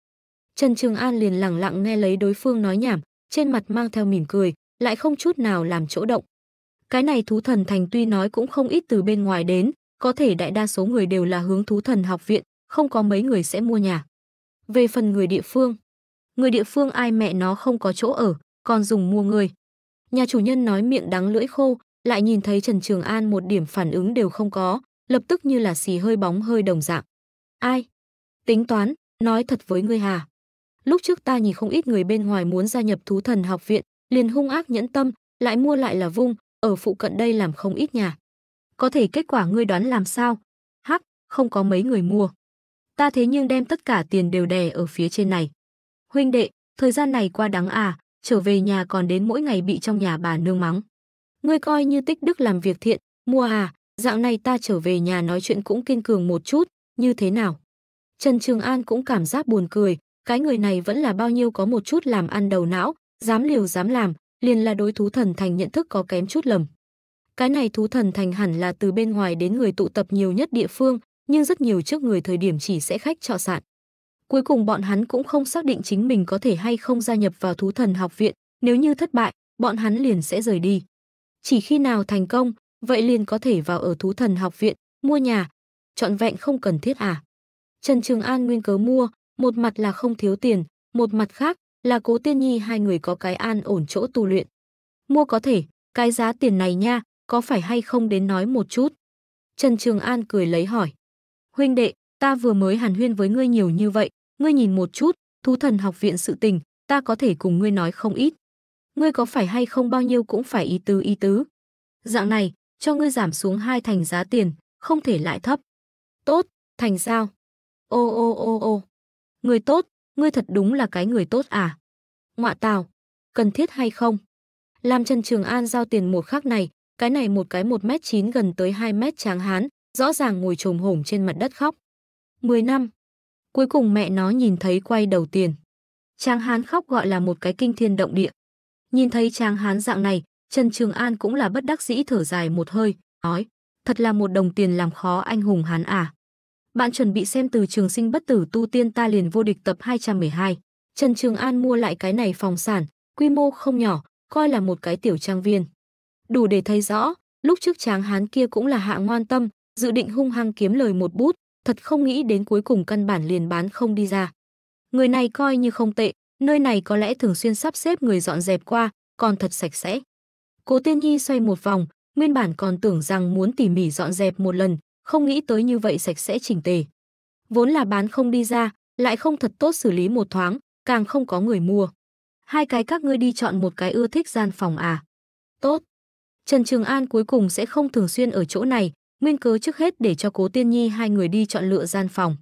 Trần Trường An liền lặng lặng nghe lấy đối phương nói nhảm, trên mặt mang theo mỉm cười, lại không chút nào làm chỗ động. Cái này thú thần thành tuy nói cũng không ít từ bên ngoài đến, có thể đại đa số người đều là hướng thú thần học viện, không có mấy người sẽ mua nhà. Về phần người địa phương, người địa phương ai mẹ nó không có chỗ ở, còn dùng mua người. Nhà chủ nhân nói miệng đắng lưỡi khô, lại nhìn thấy Trần Trường An một điểm phản ứng đều không có, lập tức như là xì hơi bóng hơi đồng dạng. Ai? Tính toán, nói thật với ngươi hà. Lúc trước ta nhìn không ít người bên ngoài muốn gia nhập thú thần học viện, liền hung ác nhẫn tâm, lại mua lại là vung, ở phụ cận đây làm không ít nhà. Có thể kết quả ngươi đoán làm sao? Hắc, không có mấy người mua. Ta thế nhưng đem tất cả tiền đều đè ở phía trên này. Huynh đệ, thời gian này qua đáng à, trở về nhà còn đến mỗi ngày bị trong nhà bà nương mắng. Ngươi coi như tích đức làm việc thiện, mua à, dạng này ta trở về nhà nói chuyện cũng kiên cường một chút, như thế nào? Trần Trường An cũng cảm giác buồn cười, cái người này vẫn là bao nhiêu có một chút làm ăn đầu não, dám liều dám làm, liền là đối thú thần thành nhận thức có kém chút lầm. Cái này thú thần thành hẳn là từ bên ngoài đến người tụ tập nhiều nhất địa phương, nhưng rất nhiều trước người thời điểm chỉ sẽ khách trọ sạn. Cuối cùng bọn hắn cũng không xác định chính mình có thể hay không gia nhập vào thú thần học viện, nếu như thất bại, bọn hắn liền sẽ rời đi. Chỉ khi nào thành công, vậy liền có thể vào ở thú thần học viện, mua nhà, chọn vẹn không cần thiết à. Trần Trường An nguyên cớ mua, một mặt là không thiếu tiền, một mặt khác là cố tiên nhi hai người có cái an ổn chỗ tu luyện. Mua có thể, cái giá tiền này nha, có phải hay không đến nói một chút? Trần Trường An cười lấy hỏi. Huynh đệ, ta vừa mới hàn huyên với ngươi nhiều như vậy, ngươi nhìn một chút, thú thần học viện sự tình, ta có thể cùng ngươi nói không ít. Ngươi có phải hay không bao nhiêu cũng phải ý tứ ý tứ. Dạng này, cho ngươi giảm xuống hai thành giá tiền, không thể lại thấp. Tốt, thành sao? Ô ô ô ô. Người tốt, ngươi thật đúng là cái người tốt à? Ngoạ tào, cần thiết hay không? Làm Trần Trường An giao tiền một khắc này, cái này một cái 1m9 gần tới 2m tráng hán, rõ ràng ngồi trồm hổm trên mặt đất khóc. 10 năm. Cuối cùng mẹ nó nhìn thấy quay đầu tiền. Tráng hán khóc gọi là một cái kinh thiên động địa. Nhìn thấy tráng hán dạng này, Trần Trường An cũng là bất đắc dĩ thở dài một hơi, nói, thật là một đồng tiền làm khó anh hùng hán à. Bạn chuẩn bị xem từ trường sinh bất tử tu tiên ta liền vô địch tập 212. Trần Trường An mua lại cái này phòng sản, quy mô không nhỏ, coi là một cái tiểu trang viên đủ để thấy rõ, lúc trước chàng hán kia cũng là hạ ngoan tâm, dự định hung hăng kiếm lời một bút, thật không nghĩ đến cuối cùng căn bản liền bán không đi ra. Người này coi như không tệ, nơi này có lẽ thường xuyên sắp xếp người dọn dẹp qua, còn thật sạch sẽ. Cố Tiên Nhi xoay một vòng, nguyên bản còn tưởng rằng muốn tỉ mỉ dọn dẹp một lần, không nghĩ tới như vậy sạch sẽ chỉnh tề. Vốn là bán không đi ra, lại không thật tốt xử lý một thoáng, càng không có người mua. Hai cái các ngươi đi chọn một cái ưa thích gian phòng à. Tốt, Trần Trường An cuối cùng sẽ không thường xuyên ở chỗ này, nguyên cớ trước hết để cho Cố Tiên Nhi hai người đi chọn lựa gian phòng.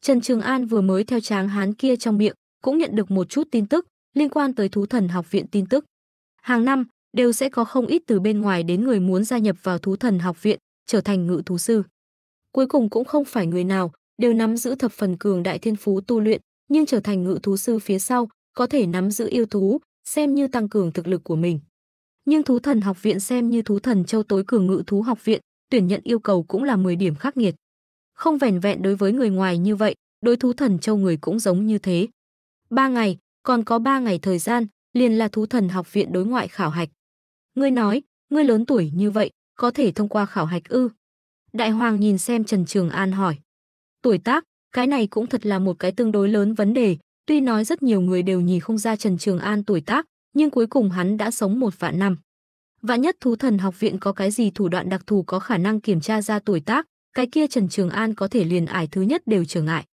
Trần Trường An vừa mới theo tráng hán kia trong miệng, cũng nhận được một chút tin tức liên quan tới thú thần học viện tin tức. Hàng năm đều sẽ có không ít từ bên ngoài đến người muốn gia nhập vào thú thần học viện, trở thành ngự thú sư. Cuối cùng cũng không phải người nào đều nắm giữ thập phần cường đại thiên phú tu luyện, nhưng trở thành ngự thú sư phía sau, có thể nắm giữ yêu thú, xem như tăng cường thực lực của mình nhưng thú thần học viện xem như thú thần châu tối cường ngự thú học viện, tuyển nhận yêu cầu cũng là 10 điểm khắc nghiệt. Không vẻn vẹn đối với người ngoài như vậy, đối thú thần châu người cũng giống như thế. Ba ngày, còn có ba ngày thời gian, liền là thú thần học viện đối ngoại khảo hạch. Ngươi nói, ngươi lớn tuổi như vậy, có thể thông qua khảo hạch ư? Đại hoàng nhìn xem Trần Trường An hỏi. Tuổi tác, cái này cũng thật là một cái tương đối lớn vấn đề, tuy nói rất nhiều người đều nhìn không ra Trần Trường An tuổi tác, nhưng cuối cùng hắn đã sống một vạn năm. Vạn nhất thú thần học viện có cái gì thủ đoạn đặc thù có khả năng kiểm tra ra tuổi tác, cái kia Trần Trường An có thể liền ải thứ nhất đều trở ngại.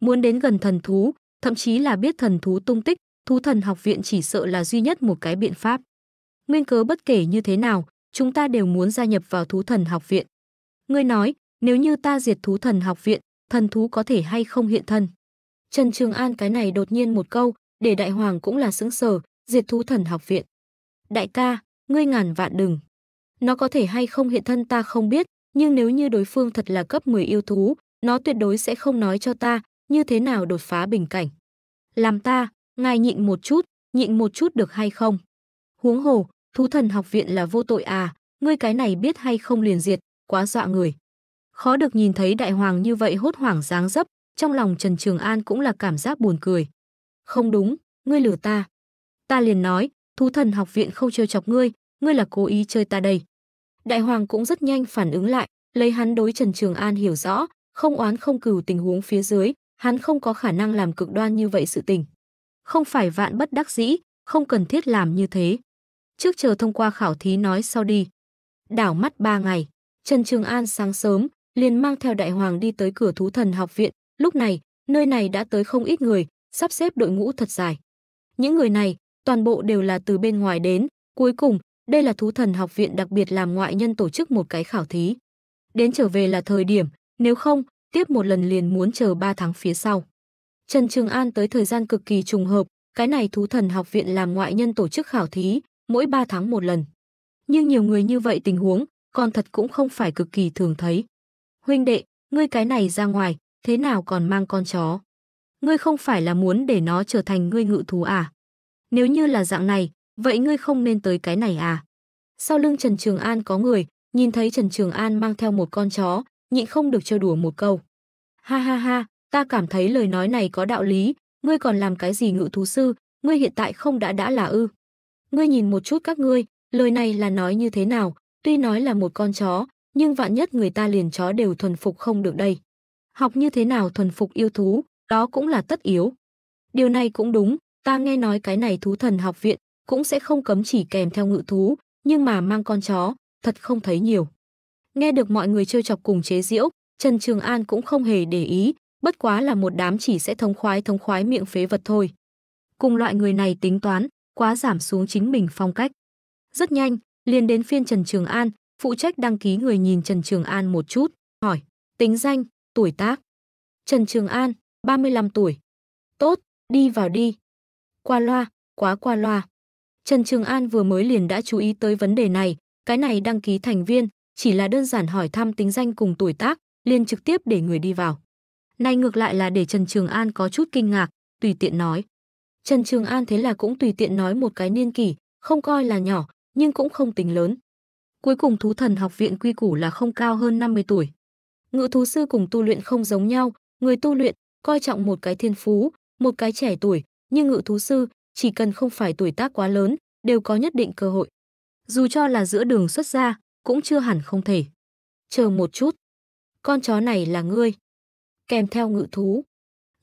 Muốn đến gần thần thú, thậm chí là biết thần thú tung tích, thú thần học viện chỉ sợ là duy nhất một cái biện pháp. Nguyên cớ bất kể như thế nào, chúng ta đều muốn gia nhập vào thú thần học viện. Ngươi nói, nếu như ta diệt thú thần học viện, thần thú có thể hay không hiện thân? Trần Trường An cái này đột nhiên một câu, để đại hoàng cũng là sững sờ, diệt thú thần học viện. Đại ca, ngươi ngàn vạn đừng. Nó có thể hay không hiện thân ta không biết, nhưng nếu như đối phương thật là cấp 10 yêu thú, nó tuyệt đối sẽ không nói cho ta như thế nào đột phá bình cảnh. Làm ta, ngài nhịn một chút, nhịn một chút được hay không? Huống hồ, thú thần học viện là vô tội à, ngươi cái này biết hay không liền diệt, quá dọa người. Khó được nhìn thấy đại hoàng như vậy hốt hoảng dáng dấp, trong lòng Trần Trường An cũng là cảm giác buồn cười. Không đúng, ngươi lừa ta. Ta liền nói, thú thần học viện không trêu chọc ngươi, ngươi là cố ý chơi ta đây. Đại hoàng cũng rất nhanh phản ứng lại, lấy hắn đối Trần Trường An hiểu rõ, không oán không cừu tình huống phía dưới, hắn không có khả năng làm cực đoan như vậy sự tình. Không phải vạn bất đắc dĩ, không cần thiết làm như thế. Trước chờ thông qua khảo thí nói sau đi. Đảo mắt ba ngày, Trần Trường An sáng sớm, liền mang theo đại hoàng đi tới cửa thú thần học viện. Lúc này, nơi này đã tới không ít người, sắp xếp đội ngũ thật dài. Những người này toàn bộ đều là từ bên ngoài đến. Cuối cùng, đây là thú thần học viện đặc biệt làm ngoại nhân tổ chức một cái khảo thí. Đến trở về là thời điểm, nếu không, tiếp một lần liền muốn chờ 3 tháng phía sau. Trần Trường An tới thời gian cực kỳ trùng hợp, cái này thú thần học viện làm ngoại nhân tổ chức khảo thí, mỗi 3 tháng một lần. Nhưng nhiều người như vậy tình huống, còn thật cũng không phải cực kỳ thường thấy. Huynh đệ, ngươi cái này ra ngoài, thế nào còn mang con chó? Ngươi không phải là muốn để nó trở thành ngươi ngự thú à? Nếu như là dạng này, vậy ngươi không nên tới cái này à? Sau lưng Trần Trường An có người, nhìn thấy Trần Trường An mang theo một con chó, nhịn không được trêu đùa một câu. Ha ha ha, ta cảm thấy lời nói này có đạo lý, ngươi còn làm cái gì ngự thú sư, ngươi hiện tại không đã đã là ư. Ngươi nhìn một chút các ngươi, lời này là nói như thế nào, tuy nói là một con chó, nhưng vạn nhất người ta liền chó đều thuần phục không được đây. Học như thế nào thuần phục yêu thú, đó cũng là tất yếu. Điều này cũng đúng, ta nghe nói cái này thú thần học viện cũng sẽ không cấm chỉ kèm theo ngự thú, nhưng mà mang con chó, thật không thấy nhiều. Nghe được mọi người trêu chọc cùng chế giễu, Trần Trường An cũng không hề để ý, bất quá là một đám chỉ sẽ thông khoái thông khoái miệng phế vật thôi. Cùng loại người này tính toán, quá giảm xuống chính mình phong cách. Rất nhanh, liền đến phiên Trần Trường An, phụ trách đăng ký người nhìn Trần Trường An một chút, hỏi, tính danh, tuổi tác. Trần Trường An, 35 tuổi. Tốt, đi vào đi, qua loa, quá qua loa. Trần Trường An vừa mới liền đã chú ý tới vấn đề này, cái này đăng ký thành viên, chỉ là đơn giản hỏi thăm tính danh cùng tuổi tác, liền trực tiếp để người đi vào. Nay ngược lại là để Trần Trường An có chút kinh ngạc, tùy tiện nói. Trần Trường An thế là cũng tùy tiện nói một cái niên kỷ, không coi là nhỏ, nhưng cũng không tính lớn. Cuối cùng thú thần học viện quy củ là không cao hơn 50 tuổi. Ngự thú sư cùng tu luyện không giống nhau, người tu luyện coi trọng một cái thiên phú, một cái trẻ tuổi, như ngự thú sư chỉ cần không phải tuổi tác quá lớn đều có nhất định cơ hội. Dù cho là giữa đường xuất ra, cũng chưa hẳn không thể. Chờ một chút, con chó này là ngươi. Kèm theo ngự thú.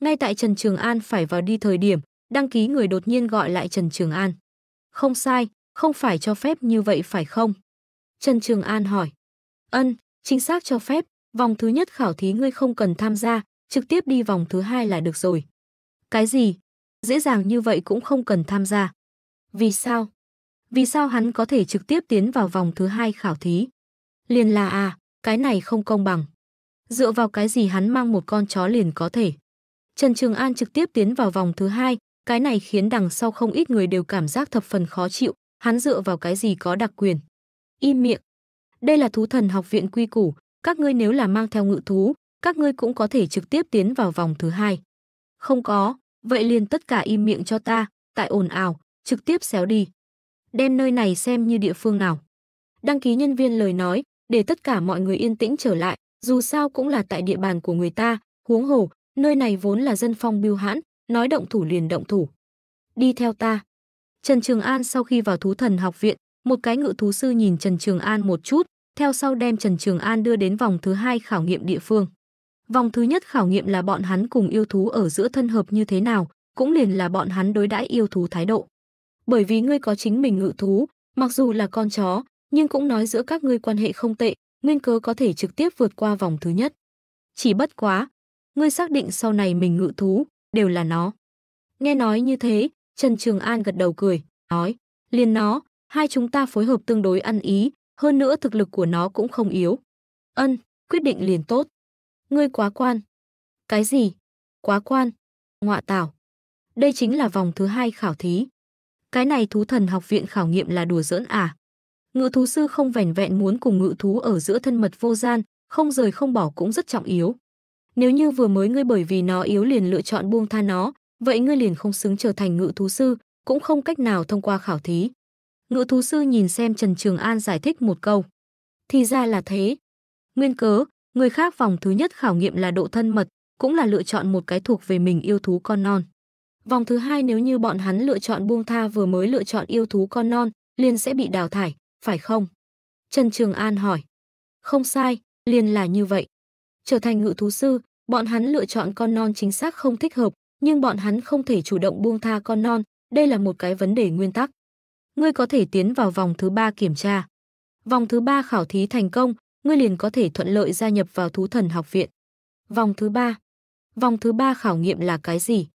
Ngay tại Trần Trường An phải vào đi thời điểm, đăng ký người đột nhiên gọi lại Trần Trường An. Không sai, không phải cho phép như vậy phải không? Trần Trường An hỏi. Ân, chính xác cho phép, vòng thứ nhất khảo thí ngươi không cần tham gia, trực tiếp đi vòng thứ hai là được rồi. Cái gì? dễ dàng như vậy cũng không cần tham gia. Vì sao? Vì sao hắn có thể trực tiếp tiến vào vòng thứ hai khảo thí? Liền là à, cái này không công bằng. Dựa vào cái gì hắn mang một con chó liền có thể. Trần Trường An trực tiếp tiến vào vòng thứ hai, cái này khiến đằng sau không ít người đều cảm giác thập phần khó chịu, hắn dựa vào cái gì có đặc quyền. Im miệng. Đây là thú thần học viện quy củ, các ngươi nếu là mang theo ngự thú, các ngươi cũng có thể trực tiếp tiến vào vòng thứ hai. Không có, Vậy liền tất cả im miệng cho ta, tại ồn ào, trực tiếp xéo đi. Đem nơi này xem như địa phương nào. Đăng ký nhân viên lời nói, để tất cả mọi người yên tĩnh trở lại, dù sao cũng là tại địa bàn của người ta, huống hồ, nơi này vốn là dân phong biêu hãn, nói động thủ liền động thủ. Đi theo ta. Trần Trường An sau khi vào thú thần học viện, một cái ngự thú sư nhìn Trần Trường An một chút, theo sau đem Trần Trường An đưa đến vòng thứ hai khảo nghiệm địa phương. Vòng thứ nhất khảo nghiệm là bọn hắn cùng yêu thú ở giữa thân hợp như thế nào, cũng liền là bọn hắn đối đãi yêu thú thái độ. Bởi vì ngươi có chính mình ngự thú, mặc dù là con chó, nhưng cũng nói giữa các ngươi quan hệ không tệ, nguyên cớ có thể trực tiếp vượt qua vòng thứ nhất. Chỉ bất quá, ngươi xác định sau này mình ngự thú, đều là nó. Nghe nói như thế, Trần Trường An gật đầu cười, nói, liền nó, hai chúng ta phối hợp tương đối ăn ý, hơn nữa thực lực của nó cũng không yếu. Ân, quyết định liền tốt. Ngươi quá quan. Cái gì? Quá quan? Ngọa tảo. Đây chính là vòng thứ hai khảo thí. Cái này thú thần học viện khảo nghiệm là đùa giỡn à? Ngự thú sư không vẻn vẹn muốn cùng ngự thú ở giữa thân mật vô gian, không rời không bỏ cũng rất trọng yếu. Nếu như vừa mới ngươi bởi vì nó yếu liền lựa chọn buông tha nó, vậy ngươi liền không xứng trở thành ngự thú sư, cũng không cách nào thông qua khảo thí. Ngự thú sư nhìn xem Trần Trường An giải thích một câu. Thì ra là thế. Nguyên cớ, Người khác vòng thứ nhất khảo nghiệm là độ thân mật, cũng là lựa chọn một cái thuộc về mình yêu thú con non. Vòng thứ hai nếu như bọn hắn lựa chọn buông tha vừa mới lựa chọn yêu thú con non, liền sẽ bị đào thải, phải không? Trần Trường An hỏi. Không sai, liền là như vậy. Trở thành ngự thú sư, bọn hắn lựa chọn con non chính xác không thích hợp, nhưng bọn hắn không thể chủ động buông tha con non, đây là một cái vấn đề nguyên tắc. Ngươi có thể tiến vào vòng thứ ba kiểm tra. Vòng thứ ba khảo thí thành công, ngươi liền có thể thuận lợi gia nhập vào thú thần học viện. Vòng thứ ba Vòng thứ ba khảo nghiệm là cái gì?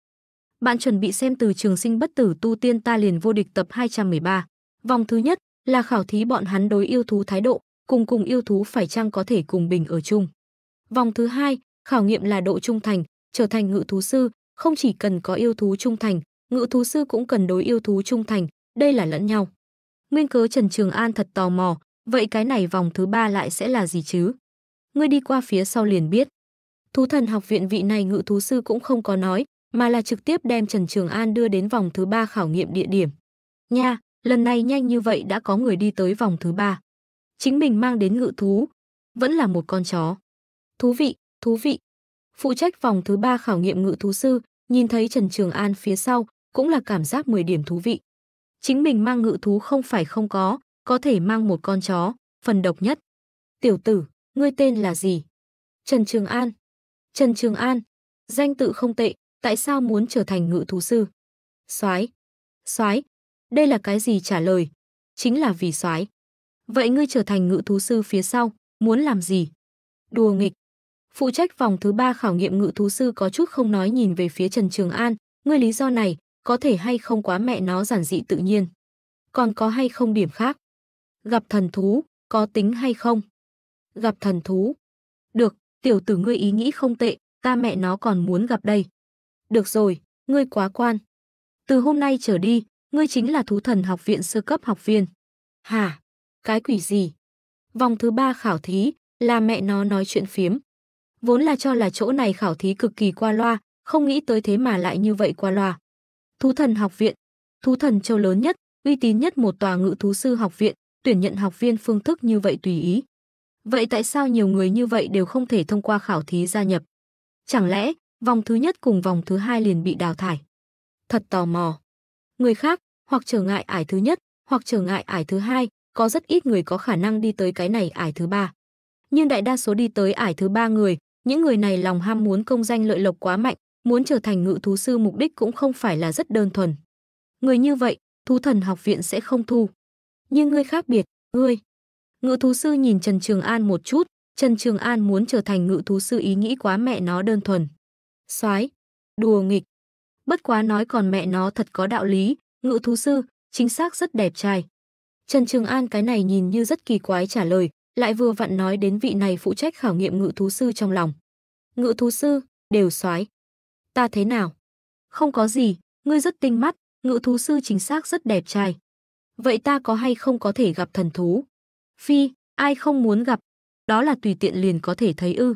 Bạn chuẩn bị xem từ trường sinh bất tử tu tiên ta liền vô địch tập 213. Vòng thứ nhất là khảo thí bọn hắn đối yêu thú thái độ, cùng cùng yêu thú phải chăng có thể cùng bình ở chung. Vòng thứ hai, khảo nghiệm là độ trung thành, trở thành ngự thú sư, không chỉ cần có yêu thú trung thành, ngự thú sư cũng cần đối yêu thú trung thành, đây là lẫn nhau. Nguyên cớ Trần Trường An thật tò mò, Vậy cái này vòng thứ ba lại sẽ là gì chứ? Ngươi đi qua phía sau liền biết. Thú thần học viện vị này ngự thú sư cũng không có nói, mà là trực tiếp đem Trần Trường An đưa đến vòng thứ ba khảo nghiệm địa điểm. Nha, lần này nhanh như vậy đã có người đi tới vòng thứ ba. Chính mình mang đến ngự thú, vẫn là một con chó. Thú vị, thú vị. Phụ trách vòng thứ ba khảo nghiệm ngự thú sư, nhìn thấy Trần Trường An phía sau, cũng là cảm giác 10 điểm thú vị. Chính mình mang ngự thú không phải không có, có thể mang một con chó, phần độc nhất. Tiểu tử, ngươi tên là gì? Trần Trường An. Trần Trường An, danh tự không tệ, tại sao muốn trở thành ngự thú sư? Soái. Soái. Đây là cái gì trả lời? Chính là vì soái. Vậy ngươi trở thành ngự thú sư phía sau, muốn làm gì? Đùa nghịch. Phụ trách vòng thứ ba khảo nghiệm ngự thú sư có chút không nói nhìn về phía Trần Trường An, ngươi lý do này, có thể hay không quá mẹ nó giản dị tự nhiên. Còn có hay không điểm khác? Gặp thần thú, có tính hay không? Gặp thần thú. Được, tiểu tử ngươi ý nghĩ không tệ, ta mẹ nó còn muốn gặp đây. Được rồi, ngươi quá quan. Từ hôm nay trở đi, ngươi chính là thú thần học viện sơ cấp học viên. Hả? Cái quỷ gì? Vòng thứ ba khảo thí, là mẹ nó nói chuyện phiếm. Vốn là cho là chỗ này khảo thí cực kỳ qua loa, không nghĩ tới thế mà lại như vậy qua loa. Thú thần học viện, thú thần châu lớn nhất, uy tín nhất một tòa ngự thú sư học viện, tuyển nhận học viên phương thức như vậy tùy ý. Vậy tại sao nhiều người như vậy đều không thể thông qua khảo thí gia nhập? Chẳng lẽ vòng thứ nhất cùng vòng thứ hai liền bị đào thải? Thật tò mò. Người khác hoặc trở ngại ải thứ nhất, hoặc trở ngại ải thứ hai, có rất ít người có khả năng đi tới cái này ải thứ ba. Nhưng đại đa số đi tới ải thứ ba người, những người này lòng ham muốn công danh lợi lộc quá mạnh, muốn trở thành ngự thú sư mục đích cũng không phải là rất đơn thuần. Người như vậy, thú thần học viện sẽ không thu nhưng ngươi khác biệt, ngươi. Ngự thú sư nhìn Trần Trường An một chút, Trần Trường An muốn trở thành ngự thú sư ý nghĩ quá mẹ nó đơn thuần. Soái, đùa nghịch. Bất quá nói còn mẹ nó thật có đạo lý, ngự thú sư, chính xác rất đẹp trai. Trần Trường An cái này nhìn như rất kỳ quái trả lời, lại vừa vặn nói đến vị này phụ trách khảo nghiệm ngự thú sư trong lòng. Ngự thú sư, đều soái. Ta thế nào? Không có gì, ngươi rất tinh mắt, ngự thú sư chính xác rất đẹp trai. Vậy ta có hay không có thể gặp thần thú? Phi, ai không muốn gặp? Đó là tùy tiện liền có thể thấy ư.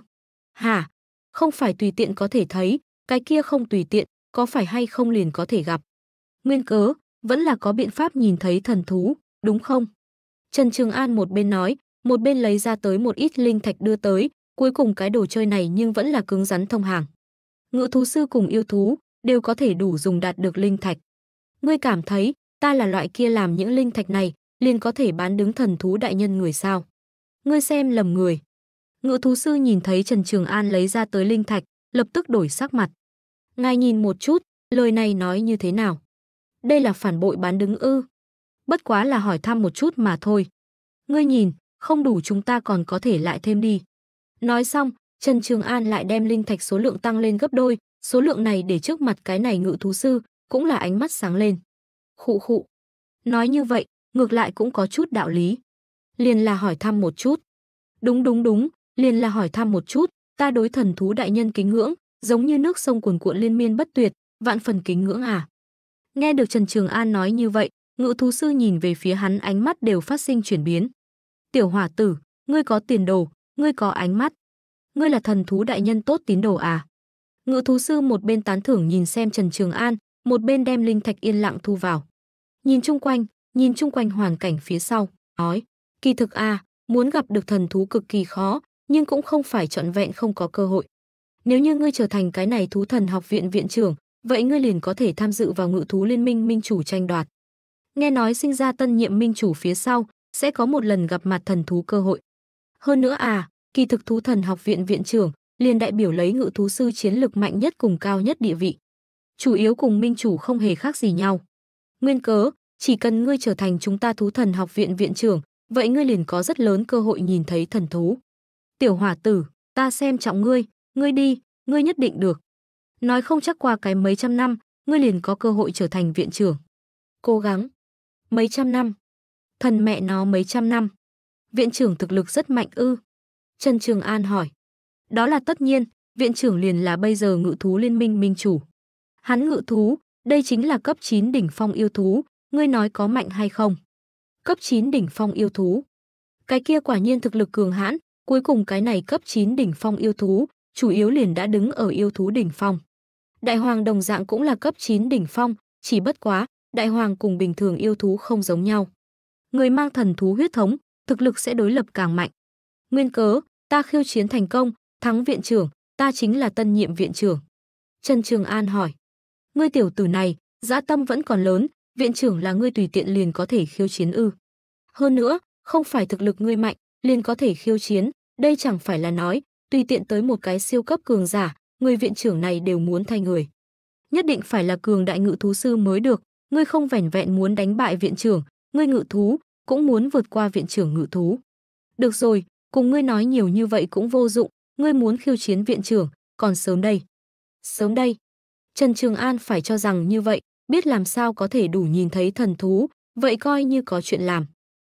Hả? Không phải tùy tiện có thể thấy, cái kia không tùy tiện, có phải hay không liền có thể gặp. Nguyên cớ, vẫn là có biện pháp nhìn thấy thần thú, đúng không? Trần Trường An một bên nói, một bên lấy ra tới một ít linh thạch đưa tới, cuối cùng cái đồ chơi này nhưng vẫn là cứng rắn thông hàng. ngựa thú sư cùng yêu thú đều có thể đủ dùng đạt được linh thạch. Ngươi cảm thấy, ta là loại kia làm những linh thạch này, liền có thể bán đứng thần thú đại nhân người sao? Ngươi xem lầm người. Ngự thú sư nhìn thấy Trần Trường An lấy ra tới linh thạch, lập tức đổi sắc mặt. Ngài nhìn một chút, lời này nói như thế nào? Đây là phản bội bán đứng ư? Bất quá là hỏi thăm một chút mà thôi. Ngươi nhìn, không đủ chúng ta còn có thể lại thêm đi. Nói xong, Trần Trường An lại đem linh thạch số lượng tăng lên gấp đôi, số lượng này để trước mặt cái này ngự thú sư, cũng là ánh mắt sáng lên. Khụ khụ. Nói như vậy, ngược lại cũng có chút đạo lý. Liền là hỏi thăm một chút. Đúng đúng đúng, liền là hỏi thăm một chút, ta đối thần thú đại nhân kính ngưỡng, giống như nước sông cuồn cuộn liên miên bất tuyệt, vạn phần kính ngưỡng à. Nghe được Trần Trường An nói như vậy, ngự thú sư nhìn về phía hắn ánh mắt đều phát sinh chuyển biến. Tiểu hỏa tử, ngươi có tiền đồ, ngươi có ánh mắt. Ngươi là thần thú đại nhân tốt tín đồ à? Ngự thú sư một bên tán thưởng nhìn xem Trần Trường An, một bên đem linh thạch yên lặng thu vào. Nhìn chung quanh, nhìn chung quanh hoàn cảnh phía sau, nói, kỳ thực a, à, muốn gặp được thần thú cực kỳ khó, nhưng cũng không phải trọn vẹn không có cơ hội. Nếu như ngươi trở thành cái này thú thần học viện viện trưởng, vậy ngươi liền có thể tham dự vào ngự thú liên minh minh chủ tranh đoạt. Nghe nói sinh ra tân nhiệm minh chủ phía sau, sẽ có một lần gặp mặt thần thú cơ hội. Hơn nữa à, kỳ thực thú thần học viện viện trưởng liền đại biểu lấy ngự thú sư chiến lực mạnh nhất cùng cao nhất địa vị chủ yếu cùng minh chủ không hề khác gì nhau. Nguyên cớ, chỉ cần ngươi trở thành chúng ta thú thần học viện viện trưởng, vậy ngươi liền có rất lớn cơ hội nhìn thấy thần thú. Tiểu hỏa tử, ta xem trọng ngươi, ngươi đi, ngươi nhất định được. Nói không chắc qua cái mấy trăm năm, ngươi liền có cơ hội trở thành viện trưởng. Cố gắng. Mấy trăm năm. Thần mẹ nó mấy trăm năm. Viện trưởng thực lực rất mạnh ư. Trần Trường An hỏi. Đó là tất nhiên, viện trưởng liền là bây giờ ngự thú liên minh minh chủ. Hắn ngự thú, đây chính là cấp 9 đỉnh phong yêu thú, ngươi nói có mạnh hay không? Cấp 9 đỉnh phong yêu thú. Cái kia quả nhiên thực lực cường hãn, cuối cùng cái này cấp 9 đỉnh phong yêu thú, chủ yếu liền đã đứng ở yêu thú đỉnh phong. Đại hoàng đồng dạng cũng là cấp 9 đỉnh phong, chỉ bất quá, đại hoàng cùng bình thường yêu thú không giống nhau. Người mang thần thú huyết thống, thực lực sẽ đối lập càng mạnh. Nguyên cớ, ta khiêu chiến thành công, thắng viện trưởng, ta chính là tân nhiệm viện trưởng. Trần Trường An hỏi. Ngươi tiểu tử này, dã tâm vẫn còn lớn, viện trưởng là ngươi tùy tiện liền có thể khiêu chiến ư. Hơn nữa, không phải thực lực ngươi mạnh, liền có thể khiêu chiến, đây chẳng phải là nói, tùy tiện tới một cái siêu cấp cường giả, người viện trưởng này đều muốn thay người. Nhất định phải là cường đại ngự thú sư mới được, ngươi không vẻn vẹn muốn đánh bại viện trưởng, ngươi ngự thú, cũng muốn vượt qua viện trưởng ngự thú. Được rồi, cùng ngươi nói nhiều như vậy cũng vô dụng, ngươi muốn khiêu chiến viện trưởng, còn sớm đây. Sớm đây. Trần Trường An phải cho rằng như vậy, biết làm sao có thể đủ nhìn thấy thần thú, vậy coi như có chuyện làm.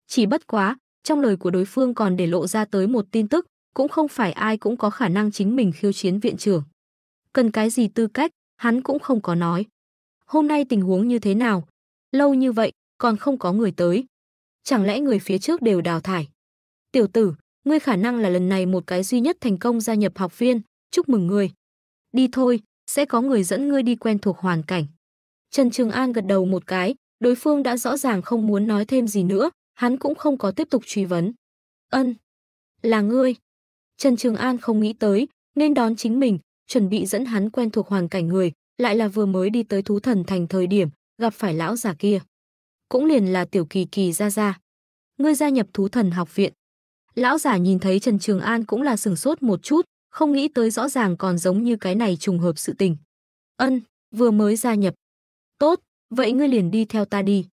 Chỉ bất quá, trong lời của đối phương còn để lộ ra tới một tin tức, cũng không phải ai cũng có khả năng chính mình khiêu chiến viện trưởng. Cần cái gì tư cách, hắn cũng không có nói. Hôm nay tình huống như thế nào? Lâu như vậy, còn không có người tới. Chẳng lẽ người phía trước đều đào thải? Tiểu tử, ngươi khả năng là lần này một cái duy nhất thành công gia nhập học viên, chúc mừng ngươi. Đi thôi, sẽ có người dẫn ngươi đi quen thuộc hoàn cảnh. Trần Trường An gật đầu một cái, đối phương đã rõ ràng không muốn nói thêm gì nữa, hắn cũng không có tiếp tục truy vấn. Ân, là ngươi. Trần Trường An không nghĩ tới, nên đón chính mình, chuẩn bị dẫn hắn quen thuộc hoàn cảnh người, lại là vừa mới đi tới thú thần thành thời điểm, gặp phải lão già kia. Cũng liền là tiểu kỳ kỳ ra ra. Ngươi gia nhập thú thần học viện. Lão giả nhìn thấy Trần Trường An cũng là sừng sốt một chút, không nghĩ tới rõ ràng còn giống như cái này trùng hợp sự tình. Ân, vừa mới gia nhập. Tốt, vậy ngươi liền đi theo ta đi.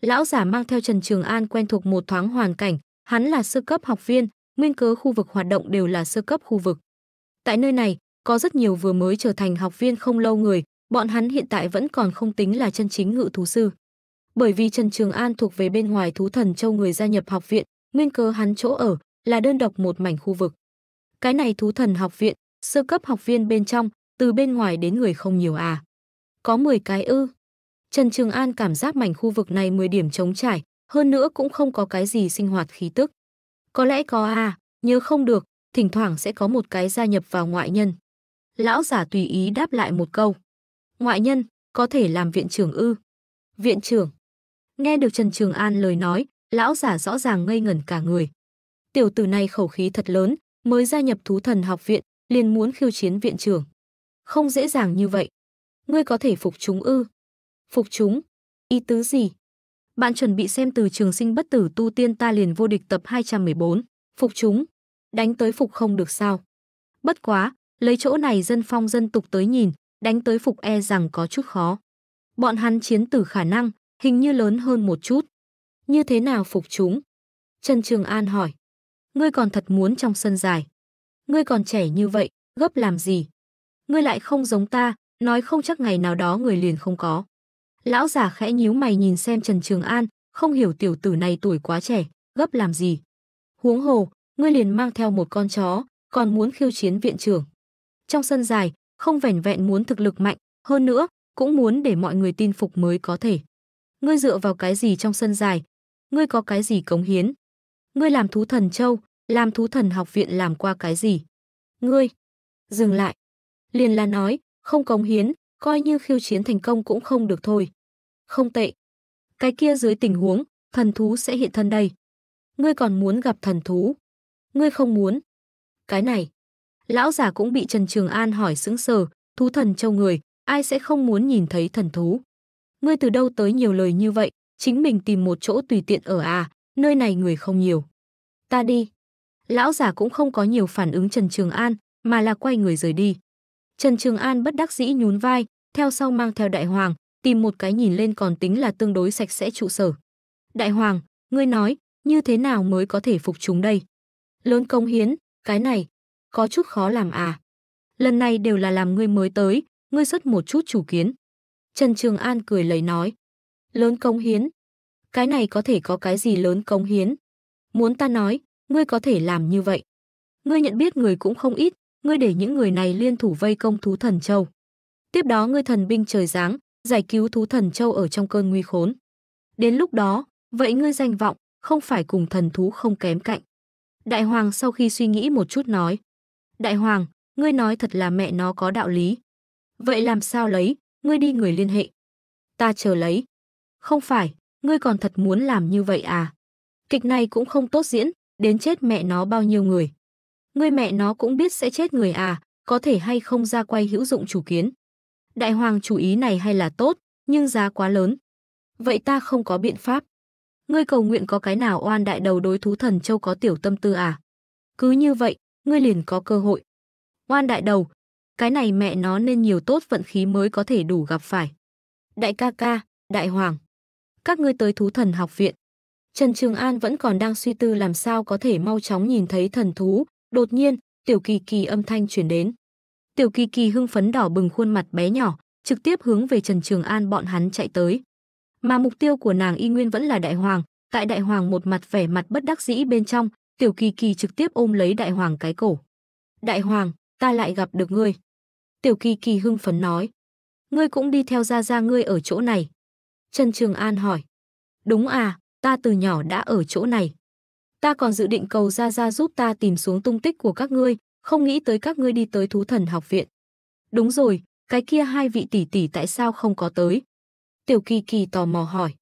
Lão giả mang theo Trần Trường An quen thuộc một thoáng hoàn cảnh, hắn là sơ cấp học viên, nguyên cớ khu vực hoạt động đều là sơ cấp khu vực. Tại nơi này, có rất nhiều vừa mới trở thành học viên không lâu người, bọn hắn hiện tại vẫn còn không tính là chân chính ngự thú sư. Bởi vì Trần Trường An thuộc về bên ngoài thú thần châu người gia nhập học viện, nguyên cớ hắn chỗ ở là đơn độc một mảnh khu vực cái này thú thần học viện, sơ cấp học viên bên trong, từ bên ngoài đến người không nhiều à. Có 10 cái ư. Trần Trường An cảm giác mảnh khu vực này 10 điểm trống trải, hơn nữa cũng không có cái gì sinh hoạt khí tức. Có lẽ có à, nhớ không được, thỉnh thoảng sẽ có một cái gia nhập vào ngoại nhân. Lão giả tùy ý đáp lại một câu. Ngoại nhân, có thể làm viện trưởng ư. Viện trưởng. Nghe được Trần Trường An lời nói, lão giả rõ ràng ngây ngẩn cả người. Tiểu tử này khẩu khí thật lớn, mới gia nhập thú thần học viện, liền muốn khiêu chiến viện trưởng. Không dễ dàng như vậy. Ngươi có thể phục chúng ư? Phục chúng? Ý tứ gì? Bạn chuẩn bị xem từ trường sinh bất tử tu tiên ta liền vô địch tập 214. Phục chúng? Đánh tới phục không được sao? Bất quá, lấy chỗ này dân phong dân tục tới nhìn, đánh tới phục e rằng có chút khó. Bọn hắn chiến tử khả năng, hình như lớn hơn một chút. Như thế nào phục chúng? Trần Trường An hỏi ngươi còn thật muốn trong sân dài. Ngươi còn trẻ như vậy, gấp làm gì? Ngươi lại không giống ta, nói không chắc ngày nào đó người liền không có. Lão già khẽ nhíu mày nhìn xem Trần Trường An, không hiểu tiểu tử này tuổi quá trẻ, gấp làm gì. Huống hồ, ngươi liền mang theo một con chó, còn muốn khiêu chiến viện trưởng. Trong sân dài, không vẻn vẹn muốn thực lực mạnh, hơn nữa, cũng muốn để mọi người tin phục mới có thể. Ngươi dựa vào cái gì trong sân dài? Ngươi có cái gì cống hiến? Ngươi làm thú thần châu, làm thú thần học viện làm qua cái gì? Ngươi! Dừng lại! Liền là nói, không cống hiến, coi như khiêu chiến thành công cũng không được thôi. Không tệ. Cái kia dưới tình huống, thần thú sẽ hiện thân đây. Ngươi còn muốn gặp thần thú. Ngươi không muốn. Cái này. Lão già cũng bị Trần Trường An hỏi sững sờ, thú thần châu người, ai sẽ không muốn nhìn thấy thần thú. Ngươi từ đâu tới nhiều lời như vậy, chính mình tìm một chỗ tùy tiện ở à, nơi này người không nhiều. Ta đi lão già cũng không có nhiều phản ứng Trần Trường An, mà là quay người rời đi. Trần Trường An bất đắc dĩ nhún vai, theo sau mang theo đại hoàng, tìm một cái nhìn lên còn tính là tương đối sạch sẽ trụ sở. Đại hoàng, ngươi nói, như thế nào mới có thể phục chúng đây? Lớn công hiến, cái này, có chút khó làm à? Lần này đều là làm ngươi mới tới, ngươi rất một chút chủ kiến. Trần Trường An cười lấy nói. Lớn công hiến, cái này có thể có cái gì lớn công hiến? Muốn ta nói, ngươi có thể làm như vậy. Ngươi nhận biết người cũng không ít, ngươi để những người này liên thủ vây công thú thần châu. Tiếp đó ngươi thần binh trời giáng, giải cứu thú thần châu ở trong cơn nguy khốn. Đến lúc đó, vậy ngươi danh vọng, không phải cùng thần thú không kém cạnh. Đại hoàng sau khi suy nghĩ một chút nói. Đại hoàng, ngươi nói thật là mẹ nó có đạo lý. Vậy làm sao lấy, ngươi đi người liên hệ. Ta chờ lấy. Không phải, ngươi còn thật muốn làm như vậy à? Kịch này cũng không tốt diễn, đến chết mẹ nó bao nhiêu người. Ngươi mẹ nó cũng biết sẽ chết người à, có thể hay không ra quay hữu dụng chủ kiến. Đại hoàng chủ ý này hay là tốt, nhưng giá quá lớn. Vậy ta không có biện pháp. Ngươi cầu nguyện có cái nào oan đại đầu đối thú thần châu có tiểu tâm tư à? Cứ như vậy, ngươi liền có cơ hội. Oan đại đầu, cái này mẹ nó nên nhiều tốt vận khí mới có thể đủ gặp phải. Đại ca ca, đại hoàng. Các ngươi tới thú thần học viện, Trần Trường An vẫn còn đang suy tư làm sao có thể mau chóng nhìn thấy thần thú, đột nhiên, Tiểu Kỳ Kỳ âm thanh chuyển đến. Tiểu Kỳ Kỳ hưng phấn đỏ bừng khuôn mặt bé nhỏ, trực tiếp hướng về Trần Trường An bọn hắn chạy tới. Mà mục tiêu của nàng y nguyên vẫn là đại hoàng, tại đại hoàng một mặt vẻ mặt bất đắc dĩ bên trong, Tiểu Kỳ Kỳ trực tiếp ôm lấy đại hoàng cái cổ. "Đại hoàng, ta lại gặp được ngươi." Tiểu Kỳ Kỳ hưng phấn nói. "Ngươi cũng đi theo gia gia ngươi ở chỗ này?" Trần Trường An hỏi. "Đúng à, ta từ nhỏ đã ở chỗ này. Ta còn dự định cầu gia gia giúp ta tìm xuống tung tích của các ngươi, không nghĩ tới các ngươi đi tới thú thần học viện. Đúng rồi, cái kia hai vị tỷ tỷ tại sao không có tới? Tiểu Kỳ Kỳ tò mò hỏi.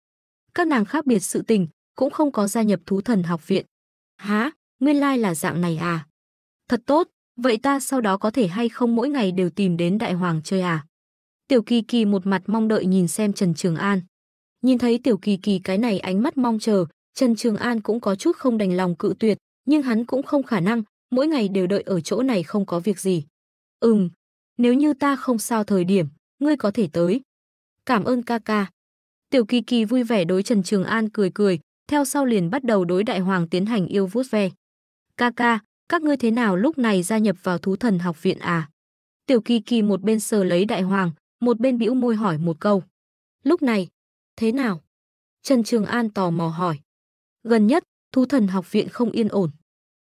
Các nàng khác biệt sự tình, cũng không có gia nhập thú thần học viện. Há, nguyên lai là dạng này à? Thật tốt, vậy ta sau đó có thể hay không mỗi ngày đều tìm đến đại hoàng chơi à? Tiểu Kỳ Kỳ một mặt mong đợi nhìn xem Trần Trường An. Nhìn thấy Tiểu Kỳ Kỳ cái này ánh mắt mong chờ, Trần Trường An cũng có chút không đành lòng cự tuyệt, nhưng hắn cũng không khả năng, mỗi ngày đều đợi ở chỗ này không có việc gì. Ừm, nếu như ta không sao thời điểm, ngươi có thể tới. Cảm ơn ca ca. Tiểu Kỳ Kỳ vui vẻ đối Trần Trường An cười cười, theo sau liền bắt đầu đối đại hoàng tiến hành yêu vuốt ve. Ca ca, các ngươi thế nào lúc này gia nhập vào thú thần học viện à? Tiểu Kỳ Kỳ một bên sờ lấy đại hoàng, một bên bĩu môi hỏi một câu. Lúc này, Thế nào? Trần Trường An tò mò hỏi. Gần nhất, thú thần học viện không yên ổn.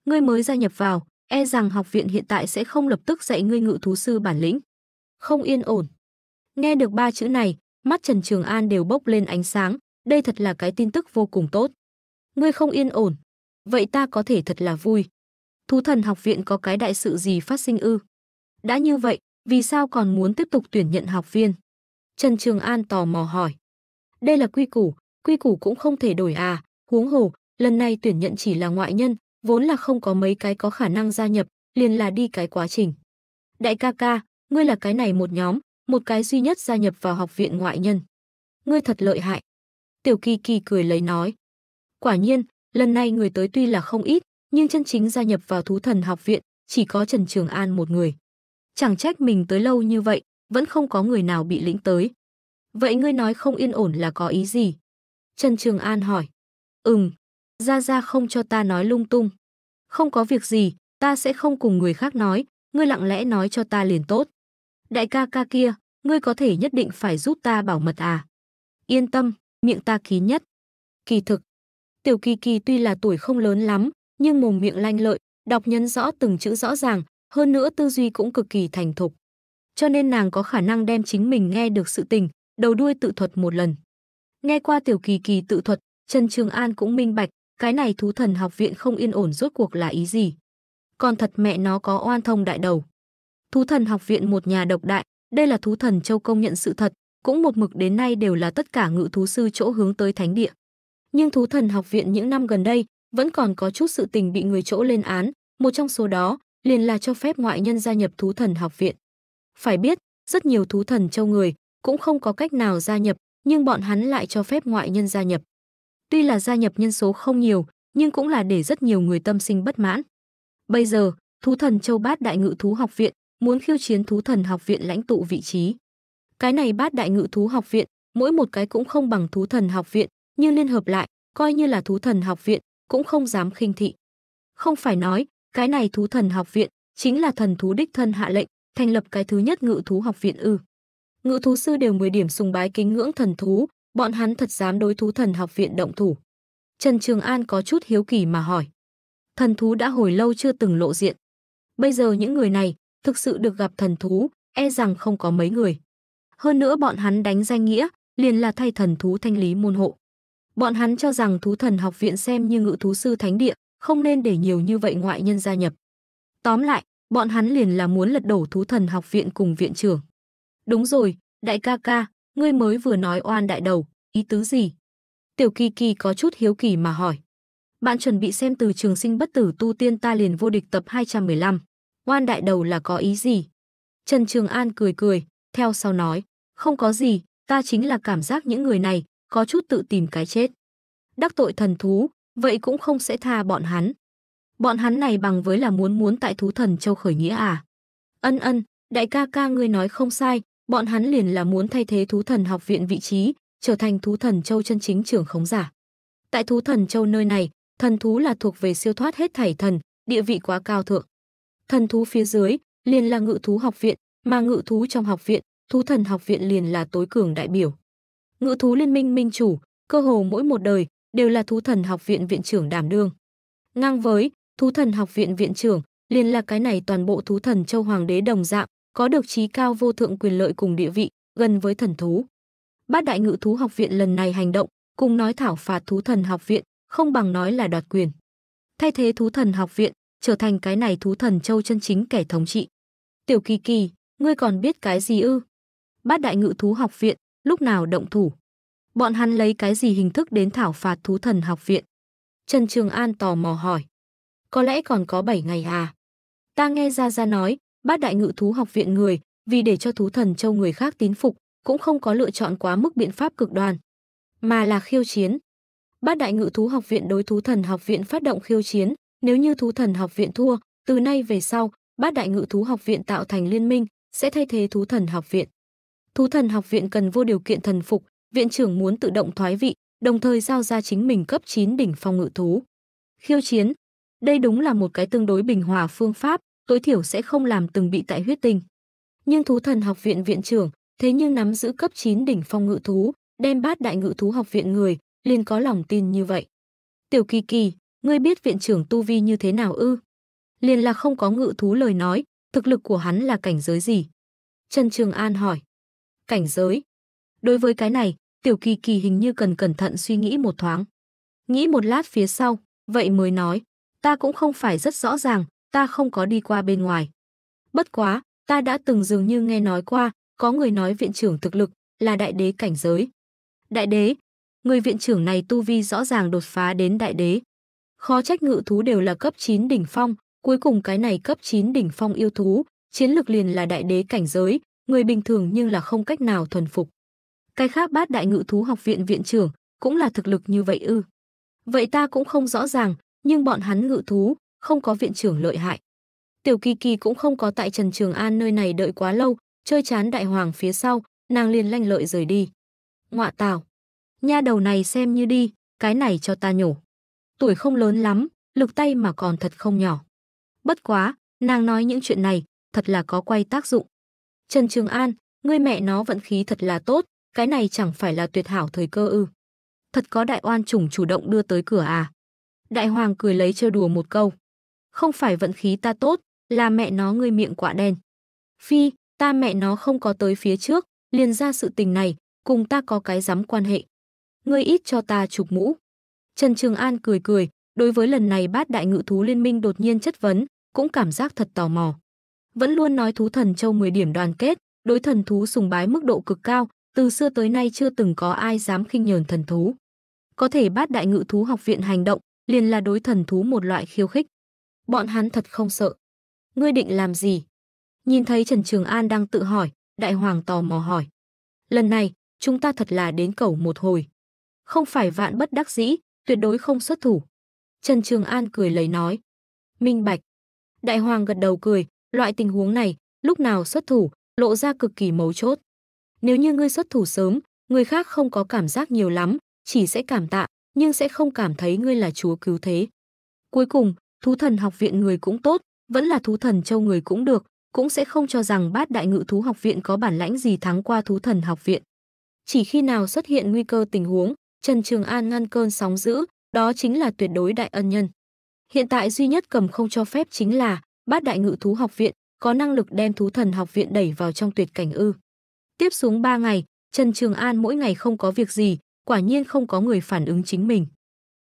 Ngươi mới gia nhập vào, e rằng học viện hiện tại sẽ không lập tức dạy ngươi ngự thú sư bản lĩnh. Không yên ổn. Nghe được ba chữ này, mắt Trần Trường An đều bốc lên ánh sáng, đây thật là cái tin tức vô cùng tốt. Ngươi không yên ổn, vậy ta có thể thật là vui. Thú thần học viện có cái đại sự gì phát sinh ư? Đã như vậy, vì sao còn muốn tiếp tục tuyển nhận học viên? Trần Trường An tò mò hỏi. Đây là quy củ, quy củ cũng không thể đổi à, huống hồ, lần này tuyển nhận chỉ là ngoại nhân, vốn là không có mấy cái có khả năng gia nhập, liền là đi cái quá trình. Đại ca ca, ngươi là cái này một nhóm, một cái duy nhất gia nhập vào học viện ngoại nhân. Ngươi thật lợi hại. Tiểu Kỳ Kỳ cười lấy nói. Quả nhiên, lần này người tới tuy là không ít, nhưng chân chính gia nhập vào thú thần học viện chỉ có Trần Trường An một người. Chẳng trách mình tới lâu như vậy, vẫn không có người nào bị lĩnh tới. Vậy ngươi nói không yên ổn là có ý gì? Trần Trường An hỏi. Ừm, Gia Gia không cho ta nói lung tung. Không có việc gì, ta sẽ không cùng người khác nói, ngươi lặng lẽ nói cho ta liền tốt. Đại ca ca kia, ngươi có thể nhất định phải giúp ta bảo mật à? Yên tâm, miệng ta ký nhất. Kỳ thực, Tiểu Kỳ Kỳ tuy là tuổi không lớn lắm, nhưng mồm miệng lanh lợi, đọc nhấn rõ từng chữ rõ ràng, hơn nữa tư duy cũng cực kỳ thành thục. Cho nên nàng có khả năng đem chính mình nghe được sự tình, đầu đuôi tự thuật một lần. Nghe qua Tiểu Kỳ Kỳ tự thuật, Trần Trường An cũng minh bạch, cái này thú thần học viện không yên ổn rốt cuộc là ý gì. Còn thật mẹ nó có oan thông đại đầu. Thú thần học viện một nhà độc đại, đây là thú thần châu công nhận sự thật, cũng một mực đến nay đều là tất cả ngự thú sư chỗ hướng tới thánh địa. Nhưng thú thần học viện những năm gần đây vẫn còn có chút sự tình bị người chỗ lên án, một trong số đó liền là cho phép ngoại nhân gia nhập thú thần học viện. Phải biết, rất nhiều thú thần châu người cũng không có cách nào gia nhập, nhưng bọn hắn lại cho phép ngoại nhân gia nhập. Tuy là gia nhập nhân số không nhiều, nhưng cũng là để rất nhiều người tâm sinh bất mãn. Bây giờ, thú thần Châu Bát Đại Ngự Thú Học Viện muốn khiêu chiến thú thần học viện lãnh tụ vị trí. Cái này Bát Đại Ngự Thú Học Viện, mỗi một cái cũng không bằng thú thần học viện, nhưng liên hợp lại, coi như là thú thần học viện, cũng không dám khinh thị. Không phải nói, cái này thú thần học viện chính là thần thú đích thân hạ lệnh, thành lập cái thứ nhất ngự thú học viện ư? ngự thú sư đều 10 điểm sùng bái kính ngưỡng thần thú, bọn hắn thật dám đối thú thần học viện động thủ. Trần Trường An có chút hiếu kỳ mà hỏi. Thần thú đã hồi lâu chưa từng lộ diện. Bây giờ những người này thực sự được gặp thần thú, e rằng không có mấy người. Hơn nữa bọn hắn đánh danh nghĩa, liền là thay thần thú thanh lý môn hộ. Bọn hắn cho rằng thú thần học viện xem như ngự thú sư thánh địa, không nên để nhiều như vậy ngoại nhân gia nhập. Tóm lại, bọn hắn liền là muốn lật đổ thú thần học viện cùng viện trưởng. Đúng rồi, đại ca ca, ngươi mới vừa nói oan đại đầu, ý tứ gì? Tiểu Kỳ Kỳ có chút hiếu kỳ mà hỏi. Bạn chuẩn bị xem từ trường sinh bất tử tu tiên ta liền vô địch tập 215. Oan đại đầu là có ý gì? Trần Trường An cười cười, theo sau nói. Không có gì, ta chính là cảm giác những người này, có chút tự tìm cái chết. Đắc tội thần thú, vậy cũng không sẽ tha bọn hắn. Bọn hắn này bằng với là muốn muốn tại thú thần châu khởi nghĩa à? Ân ân, đại ca ca ngươi nói không sai, bọn hắn liền là muốn thay thế thú thần học viện vị trí, trở thành thú thần châu chân chính trưởng khống giả. Tại thú thần châu nơi này, thần thú là thuộc về siêu thoát hết thảy thần, địa vị quá cao thượng. Thần thú phía dưới liền là ngự thú học viện, mà ngự thú trong học viện, thú thần học viện liền là tối cường đại biểu. Ngự thú liên minh minh chủ, cơ hồ mỗi một đời đều là thú thần học viện viện trưởng đảm đương. Ngang với thú thần học viện viện trưởng, liền là cái này toàn bộ thú thần châu hoàng đế đồng dạng, có được trí cao vô thượng quyền lợi cùng địa vị, gần với thần thú. Bát Đại Ngự Thú Học Viện lần này hành động, cùng nói thảo phạt Thú Thần Học Viện, không bằng nói là đoạt quyền. Thay thế Thú Thần Học Viện, trở thành cái này Thú Thần Châu chân chính kẻ thống trị. Tiểu Kỳ Kỳ, ngươi còn biết cái gì ư? Bát Đại Ngự Thú Học Viện, lúc nào động thủ? Bọn hắn lấy cái gì hình thức đến thảo phạt Thú Thần Học Viện? Trần Trường An tò mò hỏi. Có lẽ còn có 7 ngày à? Ta nghe Gia Gia nói, bát đại ngự thú học viện người, vì để cho thú thần châu người khác tín phục, cũng không có lựa chọn quá mức biện pháp cực đoan, mà là khiêu chiến. Bát đại ngự thú học viện đối thú thần học viện phát động khiêu chiến, nếu như thú thần học viện thua, từ nay về sau, bát đại ngự thú học viện tạo thành liên minh, sẽ thay thế thú thần học viện. Thú thần học viện cần vô điều kiện thần phục, viện trưởng muốn tự động thoái vị, đồng thời giao ra chính mình cấp 9 đỉnh phong ngự thú. Khiêu chiến, đây đúng là một cái tương đối bình hòa phương pháp, tối thiểu sẽ không làm từng bị tại huyết tinh. Nhưng thú thần học viện viện trưởng, thế nhưng nắm giữ cấp 9 đỉnh phong ngự thú, đem bát đại ngự thú học viện người, liền có lòng tin như vậy. Tiểu Kỳ Kỳ, ngươi biết viện trưởng tu vi như thế nào ư? Liền là không có ngự thú lời nói, thực lực của hắn là cảnh giới gì? Trần Trường An hỏi. Cảnh giới. Đối với cái này, Tiểu Kỳ Kỳ hình như cần cẩn thận suy nghĩ một thoáng. Nghĩ một lát phía sau, vậy mới nói, ta cũng không phải rất rõ ràng, ta không có đi qua bên ngoài. Bất quá, ta đã từng dường như nghe nói qua, có người nói viện trưởng thực lực là đại đế cảnh giới. Đại đế, người viện trưởng này tu vi rõ ràng đột phá đến đại đế. Khó trách ngự thú đều là cấp 9 đỉnh phong, cuối cùng cái này cấp 9 đỉnh phong yêu thú, chiến lực liền là đại đế cảnh giới, người bình thường nhưng là không cách nào thuần phục. Cái khác bát đại ngự thú học viện viện trưởng cũng là thực lực như vậy ư. Vậy ta cũng không rõ ràng, nhưng bọn hắn ngự thú không có viện trưởng lợi hại. Tiểu Kỳ Kỳ cũng không có tại Trần Trường An nơi này đợi quá lâu, chơi chán đại hoàng phía sau, nàng liền lanh lợi rời đi. Ngọa tào, nha đầu này xem như đi, cái này cho ta nhổ. Tuổi không lớn lắm, lực tay mà còn thật không nhỏ. Bất quá, nàng nói những chuyện này, thật là có quay tác dụng. Trần Trường An, ngươi mẹ nó vận khí thật là tốt, cái này chẳng phải là tuyệt hảo thời cơ ư. Thật có đại oan chủng chủ động đưa tới cửa à. Đại hoàng cười lấy chơi đùa một câu không phải vận khí ta tốt, là mẹ nó ngươi miệng quả đen. Phi, ta mẹ nó không có tới phía trước, liền ra sự tình này, cùng ta có cái dám quan hệ. Ngươi ít cho ta chụp mũ. Trần Trường An cười cười, đối với lần này bát đại ngự thú liên minh đột nhiên chất vấn, cũng cảm giác thật tò mò. Vẫn luôn nói thú thần châu 10 điểm đoàn kết, đối thần thú sùng bái mức độ cực cao, từ xưa tới nay chưa từng có ai dám khinh nhờn thần thú. Có thể bát đại ngự thú học viện hành động, liền là đối thần thú một loại khiêu khích bọn hắn thật không sợ. Ngươi định làm gì? Nhìn thấy Trần Trường An đang tự hỏi, đại hoàng tò mò hỏi. Lần này, chúng ta thật là đến cầu một hồi. Không phải vạn bất đắc dĩ, tuyệt đối không xuất thủ. Trần Trường An cười lấy nói. Minh bạch. Đại hoàng gật đầu cười, loại tình huống này, lúc nào xuất thủ, lộ ra cực kỳ mấu chốt. Nếu như ngươi xuất thủ sớm, người khác không có cảm giác nhiều lắm, chỉ sẽ cảm tạ, nhưng sẽ không cảm thấy ngươi là chúa cứu thế. Cuối cùng, thú thần học viện người cũng tốt, vẫn là thú thần châu người cũng được, cũng sẽ không cho rằng bát đại ngự thú học viện có bản lãnh gì thắng qua thú thần học viện. Chỉ khi nào xuất hiện nguy cơ tình huống, Trần Trường An ngăn cơn sóng dữ, đó chính là tuyệt đối đại ân nhân. Hiện tại duy nhất cầm không cho phép chính là bát đại ngự thú học viện có năng lực đem thú thần học viện đẩy vào trong tuyệt cảnh ư. Tiếp xuống 3 ngày, Trần Trường An mỗi ngày không có việc gì, quả nhiên không có người phản ứng chính mình.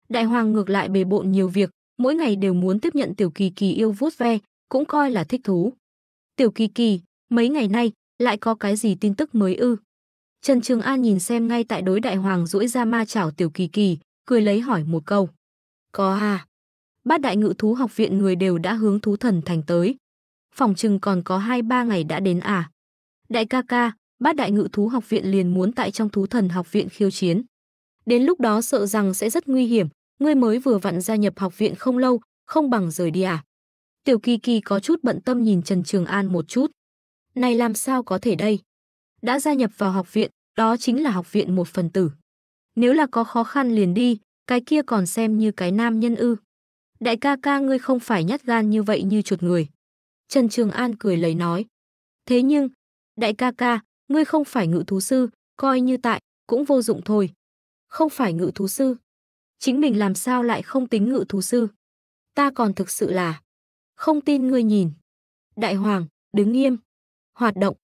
Đại hoàng ngược lại bề bộn nhiều việc, mỗi ngày đều muốn tiếp nhận Tiểu Kỳ Kỳ yêu vuốt ve, cũng coi là thích thú. Tiểu Kỳ Kỳ, mấy ngày nay lại có cái gì tin tức mới ư? Trần Trường An nhìn xem ngay tại đối đại hoàng rũi ra ma chảo Tiểu Kỳ Kỳ, cười lấy hỏi một câu. Có à? Bát đại ngự thú học viện người đều đã hướng thú thần thành tới. Phòng chừng còn có 2-3 ngày đã đến à? Đại ca ca, bát đại ngự thú học viện liền muốn tại trong thú thần học viện khiêu chiến. Đến lúc đó sợ rằng sẽ rất nguy hiểm, ngươi mới vừa vặn gia nhập học viện không lâu, không bằng rời đi à? Tiểu Kỳ Kỳ có chút bận tâm nhìn Trần Trường An một chút. Này làm sao có thể đây? Đã gia nhập vào học viện, đó chính là học viện một phần tử. Nếu là có khó khăn liền đi, cái kia còn xem như cái nam nhân ư. Đại ca ca ngươi không phải nhát gan như vậy như chuột người. Trần Trường An cười lấy nói. Thế nhưng, đại ca ca, ngươi không phải ngự thú sư, coi như tại, cũng vô dụng thôi. Không phải ngự thú sư. Chính mình làm sao lại không tính ngự thú sư? Ta còn thực sự là không tin ngươi nhìn. Đại hoàng, đứng nghiêm, hoạt động.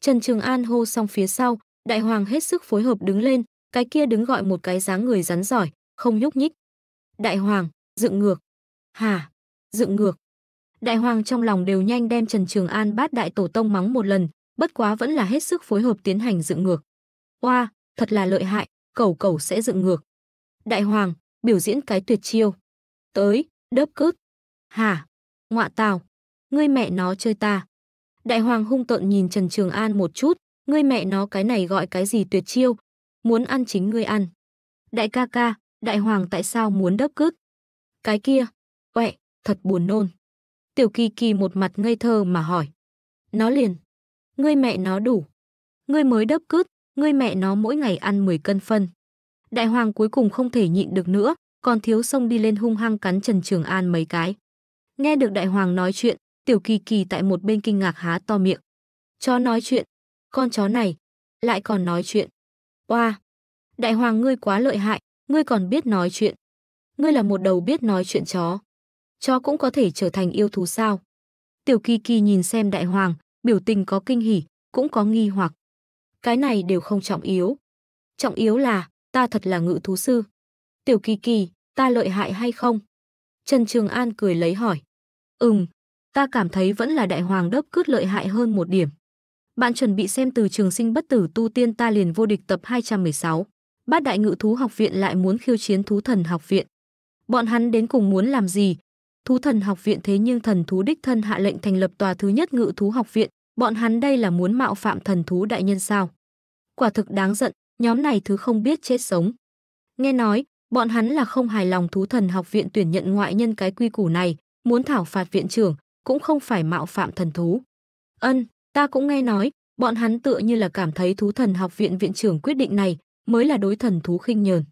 Trần Trường An hô xong phía sau, đại hoàng hết sức phối hợp đứng lên, cái kia đứng gọi một cái dáng người rắn giỏi, không nhúc nhích. Đại hoàng, dựng ngược. Hà, dựng ngược. Đại hoàng trong lòng đều nhanh đem Trần Trường An bát đại tổ tông mắng một lần, bất quá vẫn là hết sức phối hợp tiến hành dựng ngược. Oa, thật là lợi hại, cẩu cẩu sẽ dựng ngược đại hoàng, biểu diễn cái tuyệt chiêu. Tới, đớp cướp. Hả? Ngoạ tào. Ngươi mẹ nó chơi ta. Đại hoàng hung tợn nhìn Trần Trường An một chút, ngươi mẹ nó cái này gọi cái gì tuyệt chiêu. Muốn ăn chính ngươi ăn. Đại ca ca, đại hoàng tại sao muốn đớp cướp? Cái kia, quẹ, thật buồn nôn. Tiểu kỳ kỳ một mặt ngây thơ mà hỏi. Nó liền. Ngươi mẹ nó đủ. Ngươi mới đớp cướp, ngươi mẹ nó mỗi ngày ăn 10 cân phân. Đại hoàng cuối cùng không thể nhịn được nữa, còn thiếu sông đi lên hung hăng cắn Trần Trường An mấy cái. Nghe được đại hoàng nói chuyện, tiểu kỳ kỳ tại một bên kinh ngạc há to miệng. Chó nói chuyện, con chó này, lại còn nói chuyện. Oa, wow. đại hoàng ngươi quá lợi hại, ngươi còn biết nói chuyện. Ngươi là một đầu biết nói chuyện chó. Chó cũng có thể trở thành yêu thú sao. Tiểu kỳ kỳ nhìn xem đại hoàng, biểu tình có kinh hỉ, cũng có nghi hoặc. Cái này đều không trọng yếu. Trọng yếu là, ta thật là ngự thú sư. Tiểu kỳ kỳ, ta lợi hại hay không? Trần Trường An cười lấy hỏi. Ừm, ta cảm thấy vẫn là đại hoàng đớp cướp lợi hại hơn một điểm. Bạn chuẩn bị xem từ trường sinh bất tử tu tiên ta liền vô địch tập 216. Bát đại ngự thú học viện lại muốn khiêu chiến thú thần học viện. Bọn hắn đến cùng muốn làm gì? Thú thần học viện thế nhưng thần thú đích thân hạ lệnh thành lập tòa thứ nhất ngự thú học viện. Bọn hắn đây là muốn mạo phạm thần thú đại nhân sao? Quả thực đáng giận nhóm này thứ không biết chết sống. Nghe nói, bọn hắn là không hài lòng thú thần học viện tuyển nhận ngoại nhân cái quy củ này, muốn thảo phạt viện trưởng, cũng không phải mạo phạm thần thú. Ân, ta cũng nghe nói, bọn hắn tựa như là cảm thấy thú thần học viện viện trưởng quyết định này mới là đối thần thú khinh nhờn.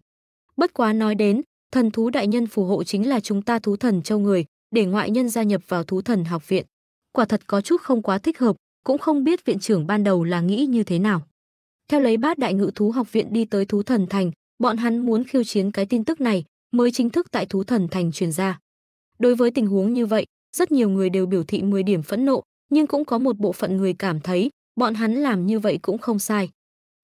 Bất quá nói đến, thần thú đại nhân phù hộ chính là chúng ta thú thần châu người, để ngoại nhân gia nhập vào thú thần học viện. Quả thật có chút không quá thích hợp, cũng không biết viện trưởng ban đầu là nghĩ như thế nào. Theo lấy bát đại ngự thú học viện đi tới thú thần thành, bọn hắn muốn khiêu chiến cái tin tức này mới chính thức tại thú thần thành truyền ra. Đối với tình huống như vậy, rất nhiều người đều biểu thị 10 điểm phẫn nộ, nhưng cũng có một bộ phận người cảm thấy bọn hắn làm như vậy cũng không sai.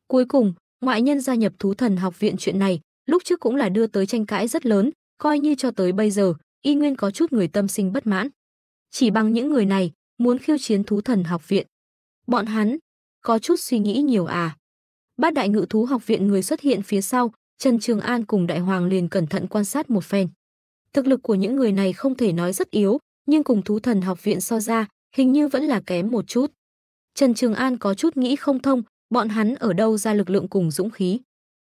Cuối cùng, ngoại nhân gia nhập thú thần học viện chuyện này, lúc trước cũng là đưa tới tranh cãi rất lớn, coi như cho tới bây giờ, y nguyên có chút người tâm sinh bất mãn. Chỉ bằng những người này, muốn khiêu chiến thú thần học viện. Bọn hắn, có chút suy nghĩ nhiều à bát đại ngự thú học viện người xuất hiện phía sau, Trần Trường An cùng Đại Hoàng liền cẩn thận quan sát một phen. Thực lực của những người này không thể nói rất yếu, nhưng cùng thú thần học viện so ra, hình như vẫn là kém một chút. Trần Trường An có chút nghĩ không thông, bọn hắn ở đâu ra lực lượng cùng dũng khí.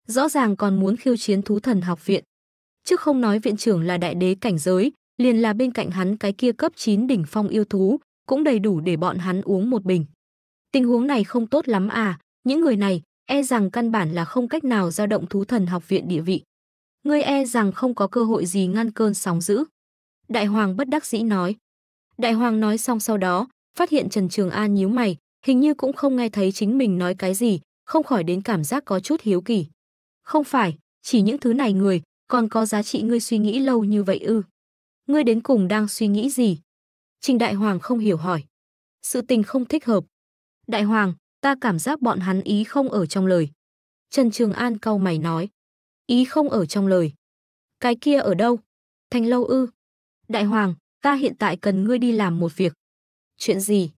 Rõ ràng còn muốn khiêu chiến thú thần học viện. Chứ không nói viện trưởng là đại đế cảnh giới, liền là bên cạnh hắn cái kia cấp 9 đỉnh phong yêu thú, cũng đầy đủ để bọn hắn uống một bình. Tình huống này không tốt lắm à, những người này, e rằng căn bản là không cách nào dao động thú thần học viện địa vị. Ngươi e rằng không có cơ hội gì ngăn cơn sóng dữ. Đại hoàng bất đắc dĩ nói. Đại hoàng nói xong sau đó, phát hiện Trần Trường An nhíu mày, hình như cũng không nghe thấy chính mình nói cái gì, không khỏi đến cảm giác có chút hiếu kỳ. Không phải, chỉ những thứ này người, còn có giá trị ngươi suy nghĩ lâu như vậy ư. Ngươi đến cùng đang suy nghĩ gì? Trình Đại Hoàng không hiểu hỏi. Sự tình không thích hợp. Đại Hoàng, ta cảm giác bọn hắn ý không ở trong lời. Trần Trường An cau mày nói, ý không ở trong lời. Cái kia ở đâu? Thành lâu ư? Đại Hoàng, ta hiện tại cần ngươi đi làm một việc. Chuyện gì?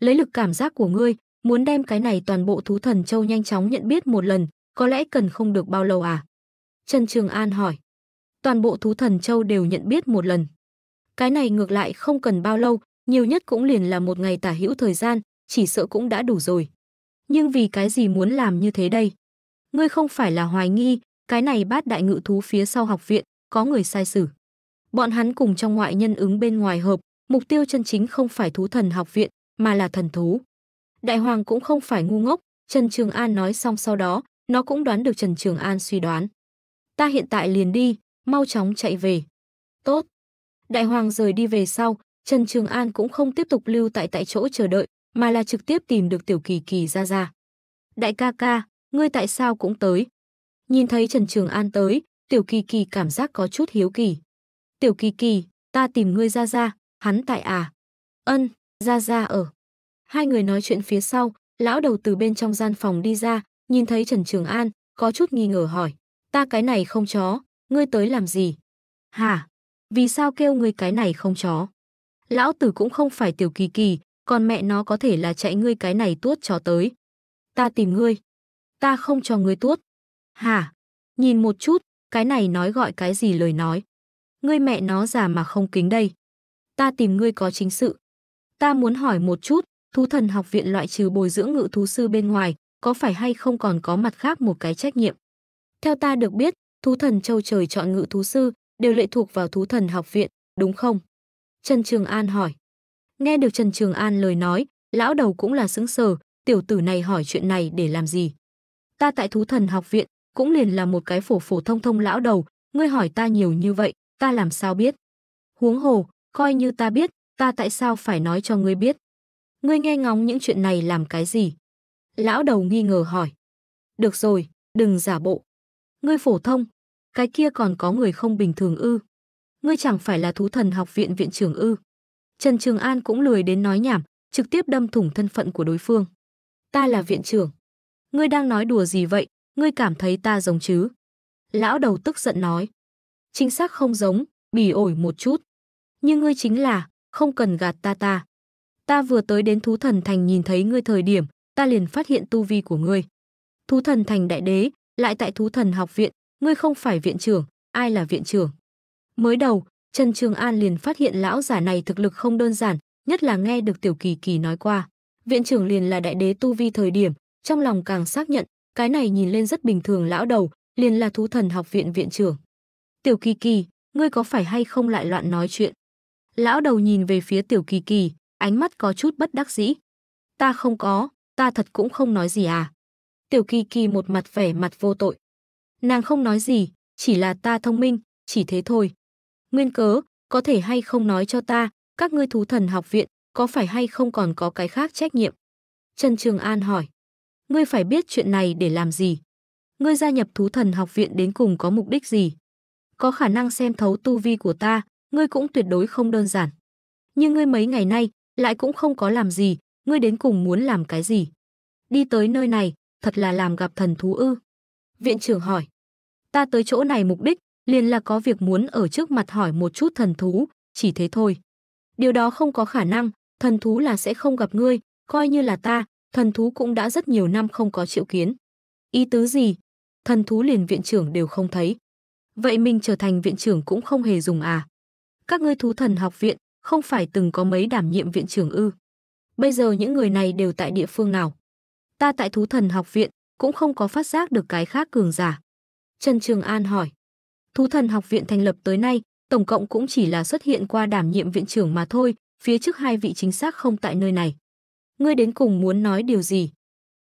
Lấy lực cảm giác của ngươi, muốn đem cái này toàn bộ thú thần châu nhanh chóng nhận biết một lần, có lẽ cần không được bao lâu à? Trần Trường An hỏi. Toàn bộ thú thần châu đều nhận biết một lần. Cái này ngược lại không cần bao lâu, nhiều nhất cũng liền là một ngày tả hữu thời gian, chỉ sợ cũng đã đủ rồi. Nhưng vì cái gì muốn làm như thế đây? Ngươi không phải là hoài nghi, cái này bát đại ngự thú phía sau học viện, có người sai xử. Bọn hắn cùng trong ngoại nhân ứng bên ngoài hợp, mục tiêu chân chính không phải thú thần học viện, mà là thần thú. Đại hoàng cũng không phải ngu ngốc, Trần Trường An nói xong sau đó, nó cũng đoán được Trần Trường An suy đoán. Ta hiện tại liền đi, mau chóng chạy về. Tốt. Đại hoàng rời đi về sau, Trần Trường An cũng không tiếp tục lưu tại tại chỗ chờ đợi, mà là trực tiếp tìm được Tiểu Kỳ Kỳ ra ra. Đại ca ca, ngươi tại sao cũng tới? Nhìn thấy Trần Trường An tới, Tiểu Kỳ Kỳ cảm giác có chút hiếu kỳ. Tiểu Kỳ Kỳ, ta tìm ngươi ra ra, hắn tại à? Ân, ra ra ở. Hai người nói chuyện phía sau, lão đầu từ bên trong gian phòng đi ra, nhìn thấy Trần Trường An, có chút nghi ngờ hỏi. Ta cái này không chó, ngươi tới làm gì? Hả? Vì sao kêu ngươi cái này không chó? Lão tử cũng không phải Tiểu Kỳ Kỳ, còn mẹ nó có thể là chạy ngươi cái này tuốt chó tới. Ta tìm ngươi. Ta không cho ngươi tuốt. Hả? Nhìn một chút, cái này nói gọi cái gì lời nói. Ngươi mẹ nó già mà không kính đây. Ta tìm ngươi có chính sự. Ta muốn hỏi một chút, thú thần học viện loại trừ bồi dưỡng ngự thú sư bên ngoài, có phải hay không còn có mặt khác một cái trách nhiệm? Theo ta được biết, thú thần châu trời chọn ngự thú sư đều lệ thuộc vào thú thần học viện, đúng không? Trần Trường An hỏi. Nghe được Trần Trường An lời nói, lão đầu cũng là xứng sờ, tiểu tử này hỏi chuyện này để làm gì? Ta tại thú thần học viện, cũng liền là một cái phổ phổ thông thông lão đầu, ngươi hỏi ta nhiều như vậy, ta làm sao biết? Huống hồ, coi như ta biết, ta tại sao phải nói cho ngươi biết? Ngươi nghe ngóng những chuyện này làm cái gì? Lão đầu nghi ngờ hỏi. Được rồi, đừng giả bộ. Ngươi phổ thông, cái kia còn có người không bình thường ư? Ngươi chẳng phải là thú thần học viện viện trưởng ư? Trần Trường An cũng lười đến nói nhảm, trực tiếp đâm thủng thân phận của đối phương. Ta là viện trưởng. Ngươi đang nói đùa gì vậy, ngươi cảm thấy ta giống chứ? Lão đầu tức giận nói. Chính xác không giống, bỉ ổi một chút. Nhưng ngươi chính là, không cần gạt ta ta. Ta vừa tới đến thú thần thành nhìn thấy ngươi thời điểm, ta liền phát hiện tu vi của ngươi. Thú thần thành đại đế, lại tại thú thần học viện, ngươi không phải viện trưởng, ai là viện trưởng. Mới đầu, Trần Trường An liền phát hiện lão giả này thực lực không đơn giản, nhất là nghe được Tiểu Kỳ Kỳ nói qua. Viện trưởng liền là đại đế tu vi thời điểm, trong lòng càng xác nhận, cái này nhìn lên rất bình thường lão đầu, liền là thú thần học viện viện trưởng. Tiểu Kỳ Kỳ, ngươi có phải hay không lại loạn nói chuyện? Lão đầu nhìn về phía Tiểu Kỳ Kỳ, ánh mắt có chút bất đắc dĩ. Ta không có, ta thật cũng không nói gì à? Tiểu Kỳ Kỳ một mặt vẻ mặt vô tội. Nàng không nói gì, chỉ là ta thông minh, chỉ thế thôi nguyên cớ, có thể hay không nói cho ta, các ngươi thú thần học viện, có phải hay không còn có cái khác trách nhiệm? Trần Trường An hỏi, ngươi phải biết chuyện này để làm gì? Ngươi gia nhập thú thần học viện đến cùng có mục đích gì? Có khả năng xem thấu tu vi của ta, ngươi cũng tuyệt đối không đơn giản. Nhưng ngươi mấy ngày nay, lại cũng không có làm gì, ngươi đến cùng muốn làm cái gì? Đi tới nơi này, thật là làm gặp thần thú ư. Viện trưởng hỏi, ta tới chỗ này mục đích liền là có việc muốn ở trước mặt hỏi một chút thần thú, chỉ thế thôi. Điều đó không có khả năng, thần thú là sẽ không gặp ngươi, coi như là ta, thần thú cũng đã rất nhiều năm không có triệu kiến. Ý tứ gì? Thần thú liền viện trưởng đều không thấy. Vậy mình trở thành viện trưởng cũng không hề dùng à? Các ngươi thú thần học viện không phải từng có mấy đảm nhiệm viện trưởng ư? Bây giờ những người này đều tại địa phương nào? Ta tại thú thần học viện cũng không có phát giác được cái khác cường giả. Trần Trường An hỏi. Thú thần học viện thành lập tới nay, tổng cộng cũng chỉ là xuất hiện qua đảm nhiệm viện trưởng mà thôi, phía trước hai vị chính xác không tại nơi này. Ngươi đến cùng muốn nói điều gì?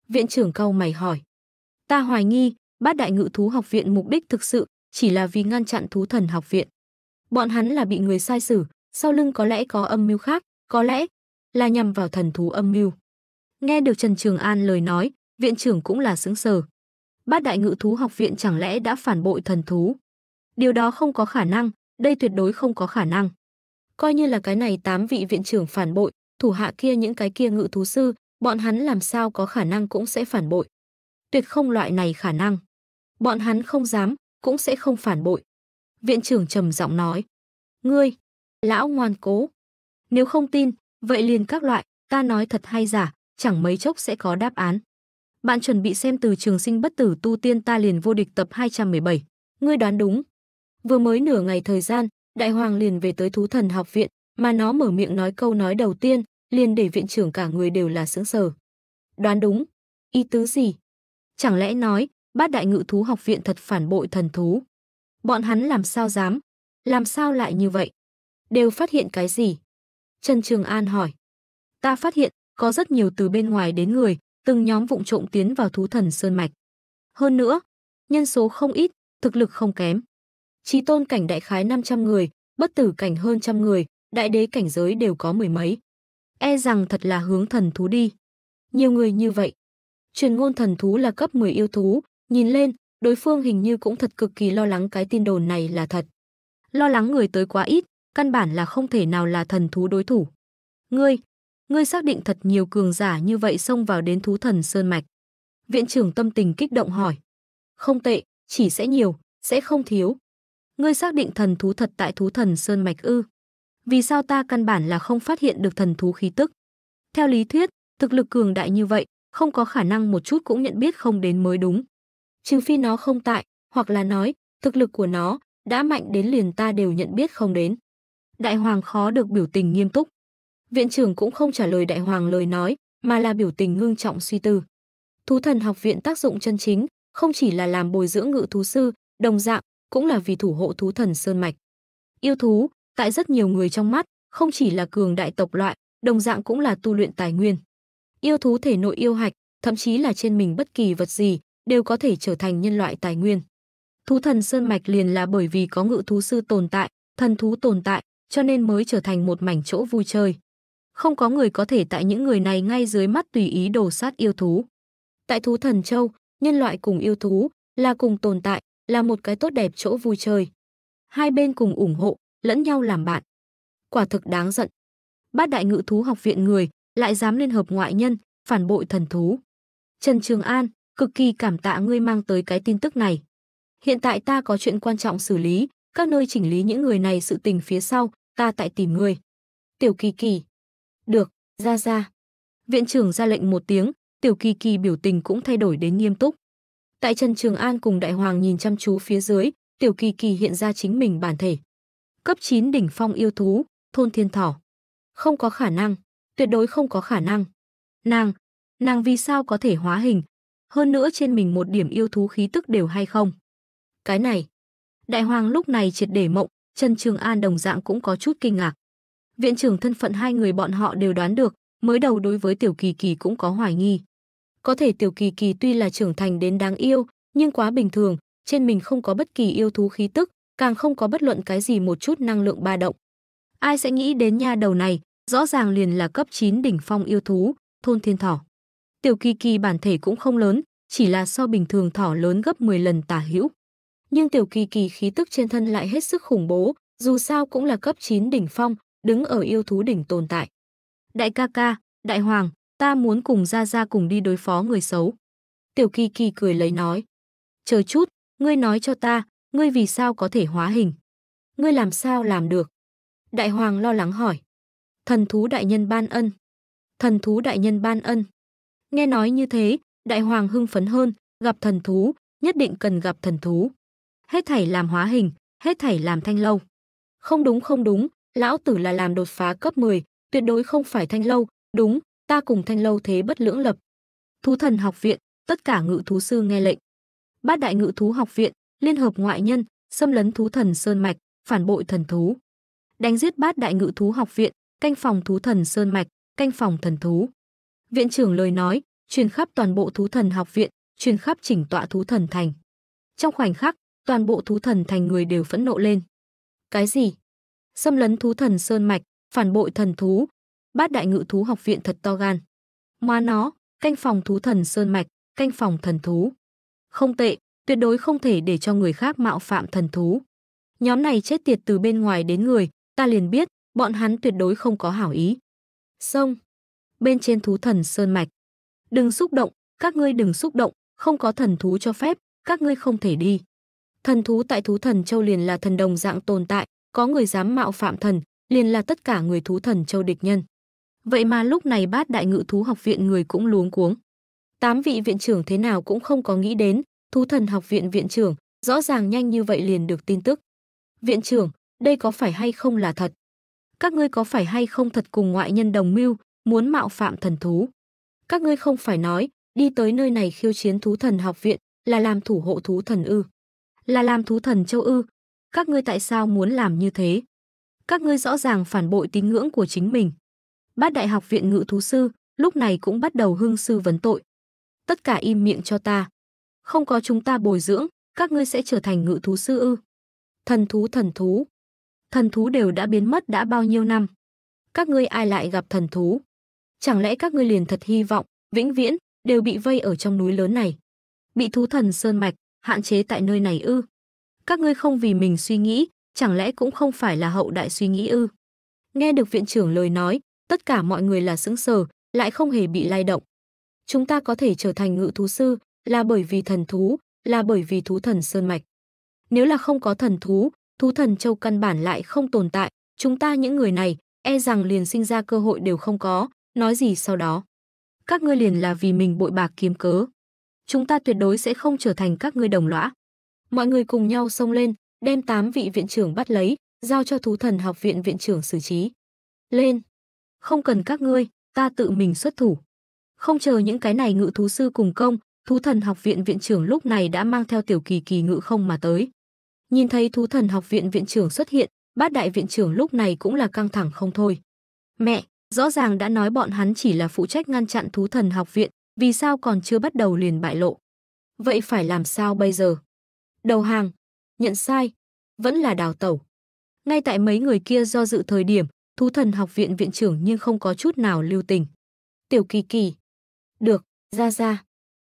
Viện trưởng câu mày hỏi. Ta hoài nghi, bát đại ngự thú học viện mục đích thực sự chỉ là vì ngăn chặn thú thần học viện. Bọn hắn là bị người sai xử, sau lưng có lẽ có âm mưu khác, có lẽ là nhằm vào thần thú âm mưu. Nghe được Trần Trường An lời nói, viện trưởng cũng là sững sờ. Bát đại ngự thú học viện chẳng lẽ đã phản bội thần thú? Điều đó không có khả năng, đây tuyệt đối không có khả năng. Coi như là cái này tám vị viện trưởng phản bội, thủ hạ kia những cái kia ngự thú sư, bọn hắn làm sao có khả năng cũng sẽ phản bội. Tuyệt không loại này khả năng. Bọn hắn không dám, cũng sẽ không phản bội. Viện trưởng trầm giọng nói. Ngươi, lão ngoan cố. Nếu không tin, vậy liền các loại, ta nói thật hay giả, chẳng mấy chốc sẽ có đáp án. Bạn chuẩn bị xem từ trường sinh bất tử tu tiên ta liền vô địch tập 217. Ngươi đoán đúng, Vừa mới nửa ngày thời gian, đại hoàng liền về tới thú thần học viện, mà nó mở miệng nói câu nói đầu tiên, liền để viện trưởng cả người đều là sững sờ. Đoán đúng, ý tứ gì? Chẳng lẽ nói, bát đại ngự thú học viện thật phản bội thần thú? Bọn hắn làm sao dám? Làm sao lại như vậy? Đều phát hiện cái gì? Trần Trường An hỏi. Ta phát hiện, có rất nhiều từ bên ngoài đến người, từng nhóm vụng trộm tiến vào thú thần sơn mạch. Hơn nữa, nhân số không ít, thực lực không kém trí tôn cảnh đại khái 500 người, bất tử cảnh hơn trăm người, đại đế cảnh giới đều có mười mấy. E rằng thật là hướng thần thú đi. Nhiều người như vậy. Truyền ngôn thần thú là cấp 10 yêu thú, nhìn lên, đối phương hình như cũng thật cực kỳ lo lắng cái tin đồn này là thật. Lo lắng người tới quá ít, căn bản là không thể nào là thần thú đối thủ. Ngươi, ngươi xác định thật nhiều cường giả như vậy xông vào đến thú thần sơn mạch. Viện trưởng tâm tình kích động hỏi. Không tệ, chỉ sẽ nhiều, sẽ không thiếu, ngươi xác định thần thú thật tại thú thần sơn mạch ư? Vì sao ta căn bản là không phát hiện được thần thú khí tức? Theo lý thuyết, thực lực cường đại như vậy, không có khả năng một chút cũng nhận biết không đến mới đúng. Trừ phi nó không tại, hoặc là nói, thực lực của nó đã mạnh đến liền ta đều nhận biết không đến. Đại hoàng khó được biểu tình nghiêm túc. Viện trưởng cũng không trả lời đại hoàng lời nói, mà là biểu tình ngưng trọng suy tư. Thú thần học viện tác dụng chân chính, không chỉ là làm bồi dưỡng ngự thú sư, đồng dạng cũng là vì thủ hộ thú thần sơn mạch. Yêu thú, tại rất nhiều người trong mắt, không chỉ là cường đại tộc loại, đồng dạng cũng là tu luyện tài nguyên. Yêu thú thể nội yêu hạch, thậm chí là trên mình bất kỳ vật gì, đều có thể trở thành nhân loại tài nguyên. Thú thần sơn mạch liền là bởi vì có ngự thú sư tồn tại, thần thú tồn tại, cho nên mới trở thành một mảnh chỗ vui chơi. Không có người có thể tại những người này ngay dưới mắt tùy ý đồ sát yêu thú. Tại thú thần châu, nhân loại cùng yêu thú là cùng tồn tại, là một cái tốt đẹp chỗ vui chơi. Hai bên cùng ủng hộ, lẫn nhau làm bạn. Quả thực đáng giận. Bát đại ngự thú học viện người lại dám liên hợp ngoại nhân, phản bội thần thú. Trần Trường An, cực kỳ cảm tạ ngươi mang tới cái tin tức này. Hiện tại ta có chuyện quan trọng xử lý, các nơi chỉnh lý những người này sự tình phía sau, ta tại tìm ngươi. Tiểu Kỳ Kỳ. Được, ra ra. Viện trưởng ra lệnh một tiếng, Tiểu Kỳ Kỳ biểu tình cũng thay đổi đến nghiêm túc. Tại chân Trường An cùng Đại Hoàng nhìn chăm chú phía dưới, Tiểu Kỳ Kỳ hiện ra chính mình bản thể. Cấp 9 đỉnh phong yêu thú, thôn thiên thỏ. Không có khả năng, tuyệt đối không có khả năng. Nàng, nàng vì sao có thể hóa hình? Hơn nữa trên mình một điểm yêu thú khí tức đều hay không? Cái này, Đại Hoàng lúc này triệt để mộng, chân Trường An đồng dạng cũng có chút kinh ngạc. Viện trưởng thân phận hai người bọn họ đều đoán được, mới đầu đối với Tiểu Kỳ Kỳ cũng có hoài nghi. Có thể tiểu kỳ kỳ tuy là trưởng thành đến đáng yêu, nhưng quá bình thường, trên mình không có bất kỳ yêu thú khí tức, càng không có bất luận cái gì một chút năng lượng ba động. Ai sẽ nghĩ đến nha đầu này, rõ ràng liền là cấp 9 đỉnh phong yêu thú, thôn thiên thỏ. Tiểu kỳ kỳ bản thể cũng không lớn, chỉ là so bình thường thỏ lớn gấp 10 lần tả hữu. Nhưng tiểu kỳ kỳ khí tức trên thân lại hết sức khủng bố, dù sao cũng là cấp 9 đỉnh phong, đứng ở yêu thú đỉnh tồn tại. Đại ca ca, đại hoàng, Ta muốn cùng Gia Gia cùng đi đối phó người xấu. Tiểu Kỳ Kỳ cười lấy nói. Chờ chút, ngươi nói cho ta, ngươi vì sao có thể hóa hình? Ngươi làm sao làm được? Đại Hoàng lo lắng hỏi. Thần thú đại nhân ban ân. Thần thú đại nhân ban ân. Nghe nói như thế, Đại Hoàng hưng phấn hơn, gặp thần thú, nhất định cần gặp thần thú. Hết thảy làm hóa hình, hết thảy làm thanh lâu. Không đúng không đúng, lão tử là làm đột phá cấp 10, tuyệt đối không phải thanh lâu, đúng, ta cùng thanh lâu thế bất lưỡng lập. Thú thần học viện, tất cả ngự thú sư nghe lệnh. Bát đại ngự thú học viện, liên hợp ngoại nhân, xâm lấn thú thần sơn mạch, phản bội thần thú. Đánh giết bát đại ngự thú học viện, canh phòng thú thần sơn mạch, canh phòng thần thú. Viện trưởng lời nói, truyền khắp toàn bộ thú thần học viện, truyền khắp chỉnh tọa thú thần thành. Trong khoảnh khắc, toàn bộ thú thần thành người đều phẫn nộ lên. Cái gì? Xâm lấn thú thần sơn mạch, phản bội thần thú, bát đại ngự thú học viện thật to gan. Mà nó, canh phòng thú thần sơn mạch, canh phòng thần thú. Không tệ, tuyệt đối không thể để cho người khác mạo phạm thần thú. Nhóm này chết tiệt từ bên ngoài đến người, ta liền biết, bọn hắn tuyệt đối không có hảo ý. Xong. Bên trên thú thần sơn mạch. Đừng xúc động, các ngươi đừng xúc động, không có thần thú cho phép, các ngươi không thể đi. Thần thú tại thú thần châu liền là thần đồng dạng tồn tại, có người dám mạo phạm thần, liền là tất cả người thú thần châu địch nhân. Vậy mà lúc này bát đại ngự thú học viện người cũng luống cuống. Tám vị viện trưởng thế nào cũng không có nghĩ đến, thú thần học viện viện trưởng, rõ ràng nhanh như vậy liền được tin tức. Viện trưởng, đây có phải hay không là thật? Các ngươi có phải hay không thật cùng ngoại nhân đồng mưu, muốn mạo phạm thần thú? Các ngươi không phải nói, đi tới nơi này khiêu chiến thú thần học viện là làm thủ hộ thú thần ư? Là làm thú thần châu ư? Các ngươi tại sao muốn làm như thế? Các ngươi rõ ràng phản bội tín ngưỡng của chính mình bát đại học viện ngự thú sư, lúc này cũng bắt đầu hưng sư vấn tội. Tất cả im miệng cho ta. Không có chúng ta bồi dưỡng, các ngươi sẽ trở thành ngự thú sư ư. Thần thú thần thú. Thần thú đều đã biến mất đã bao nhiêu năm. Các ngươi ai lại gặp thần thú? Chẳng lẽ các ngươi liền thật hy vọng, vĩnh viễn, đều bị vây ở trong núi lớn này. Bị thú thần sơn mạch, hạn chế tại nơi này ư. Các ngươi không vì mình suy nghĩ, chẳng lẽ cũng không phải là hậu đại suy nghĩ ư. Nghe được viện trưởng lời nói, tất cả mọi người là sững sờ, lại không hề bị lay động. Chúng ta có thể trở thành ngự thú sư là bởi vì thần thú, là bởi vì thú thần sơn mạch. Nếu là không có thần thú, thú thần châu căn bản lại không tồn tại, chúng ta những người này e rằng liền sinh ra cơ hội đều không có, nói gì sau đó. Các ngươi liền là vì mình bội bạc kiếm cớ. Chúng ta tuyệt đối sẽ không trở thành các ngươi đồng lõa. Mọi người cùng nhau xông lên, đem tám vị viện trưởng bắt lấy, giao cho thú thần học viện viện trưởng xử trí. Lên! Không cần các ngươi, ta tự mình xuất thủ. Không chờ những cái này ngự thú sư cùng công, thú thần học viện viện trưởng lúc này đã mang theo tiểu kỳ kỳ ngự không mà tới. Nhìn thấy thú thần học viện viện trưởng xuất hiện, bát đại viện trưởng lúc này cũng là căng thẳng không thôi. Mẹ, rõ ràng đã nói bọn hắn chỉ là phụ trách ngăn chặn thú thần học viện, vì sao còn chưa bắt đầu liền bại lộ. Vậy phải làm sao bây giờ? Đầu hàng, nhận sai, vẫn là đào tẩu. Ngay tại mấy người kia do dự thời điểm, thú thần học viện viện trưởng nhưng không có chút nào lưu tình. Tiểu Kỳ Kỳ. Được, ra ra.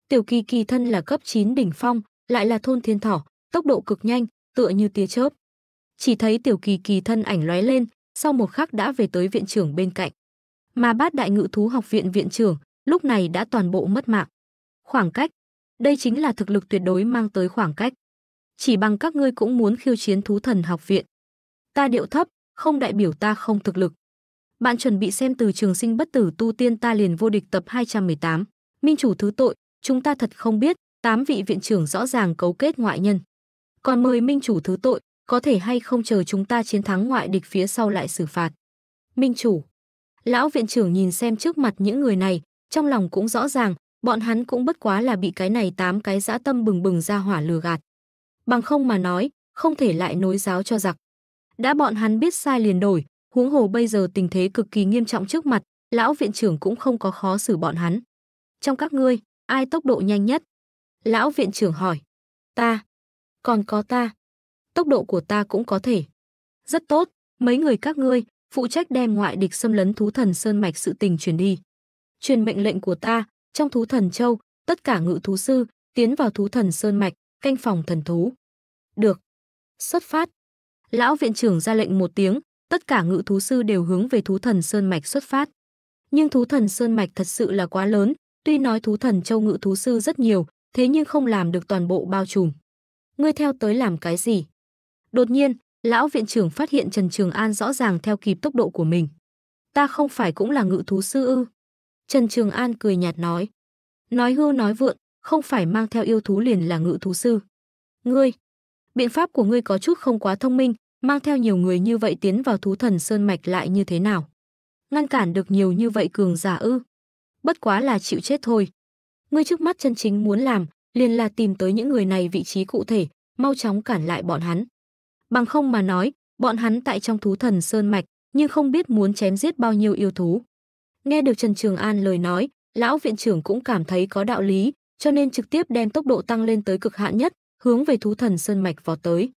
Tiểu Kỳ Kỳ thân là cấp 9 đỉnh phong, lại là thôn thiên thỏ, tốc độ cực nhanh, tựa như tia chớp. Chỉ thấy Tiểu Kỳ Kỳ thân ảnh lóe lên, sau một khắc đã về tới viện trưởng bên cạnh. Mà bát đại ngự thú học viện viện trưởng, lúc này đã toàn bộ mất mạng. Khoảng cách. Đây chính là thực lực tuyệt đối mang tới khoảng cách. Chỉ bằng các ngươi cũng muốn khiêu chiến thú thần học viện. Ta điệu thấp, không đại biểu ta không thực lực. Bạn chuẩn bị xem từ trường sinh bất tử tu tiên ta liền vô địch tập 218. Minh chủ thứ tội, chúng ta thật không biết, tám vị viện trưởng rõ ràng cấu kết ngoại nhân. Còn mời minh chủ thứ tội, có thể hay không chờ chúng ta chiến thắng ngoại địch phía sau lại xử phạt. Minh chủ. Lão viện trưởng nhìn xem trước mặt những người này, trong lòng cũng rõ ràng, bọn hắn cũng bất quá là bị cái này tám cái dã tâm bừng bừng ra hỏa lừa gạt. Bằng không mà nói, không thể lại nối giáo cho giặc. Đã bọn hắn biết sai liền đổi, huống hồ bây giờ tình thế cực kỳ nghiêm trọng trước mặt, lão viện trưởng cũng không có khó xử bọn hắn. Trong các ngươi, ai tốc độ nhanh nhất? Lão viện trưởng hỏi. Ta. Còn có ta. Tốc độ của ta cũng có thể. Rất tốt, mấy người các ngươi, phụ trách đem ngoại địch xâm lấn thú thần sơn mạch sự tình truyền đi. Truyền mệnh lệnh của ta, trong thú thần châu, tất cả ngự thú sư, tiến vào thú thần sơn mạch, canh phòng thần thú. Được. Xuất phát, lão viện trưởng ra lệnh một tiếng, tất cả ngự thú sư đều hướng về thú thần sơn mạch xuất phát. Nhưng thú thần sơn mạch thật sự là quá lớn, tuy nói thú thần châu ngự thú sư rất nhiều, thế nhưng không làm được toàn bộ bao trùm. Ngươi theo tới làm cái gì? Đột nhiên, lão viện trưởng phát hiện Trần Trường An rõ ràng theo kịp tốc độ của mình. Ta không phải cũng là ngự thú sư ư? Trần Trường An cười nhạt nói. Nói hưu nói vượn, không phải mang theo yêu thú liền là ngự thú sư. Ngươi, biện pháp của ngươi có chút không quá thông minh, mang theo nhiều người như vậy tiến vào thú thần sơn mạch lại như thế nào? Ngăn cản được nhiều như vậy cường giả ư? Bất quá là chịu chết thôi. Ngươi trước mắt chân chính muốn làm, liền là tìm tới những người này vị trí cụ thể, mau chóng cản lại bọn hắn. Bằng không mà nói, bọn hắn tại trong thú thần sơn mạch, nhưng không biết muốn chém giết bao nhiêu yêu thú. Nghe được Trần Trường An lời nói, lão viện trưởng cũng cảm thấy có đạo lý, cho nên trực tiếp đem tốc độ tăng lên tới cực hạn nhất, hướng về thú thần sơn mạch vọt tới.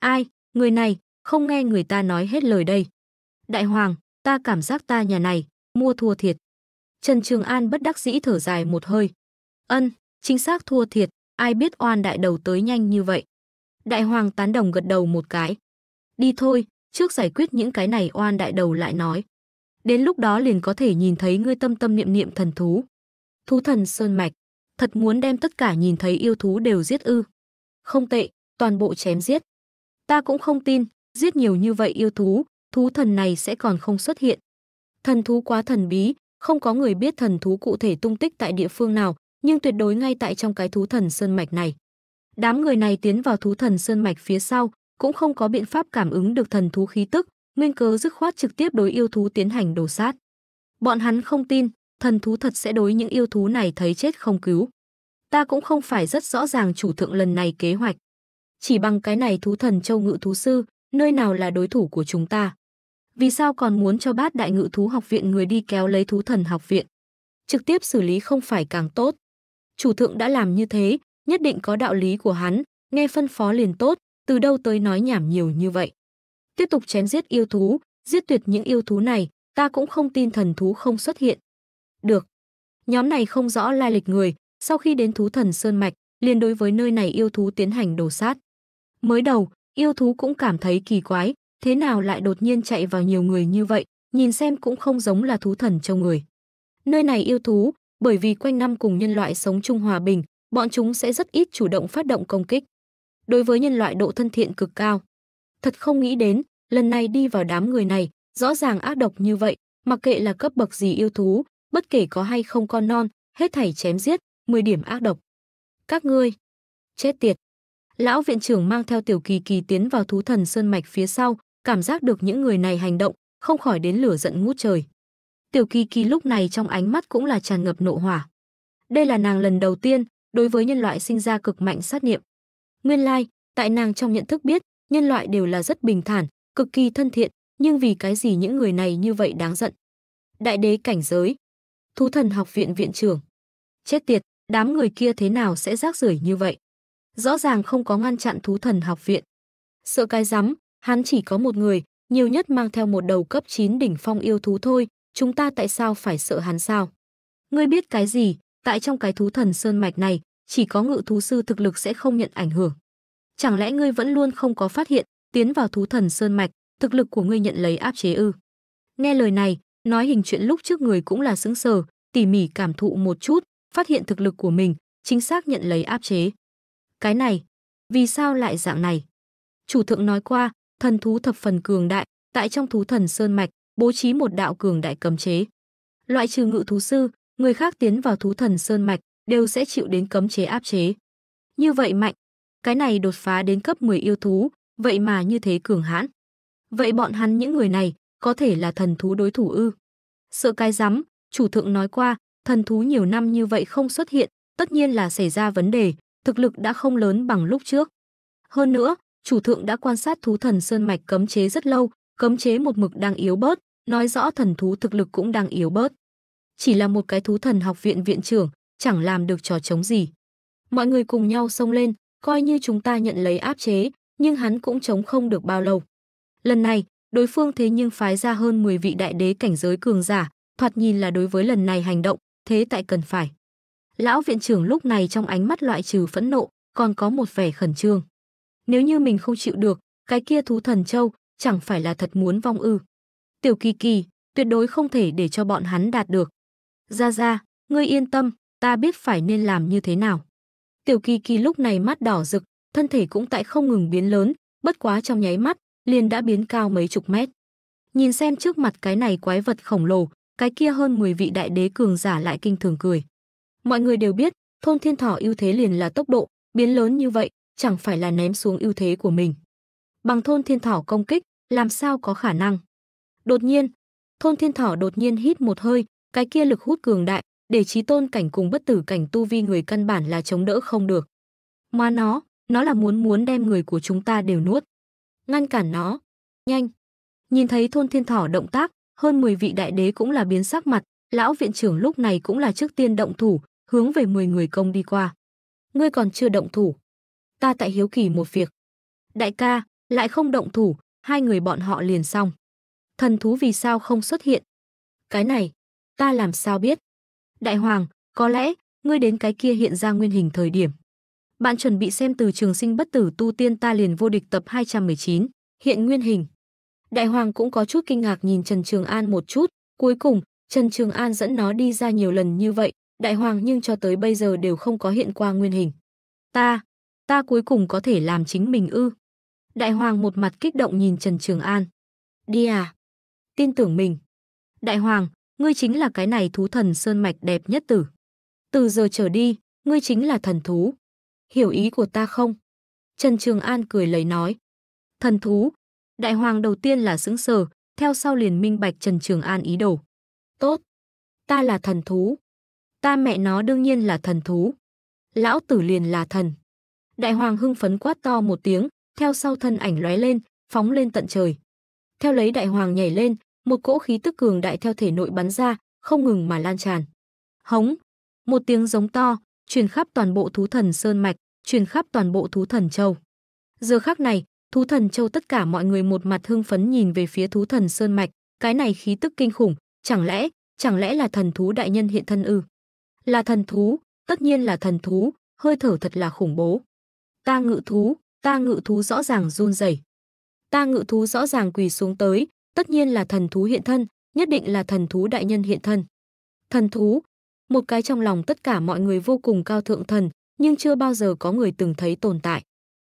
Ai, người này, không nghe người ta nói hết lời đây. Đại hoàng, ta cảm giác ta nhà này, mua thua thiệt. Trần Trường An bất đắc dĩ thở dài một hơi. Ân, chính xác thua thiệt, ai biết oan đại đầu tới nhanh như vậy. Đại hoàng tán đồng gật đầu một cái. Đi thôi, trước giải quyết những cái này oan đại đầu lại nói. Đến lúc đó liền có thể nhìn thấy ngươi tâm tâm niệm niệm thần thú. Thú thần Sơn Mạch, thật muốn đem tất cả nhìn thấy yêu thú đều giết ư. Không tệ, toàn bộ chém giết. Ta cũng không tin, giết nhiều như vậy yêu thú, thú thần này sẽ còn không xuất hiện. Thần thú quá thần bí, không có người biết thần thú cụ thể tung tích tại địa phương nào, nhưng tuyệt đối ngay tại trong cái thú thần sơn mạch này. Đám người này tiến vào thú thần sơn mạch phía sau, cũng không có biện pháp cảm ứng được thần thú khí tức, nguyên cớ dứt khoát trực tiếp đối yêu thú tiến hành đổ sát. Bọn hắn không tin, thần thú thật sẽ đối những yêu thú này thấy chết không cứu. Ta cũng không phải rất rõ ràng chủ thượng lần này kế hoạch. Chỉ bằng cái này thú thần châu ngự thú sư, nơi nào là đối thủ của chúng ta? Vì sao còn muốn cho bát đại ngự thú học viện người đi kéo lấy thú thần học viện? Trực tiếp xử lý không phải càng tốt. Chủ thượng đã làm như thế, nhất định có đạo lý của hắn, nghe phân phó liền tốt, từ đâu tới nói nhảm nhiều như vậy. Tiếp tục chém giết yêu thú, giết tuyệt những yêu thú này, ta cũng không tin thần thú không xuất hiện. Được. Nhóm này không rõ lai lịch người, sau khi đến thú thần Sơn Mạch, liền đối với nơi này yêu thú tiến hành đổ sát. Mới đầu, yêu thú cũng cảm thấy kỳ quái, thế nào lại đột nhiên chạy vào nhiều người như vậy, nhìn xem cũng không giống là thú thần châu người. Nơi này yêu thú, bởi vì quanh năm cùng nhân loại sống chung hòa bình, bọn chúng sẽ rất ít chủ động phát động công kích. Đối với nhân loại độ thân thiện cực cao. Thật không nghĩ đến, lần này đi vào đám người này, rõ ràng ác độc như vậy, mặc kệ là cấp bậc gì yêu thú, bất kể có hay không con non, hết thảy chém giết, 10 điểm ác độc. Các ngươi, chết tiệt. Lão viện trưởng mang theo tiểu kỳ kỳ tiến vào thú thần sơn mạch phía sau, cảm giác được những người này hành động, không khỏi đến lửa giận ngút trời. Tiểu kỳ kỳ lúc này trong ánh mắt cũng là tràn ngập nộ hỏa. Đây là nàng lần đầu tiên đối với nhân loại sinh ra cực mạnh sát niệm. Nguyên lai, like, tại nàng trong nhận thức biết, nhân loại đều là rất bình thản, cực kỳ thân thiện, nhưng vì cái gì những người này như vậy đáng giận. Đại đế cảnh giới, thú thần học viện viện trưởng. Chết tiệt, đám người kia thế nào sẽ rác rưởi như vậy? rõ ràng không có ngăn chặn thú thần học viện. Sợ cái rắm, hắn chỉ có một người, nhiều nhất mang theo một đầu cấp 9 đỉnh phong yêu thú thôi, chúng ta tại sao phải sợ hắn sao? Ngươi biết cái gì, tại trong cái thú thần sơn mạch này, chỉ có ngự thú sư thực lực sẽ không nhận ảnh hưởng. Chẳng lẽ ngươi vẫn luôn không có phát hiện, tiến vào thú thần sơn mạch, thực lực của ngươi nhận lấy áp chế ư? Nghe lời này, nói hình chuyện lúc trước người cũng là xứng sờ, tỉ mỉ cảm thụ một chút, phát hiện thực lực của mình, chính xác nhận lấy áp chế. Cái này, vì sao lại dạng này? Chủ thượng nói qua, thần thú thập phần cường đại, tại trong thú thần sơn mạch, bố trí một đạo cường đại cấm chế. Loại trừ ngự thú sư, người khác tiến vào thú thần sơn mạch đều sẽ chịu đến cấm chế áp chế. Như vậy mạnh, cái này đột phá đến cấp 10 yêu thú, vậy mà như thế cường hãn. Vậy bọn hắn những người này có thể là thần thú đối thủ ư? Sợ cái rắm, chủ thượng nói qua, thần thú nhiều năm như vậy không xuất hiện, tất nhiên là xảy ra vấn đề, thực lực đã không lớn bằng lúc trước. Hơn nữa, chủ thượng đã quan sát thú thần sơn mạch cấm chế rất lâu, cấm chế một mực đang yếu bớt, nói rõ thần thú thực lực cũng đang yếu bớt. Chỉ là một cái thú thần học viện viện trưởng, chẳng làm được trò chống gì. Mọi người cùng nhau xông lên, coi như chúng ta nhận lấy áp chế, nhưng hắn cũng chống không được bao lâu. Lần này, đối phương thế nhưng phái ra hơn 10 vị đại đế cảnh giới cường giả, thoạt nhìn là đối với lần này hành động, thế tại cần phải. Lão viện trưởng lúc này trong ánh mắt loại trừ phẫn nộ, còn có một vẻ khẩn trương. Nếu như mình không chịu được, cái kia thú thần châu chẳng phải là thật muốn vong ư? Tiểu Kỳ Kỳ, tuyệt đối không thể để cho bọn hắn đạt được. Ra ra, ngươi yên tâm, ta biết phải nên làm như thế nào. Tiểu Kỳ Kỳ lúc này mắt đỏ rực, thân thể cũng tại không ngừng biến lớn, bất quá trong nháy mắt, liền đã biến cao mấy chục mét. Nhìn xem trước mặt cái này quái vật khổng lồ, cái kia hơn 10 vị đại đế cường giả lại kinh thường cười. Mọi người đều biết, thôn thiên thỏ ưu thế liền là tốc độ, biến lớn như vậy, chẳng phải là ném xuống ưu thế của mình. Bằng thôn thiên thỏ công kích, làm sao có khả năng. Đột nhiên, thôn thiên thỏ đột nhiên hít một hơi, cái kia lực hút cường đại, để trí tôn cảnh cùng bất tử cảnh tu vi người căn bản là chống đỡ không được. Mà nó, nó là muốn muốn đem người của chúng ta đều nuốt. Ngăn cản nó, nhanh. Nhìn thấy thôn thiên thỏ động tác, hơn 10 vị đại đế cũng là biến sắc mặt, lão viện trưởng lúc này cũng là trước tiên động thủ, hướng về 10 người công đi qua. Ngươi còn chưa động thủ. Ta tại hiếu kỳ một việc. Đại ca, lại không động thủ, hai người bọn họ liền xong. Thần thú vì sao không xuất hiện? Cái này, ta làm sao biết? Đại hoàng, có lẽ, ngươi đến cái kia hiện ra nguyên hình thời điểm. Bạn chuẩn bị xem từ trường sinh bất tử tu tiên ta liền vô địch tập 219, hiện nguyên hình. Đại hoàng cũng có chút kinh ngạc nhìn Trần Trường An một chút, cuối cùng, Trần Trường An dẫn nó đi ra nhiều lần như vậy, đại hoàng nhưng cho tới bây giờ đều không có hiện qua nguyên hình. Ta, ta cuối cùng có thể làm chính mình ư. Đại hoàng một mặt kích động nhìn Trần Trường An. Đi à, tin tưởng mình. Đại hoàng, ngươi chính là cái này thú thần sơn mạch đẹp nhất tử. Từ giờ trở đi, ngươi chính là thần thú. Hiểu ý của ta không? Trần Trường An cười lấy nói. Thần thú, đại hoàng đầu tiên là sững sờ, theo sau liền minh bạch Trần Trường An ý đồ. Tốt, ta là thần thú. Ta mẹ nó đương nhiên là thần thú. Lão tử liền là thần. Đại hoàng hưng phấn quát to một tiếng, theo sau thân ảnh lóe lên, phóng lên tận trời. Theo lấy đại hoàng nhảy lên, một cỗ khí tức cường đại theo thể nội bắn ra, không ngừng mà lan tràn. Hống! Một tiếng giống to, truyền khắp toàn bộ thú thần sơn mạch, truyền khắp toàn bộ thú thần châu. Giờ khắc này, thú thần châu tất cả mọi người một mặt hưng phấn nhìn về phía thú thần sơn mạch, cái này khí tức kinh khủng, chẳng lẽ, chẳng lẽ là thần thú đại nhân hiện thân ư? Là thần thú, tất nhiên là thần thú, hơi thở thật là khủng bố. Ta ngự thú, ta ngự thú rõ ràng run rẩy. Ta ngự thú rõ ràng quỳ xuống tới, tất nhiên là thần thú hiện thân, nhất định là thần thú đại nhân hiện thân. Thần thú, một cái trong lòng tất cả mọi người vô cùng cao thượng thần, nhưng chưa bao giờ có người từng thấy tồn tại.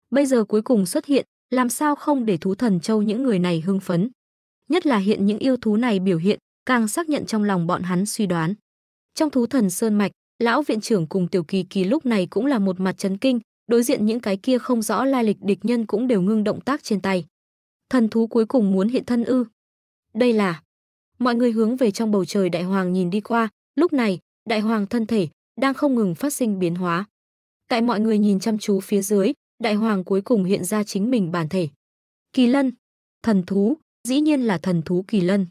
Bây giờ cuối cùng xuất hiện, làm sao không để thú thần châu những người này hưng phấn. Nhất là hiện những yêu thú này biểu hiện, càng xác nhận trong lòng bọn hắn suy đoán. Trong thú thần sơn mạch, lão viện trưởng cùng tiểu kỳ kỳ lúc này cũng là một mặt chấn kinh, đối diện những cái kia không rõ lai lịch địch nhân cũng đều ngưng động tác trên tay. Thần thú cuối cùng muốn hiện thân ư? Đây là Mọi người hướng về trong bầu trời đại hoàng nhìn đi qua, lúc này, đại hoàng thân thể đang không ngừng phát sinh biến hóa. Tại mọi người nhìn chăm chú phía dưới, đại hoàng cuối cùng hiện ra chính mình bản thể. Kỳ lân, thần thú, dĩ nhiên là thần thú kỳ lân.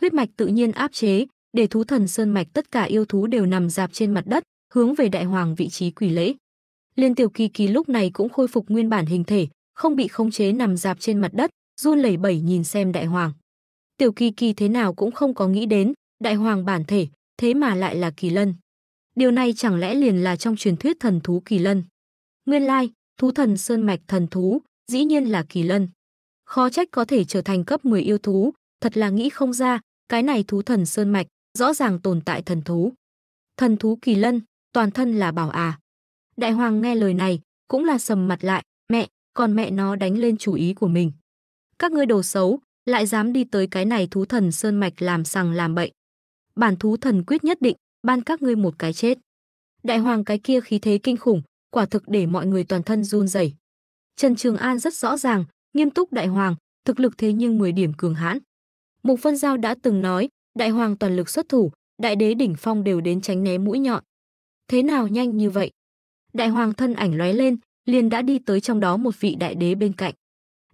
Huyết mạch tự nhiên áp chế, để thú thần sơn mạch tất cả yêu thú đều nằm dạp trên mặt đất, hướng về đại hoàng vị trí quỷ lễ. Liên Tiểu Kỳ Kỳ lúc này cũng khôi phục nguyên bản hình thể, không bị khống chế nằm dạp trên mặt đất, run lẩy bẩy nhìn xem đại hoàng. Tiểu Kỳ Kỳ thế nào cũng không có nghĩ đến, đại hoàng bản thể, thế mà lại là Kỳ Lân. Điều này chẳng lẽ liền là trong truyền thuyết thần thú Kỳ Lân. Nguyên lai, thú thần sơn mạch thần thú, dĩ nhiên là Kỳ Lân. Khó trách có thể trở thành cấp 10 yêu thú, thật là nghĩ không ra, cái này thú thần sơn mạch rõ ràng tồn tại thần thú. Thần thú kỳ lân, toàn thân là bảo à. Đại hoàng nghe lời này, cũng là sầm mặt lại, mẹ, còn mẹ nó đánh lên chủ ý của mình. Các ngươi đồ xấu, lại dám đi tới cái này thú thần sơn mạch làm sằng làm bậy. Bản thú thần quyết nhất định, ban các ngươi một cái chết. Đại hoàng cái kia khí thế kinh khủng, quả thực để mọi người toàn thân run rẩy. Trần Trường An rất rõ ràng, nghiêm túc đại hoàng, thực lực thế nhưng 10 điểm cường hãn. Mục Vân Giao đã từng nói, đại hoàng toàn lực xuất thủ, đại đế đỉnh phong đều đến tránh né mũi nhọn. Thế nào nhanh như vậy? Đại hoàng thân ảnh lóe lên, liền đã đi tới trong đó một vị đại đế bên cạnh.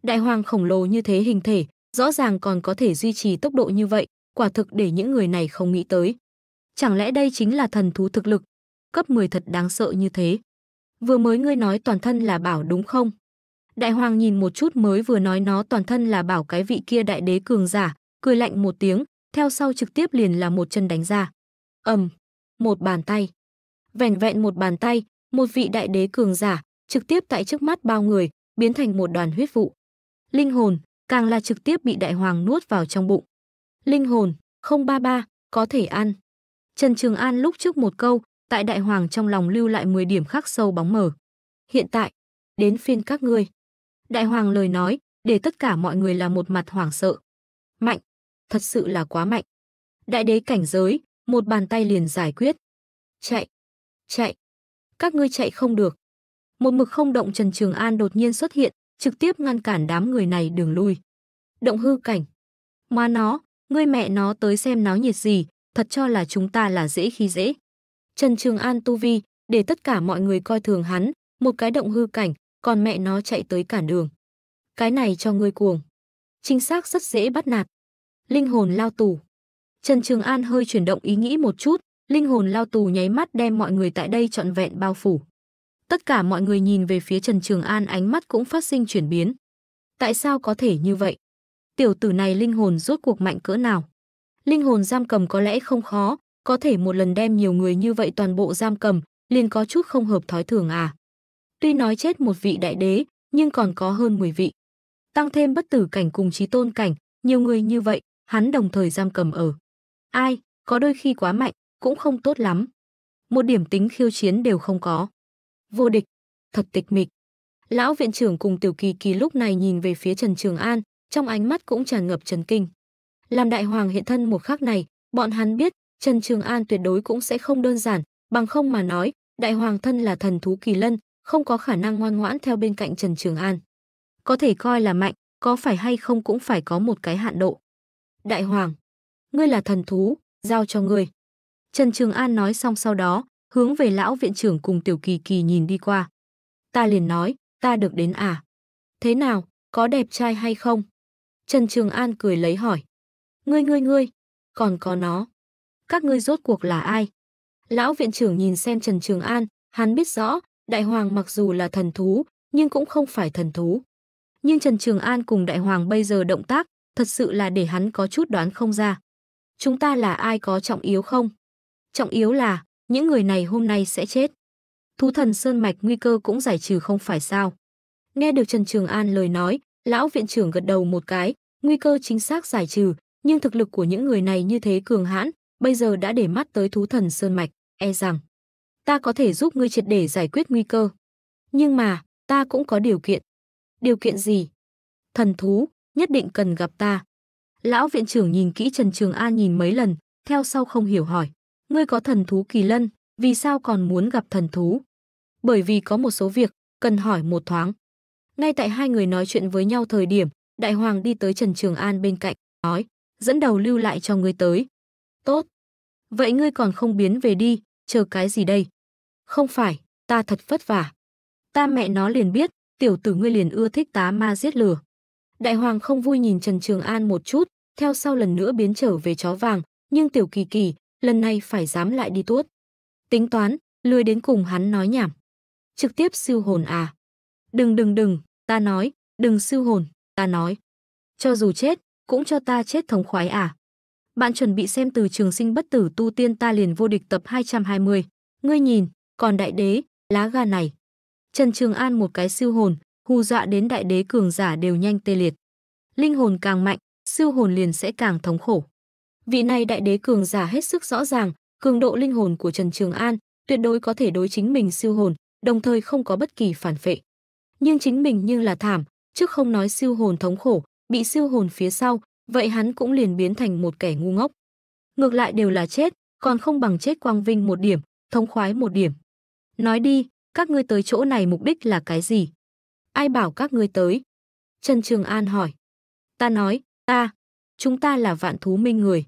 Đại hoàng khổng lồ như thế hình thể, rõ ràng còn có thể duy trì tốc độ như vậy, quả thực để những người này không nghĩ tới. Chẳng lẽ đây chính là thần thú thực lực, cấp 10 thật đáng sợ như thế. Vừa mới ngươi nói toàn thân là bảo đúng không? Đại hoàng nhìn một chút mới vừa nói nó toàn thân là bảo cái vị kia đại đế cường giả, cười lạnh một tiếng, theo sau trực tiếp liền là một chân đánh ra. Ầm, một bàn tay. Vẻn vẹn một bàn tay, một vị đại đế cường giả, trực tiếp tại trước mắt bao người, biến thành một đoàn huyết vụ. Linh hồn càng là trực tiếp bị đại hoàng nuốt vào trong bụng. Linh hồn 033 có thể ăn. Trần Trường An lúc trước một câu, tại đại hoàng trong lòng lưu lại 10 điểm khắc sâu bóng mờ. Hiện tại, đến phiên các ngươi. Đại hoàng lời nói, để tất cả mọi người là một mặt hoảng sợ. Mạnh, thật sự là quá mạnh. Đại đế cảnh giới, một bàn tay liền giải quyết. Chạy, chạy, các ngươi chạy không được. Một mực không động Trần Trường An đột nhiên xuất hiện, trực tiếp ngăn cản đám người này đường lui. Động hư cảnh. Mà nó, ngươi mẹ nó tới xem náo nhiệt gì, thật cho là chúng ta là dễ khi dễ. Trần Trường An tu vi, để tất cả mọi người coi thường hắn, một cái động hư cảnh, còn mẹ nó chạy tới cản đường. Cái này cho ngươi cuồng. Chính xác rất dễ bắt nạt linh hồn lao tù. Trần Trường An hơi chuyển động ý nghĩ một chút, linh hồn lao tù nháy mắt đem mọi người tại đây trọn vẹn bao phủ. Tất cả mọi người nhìn về phía Trần Trường An ánh mắt cũng phát sinh chuyển biến. Tại sao có thể như vậy? Tiểu tử này linh hồn rốt cuộc mạnh cỡ nào? Linh hồn giam cầm có lẽ không khó, có thể một lần đem nhiều người như vậy toàn bộ giam cầm, liền có chút không hợp thói thường à. Tuy nói chết một vị đại đế, nhưng còn có hơn 10 vị. Tăng thêm bất tử cảnh cùng trí tôn cảnh, nhiều người như vậy, hắn đồng thời giam cầm ở. Ai, có đôi khi quá mạnh, cũng không tốt lắm. Một điểm tính khiêu chiến đều không có. Vô địch, thật tịch mịch. Lão viện trưởng cùng Tiểu Kỳ Kỳ lúc này nhìn về phía Trần Trường An, trong ánh mắt cũng tràn ngập chấn kinh. Làm đại hoàng hiện thân một khắc này, bọn hắn biết Trần Trường An tuyệt đối cũng sẽ không đơn giản, bằng không mà nói, đại hoàng thân là thần thú kỳ lân, không có khả năng ngoan ngoãn theo bên cạnh Trần Trường An. Có thể coi là mạnh, có phải hay không cũng phải có một cái hạn độ. Đại Hoàng, ngươi là thần thú, giao cho ngươi. Trần Trường An nói xong sau đó, hướng về lão viện trưởng cùng Tiểu Kỳ Kỳ nhìn đi qua. Ta liền nói, ta được đến à? Thế nào, có đẹp trai hay không? Trần Trường An cười lấy hỏi. Ngươi ngươi ngươi, còn có nó. Các ngươi rốt cuộc là ai? Lão viện trưởng nhìn xem Trần Trường An, hắn biết rõ, Đại Hoàng mặc dù là thần thú, nhưng cũng không phải thần thú. Nhưng Trần Trường An cùng Đại Hoàng bây giờ động tác thật sự là để hắn có chút đoán không ra. Chúng ta là ai có trọng yếu không? Trọng yếu là, những người này hôm nay sẽ chết. Thú thần Sơn Mạch nguy cơ cũng giải trừ không phải sao. Nghe được Trần Trường An lời nói, lão viện trưởng gật đầu một cái, nguy cơ chính xác giải trừ, nhưng thực lực của những người này như thế cường hãn, bây giờ đã để mắt tới thú thần Sơn Mạch, e rằng. Ta có thể giúp ngươi triệt để giải quyết nguy cơ. Nhưng mà, ta cũng có điều kiện. Điều kiện gì? Thần thú, nhất định cần gặp ta. Lão viện trưởng nhìn kỹ Trần Trường An nhìn mấy lần, theo sau không hiểu hỏi. Ngươi có thần thú kỳ lân, vì sao còn muốn gặp thần thú? Bởi vì có một số việc, cần hỏi một thoáng. Ngay tại hai người nói chuyện với nhau thời điểm, đại hoàng đi tới Trần Trường An bên cạnh, nói, dẫn đầu lưu lại cho ngươi tới. Tốt. Vậy ngươi còn không biến về đi, chờ cái gì đây? Không phải, ta thật vất vả. Ta mẹ nó liền biết, tiểu tử ngươi liền ưa thích tá ma giết lửa. Đại hoàng không vui nhìn Trần Trường An một chút, theo sau lần nữa biến trở về chó vàng, nhưng tiểu kỳ kỳ, lần này phải dám lại đi tuốt. Tính toán, lười đến cùng hắn nói nhảm. Trực tiếp siêu hồn à? Đừng đừng đừng, ta nói, đừng siêu hồn, ta nói. Cho dù chết, cũng cho ta chết thống khoái à? Bạn chuẩn bị xem từ trường sinh bất tử tu tiên ta liền vô địch tập 220. Ngươi nhìn, còn đại đế, lá gà này. Trần Trường An một cái siêu hồn, hù dọa đến đại đế cường giả đều nhanh tê liệt. Linh hồn càng mạnh, siêu hồn liền sẽ càng thống khổ. Vị này đại đế cường giả hết sức rõ ràng, cường độ linh hồn của Trần Trường An tuyệt đối có thể đối chính mình siêu hồn, đồng thời không có bất kỳ phản phệ. Nhưng chính mình như là thảm, trước không nói siêu hồn thống khổ, bị siêu hồn phía sau, vậy hắn cũng liền biến thành một kẻ ngu ngốc. Ngược lại đều là chết, còn không bằng chết quang vinh một điểm, thống khoái một điểm. Nói đi, các ngươi tới chỗ này mục đích là cái gì? ai bảo các ngươi tới? Trần Trường An hỏi. Ta nói, ta, chúng ta là vạn thú minh người.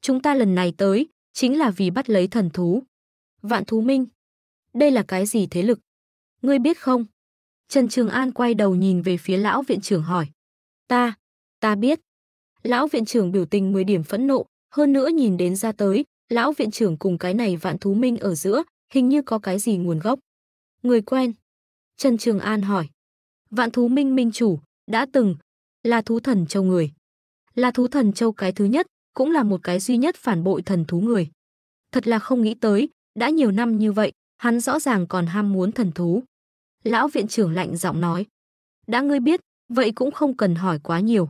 Chúng ta lần này tới, chính là vì bắt lấy thần thú. Vạn thú minh, đây là cái gì thế lực? Ngươi biết không? Trần Trường An quay đầu nhìn về phía lão viện trưởng hỏi. Ta, ta biết. Lão viện trưởng biểu tình 10 điểm phẫn nộ, hơn nữa nhìn đến ra tới, lão viện trưởng cùng cái này vạn thú minh ở giữa, hình như có cái gì nguồn gốc. Người quen. Trần Trường An hỏi. Vạn thú minh minh chủ, đã từng là thú thần châu người. Là thú thần châu cái thứ nhất, cũng là một cái duy nhất phản bội thần thú người. Thật là không nghĩ tới, đã nhiều năm như vậy, hắn rõ ràng còn ham muốn thần thú. Lão viện trưởng lạnh giọng nói. Đã ngươi biết, vậy cũng không cần hỏi quá nhiều.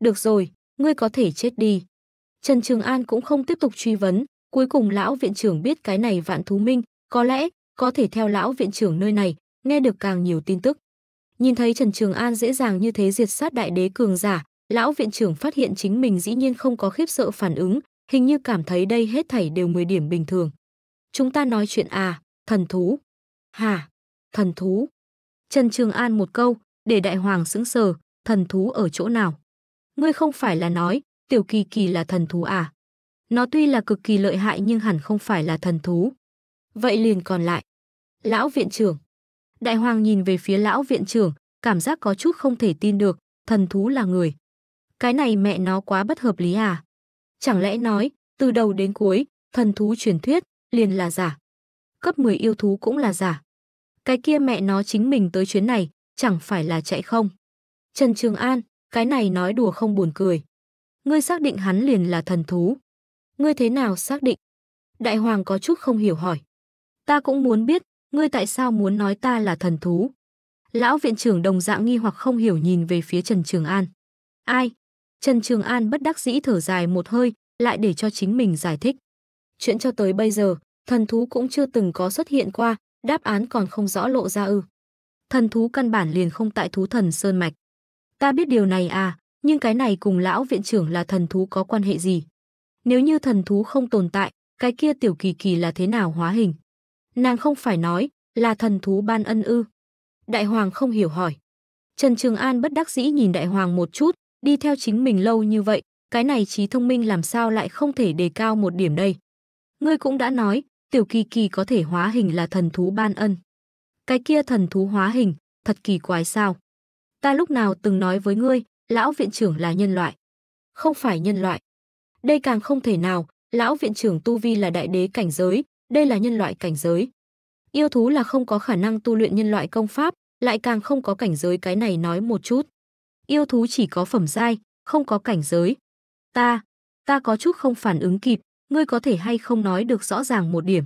Được rồi, ngươi có thể chết đi. Trần Trường An cũng không tiếp tục truy vấn, cuối cùng lão viện trưởng biết cái này vạn thú minh, có lẽ có thể theo lão viện trưởng nơi này, nghe được càng nhiều tin tức. Nhìn thấy Trần Trường An dễ dàng như thế diệt sát đại đế cường giả, lão viện trưởng phát hiện chính mình dĩ nhiên không có khiếp sợ phản ứng, hình như cảm thấy đây hết thảy đều 10 điểm bình thường. Chúng ta nói chuyện à, thần thú. Hả, thần thú. Trần Trường An một câu, để đại hoàng sững sờ, thần thú ở chỗ nào? Ngươi không phải là nói, tiểu kỳ kỳ là thần thú à? Nó tuy là cực kỳ lợi hại nhưng hẳn không phải là thần thú. Vậy liền còn lại. Lão viện trưởng, Đại hoàng nhìn về phía lão viện trưởng, cảm giác có chút không thể tin được, thần thú là người. Cái này mẹ nó quá bất hợp lý à? Chẳng lẽ nói, từ đầu đến cuối, thần thú truyền thuyết, liền là giả. Cấp 10 yêu thú cũng là giả. Cái kia mẹ nó chính mình tới chuyến này, chẳng phải là chạy không? Trần Trường An, cái này nói đùa không buồn cười. Ngươi xác định hắn liền là thần thú. Ngươi thế nào xác định? Đại hoàng có chút không hiểu hỏi. Ta cũng muốn biết, ngươi tại sao muốn nói ta là thần thú? Lão viện trưởng đồng dạng nghi hoặc không hiểu nhìn về phía Trần Trường An. Ai? Trần Trường An bất đắc dĩ thở dài một hơi, lại để cho chính mình giải thích. Chuyện cho tới bây giờ, thần thú cũng chưa từng có xuất hiện qua, đáp án còn không rõ lộ ra ư. Thần thú căn bản liền không tại thú thần Sơn Mạch. Ta biết điều này à, nhưng cái này cùng lão viện trưởng là thần thú có quan hệ gì? Nếu như thần thú không tồn tại, cái kia tiểu kỳ kỳ là thế nào hóa hình? Nàng không phải nói là thần thú ban ân ư. Đại hoàng không hiểu hỏi. Trần Trường An bất đắc dĩ nhìn đại hoàng một chút, đi theo chính mình lâu như vậy, cái này trí thông minh làm sao lại không thể đề cao một điểm đây. Ngươi cũng đã nói, tiểu kỳ kỳ có thể hóa hình là thần thú ban ân. Cái kia thần thú hóa hình, thật kỳ quái sao. Ta lúc nào từng nói với ngươi, lão viện trưởng là nhân loại. Không phải nhân loại. Đây càng không thể nào, lão viện trưởng Tu Vi là đại đế cảnh giới, đây là nhân loại cảnh giới. Yêu thú là không có khả năng tu luyện nhân loại công pháp, lại càng không có cảnh giới cái này nói một chút. Yêu thú chỉ có phẩm giai, không có cảnh giới. Ta, ta có chút không phản ứng kịp, ngươi có thể hay không nói được rõ ràng một điểm.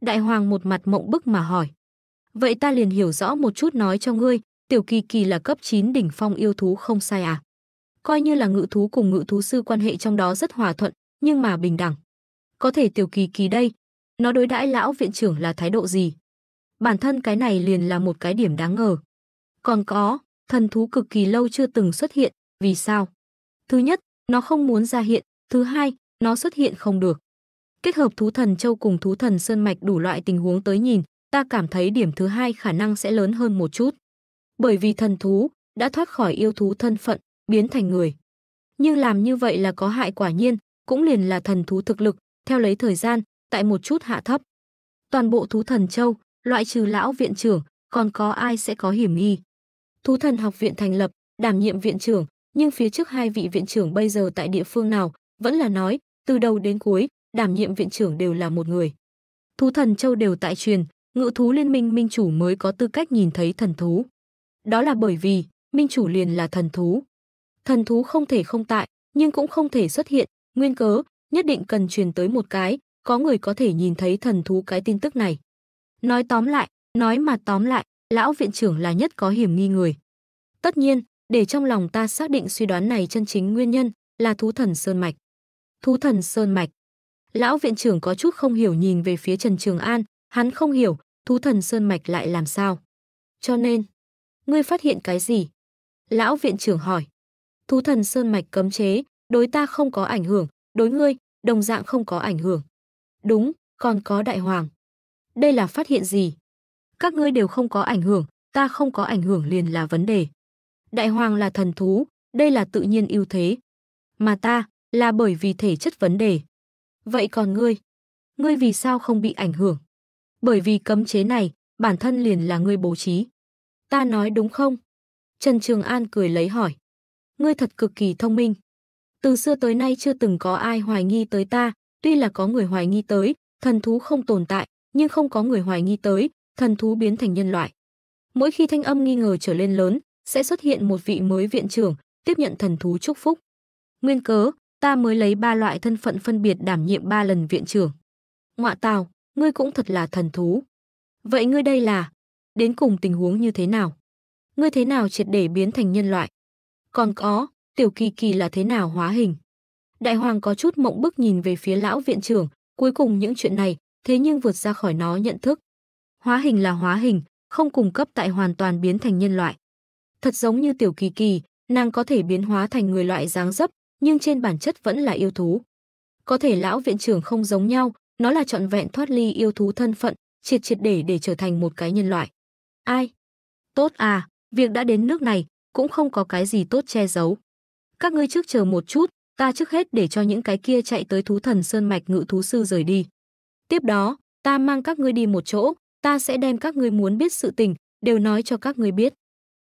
Đại hoàng một mặt mộng bức mà hỏi. Vậy ta liền hiểu rõ một chút nói cho ngươi, tiểu kỳ kỳ là cấp 9 đỉnh phong yêu thú không sai à? Coi như là ngự thú cùng ngự thú sư quan hệ trong đó rất hòa thuận, nhưng mà bình đẳng. Có thể tiểu kỳ kỳ đây, nó đối đãi lão viện trưởng là thái độ gì. Bản thân cái này liền là một cái điểm đáng ngờ. Còn có, thần thú cực kỳ lâu chưa từng xuất hiện, vì sao? Thứ nhất, nó không muốn ra hiện, thứ hai, nó xuất hiện không được. Kết hợp thú thần châu cùng thú thần sơn mạch đủ loại tình huống tới nhìn, ta cảm thấy điểm thứ hai khả năng sẽ lớn hơn một chút. Bởi vì thần thú đã thoát khỏi yêu thú thân phận, biến thành người. Nhưng làm như vậy là có hại quả nhiên, cũng liền là thần thú thực lực, theo lấy thời gian, tại một chút hạ thấp. Toàn bộ thú thần châu, loại trừ lão viện trưởng, còn có ai sẽ có hiểm nghi. Thú thần học viện thành lập, đảm nhiệm viện trưởng, nhưng phía trước hai vị viện trưởng bây giờ tại địa phương nào, vẫn là nói, từ đầu đến cuối, đảm nhiệm viện trưởng đều là một người. Thú thần châu đều tại truyền, ngự thú liên minh minh chủ mới có tư cách nhìn thấy thần thú. Đó là bởi vì, minh chủ liền là thần thú. Thần thú không thể không tại, nhưng cũng không thể xuất hiện, nguyên cớ, nhất định cần truyền tới một cái, có người có thể nhìn thấy thần thú cái tin tức này. Nói tóm lại, nói mà tóm lại, lão viện trưởng là nhất có hiểm nghi người. Tất nhiên, để trong lòng ta xác định suy đoán này chân chính nguyên nhân là thú thần sơn mạch. Thú thần sơn mạch. Lão viện trưởng có chút không hiểu nhìn về phía Trần Trường An, hắn không hiểu, thú thần sơn mạch lại làm sao. Cho nên, ngươi phát hiện cái gì? Lão viện trưởng hỏi. Thú thần sơn mạch cấm chế, đối ta không có ảnh hưởng, đối ngươi, đồng dạng không có ảnh hưởng. Đúng, còn có đại hoàng. Đây là phát hiện gì? Các ngươi đều không có ảnh hưởng, ta không có ảnh hưởng liền là vấn đề. Đại hoàng là thần thú, đây là tự nhiên ưu thế. Mà ta, là bởi vì thể chất vấn đề. Vậy còn ngươi? Ngươi vì sao không bị ảnh hưởng? Bởi vì cấm chế này, bản thân liền là ngươi bố trí. Ta nói đúng không? Trần Trường An cười lấy hỏi. Ngươi thật cực kỳ thông minh. Từ xưa tới nay chưa từng có ai hoài nghi tới ta, Tuy là có người hoài nghi tới, thần thú không tồn tại, nhưng không có người hoài nghi tới, thần thú biến thành nhân loại. Mỗi khi thanh âm nghi ngờ trở lên lớn, sẽ xuất hiện một vị mới viện trưởng, tiếp nhận thần thú chúc phúc. Nguyên cớ, ta mới lấy ba loại thân phận phân biệt đảm nhiệm ba lần viện trưởng. Ngoạ tào, ngươi cũng thật là thần thú. Vậy ngươi đây là, đến cùng tình huống như thế nào? Ngươi thế nào triệt để biến thành nhân loại? Còn có, tiểu kỳ kỳ là thế nào hóa hình? Đại hoàng có chút mộng bức nhìn về phía lão viện trưởng, cuối cùng những chuyện này, thế nhưng vượt ra khỏi nó nhận thức. Hóa hình là hóa hình, không cung cấp tại hoàn toàn biến thành nhân loại. Thật giống như tiểu kỳ kỳ, nàng có thể biến hóa thành người loại dáng dấp, nhưng trên bản chất vẫn là yêu thú. Có thể lão viện trưởng không giống nhau, nó là trọn vẹn thoát ly yêu thú thân phận, triệt triệt để để trở thành một cái nhân loại. Ai? Tốt à, việc đã đến nước này, cũng không có cái gì tốt che giấu. Các ngươi trước chờ một chút, ta trước hết để cho những cái kia chạy tới thú thần sơn mạch ngự thú sư rời đi. Tiếp đó, ta mang các ngươi đi một chỗ, ta sẽ đem các ngươi muốn biết sự tình, đều nói cho các ngươi biết.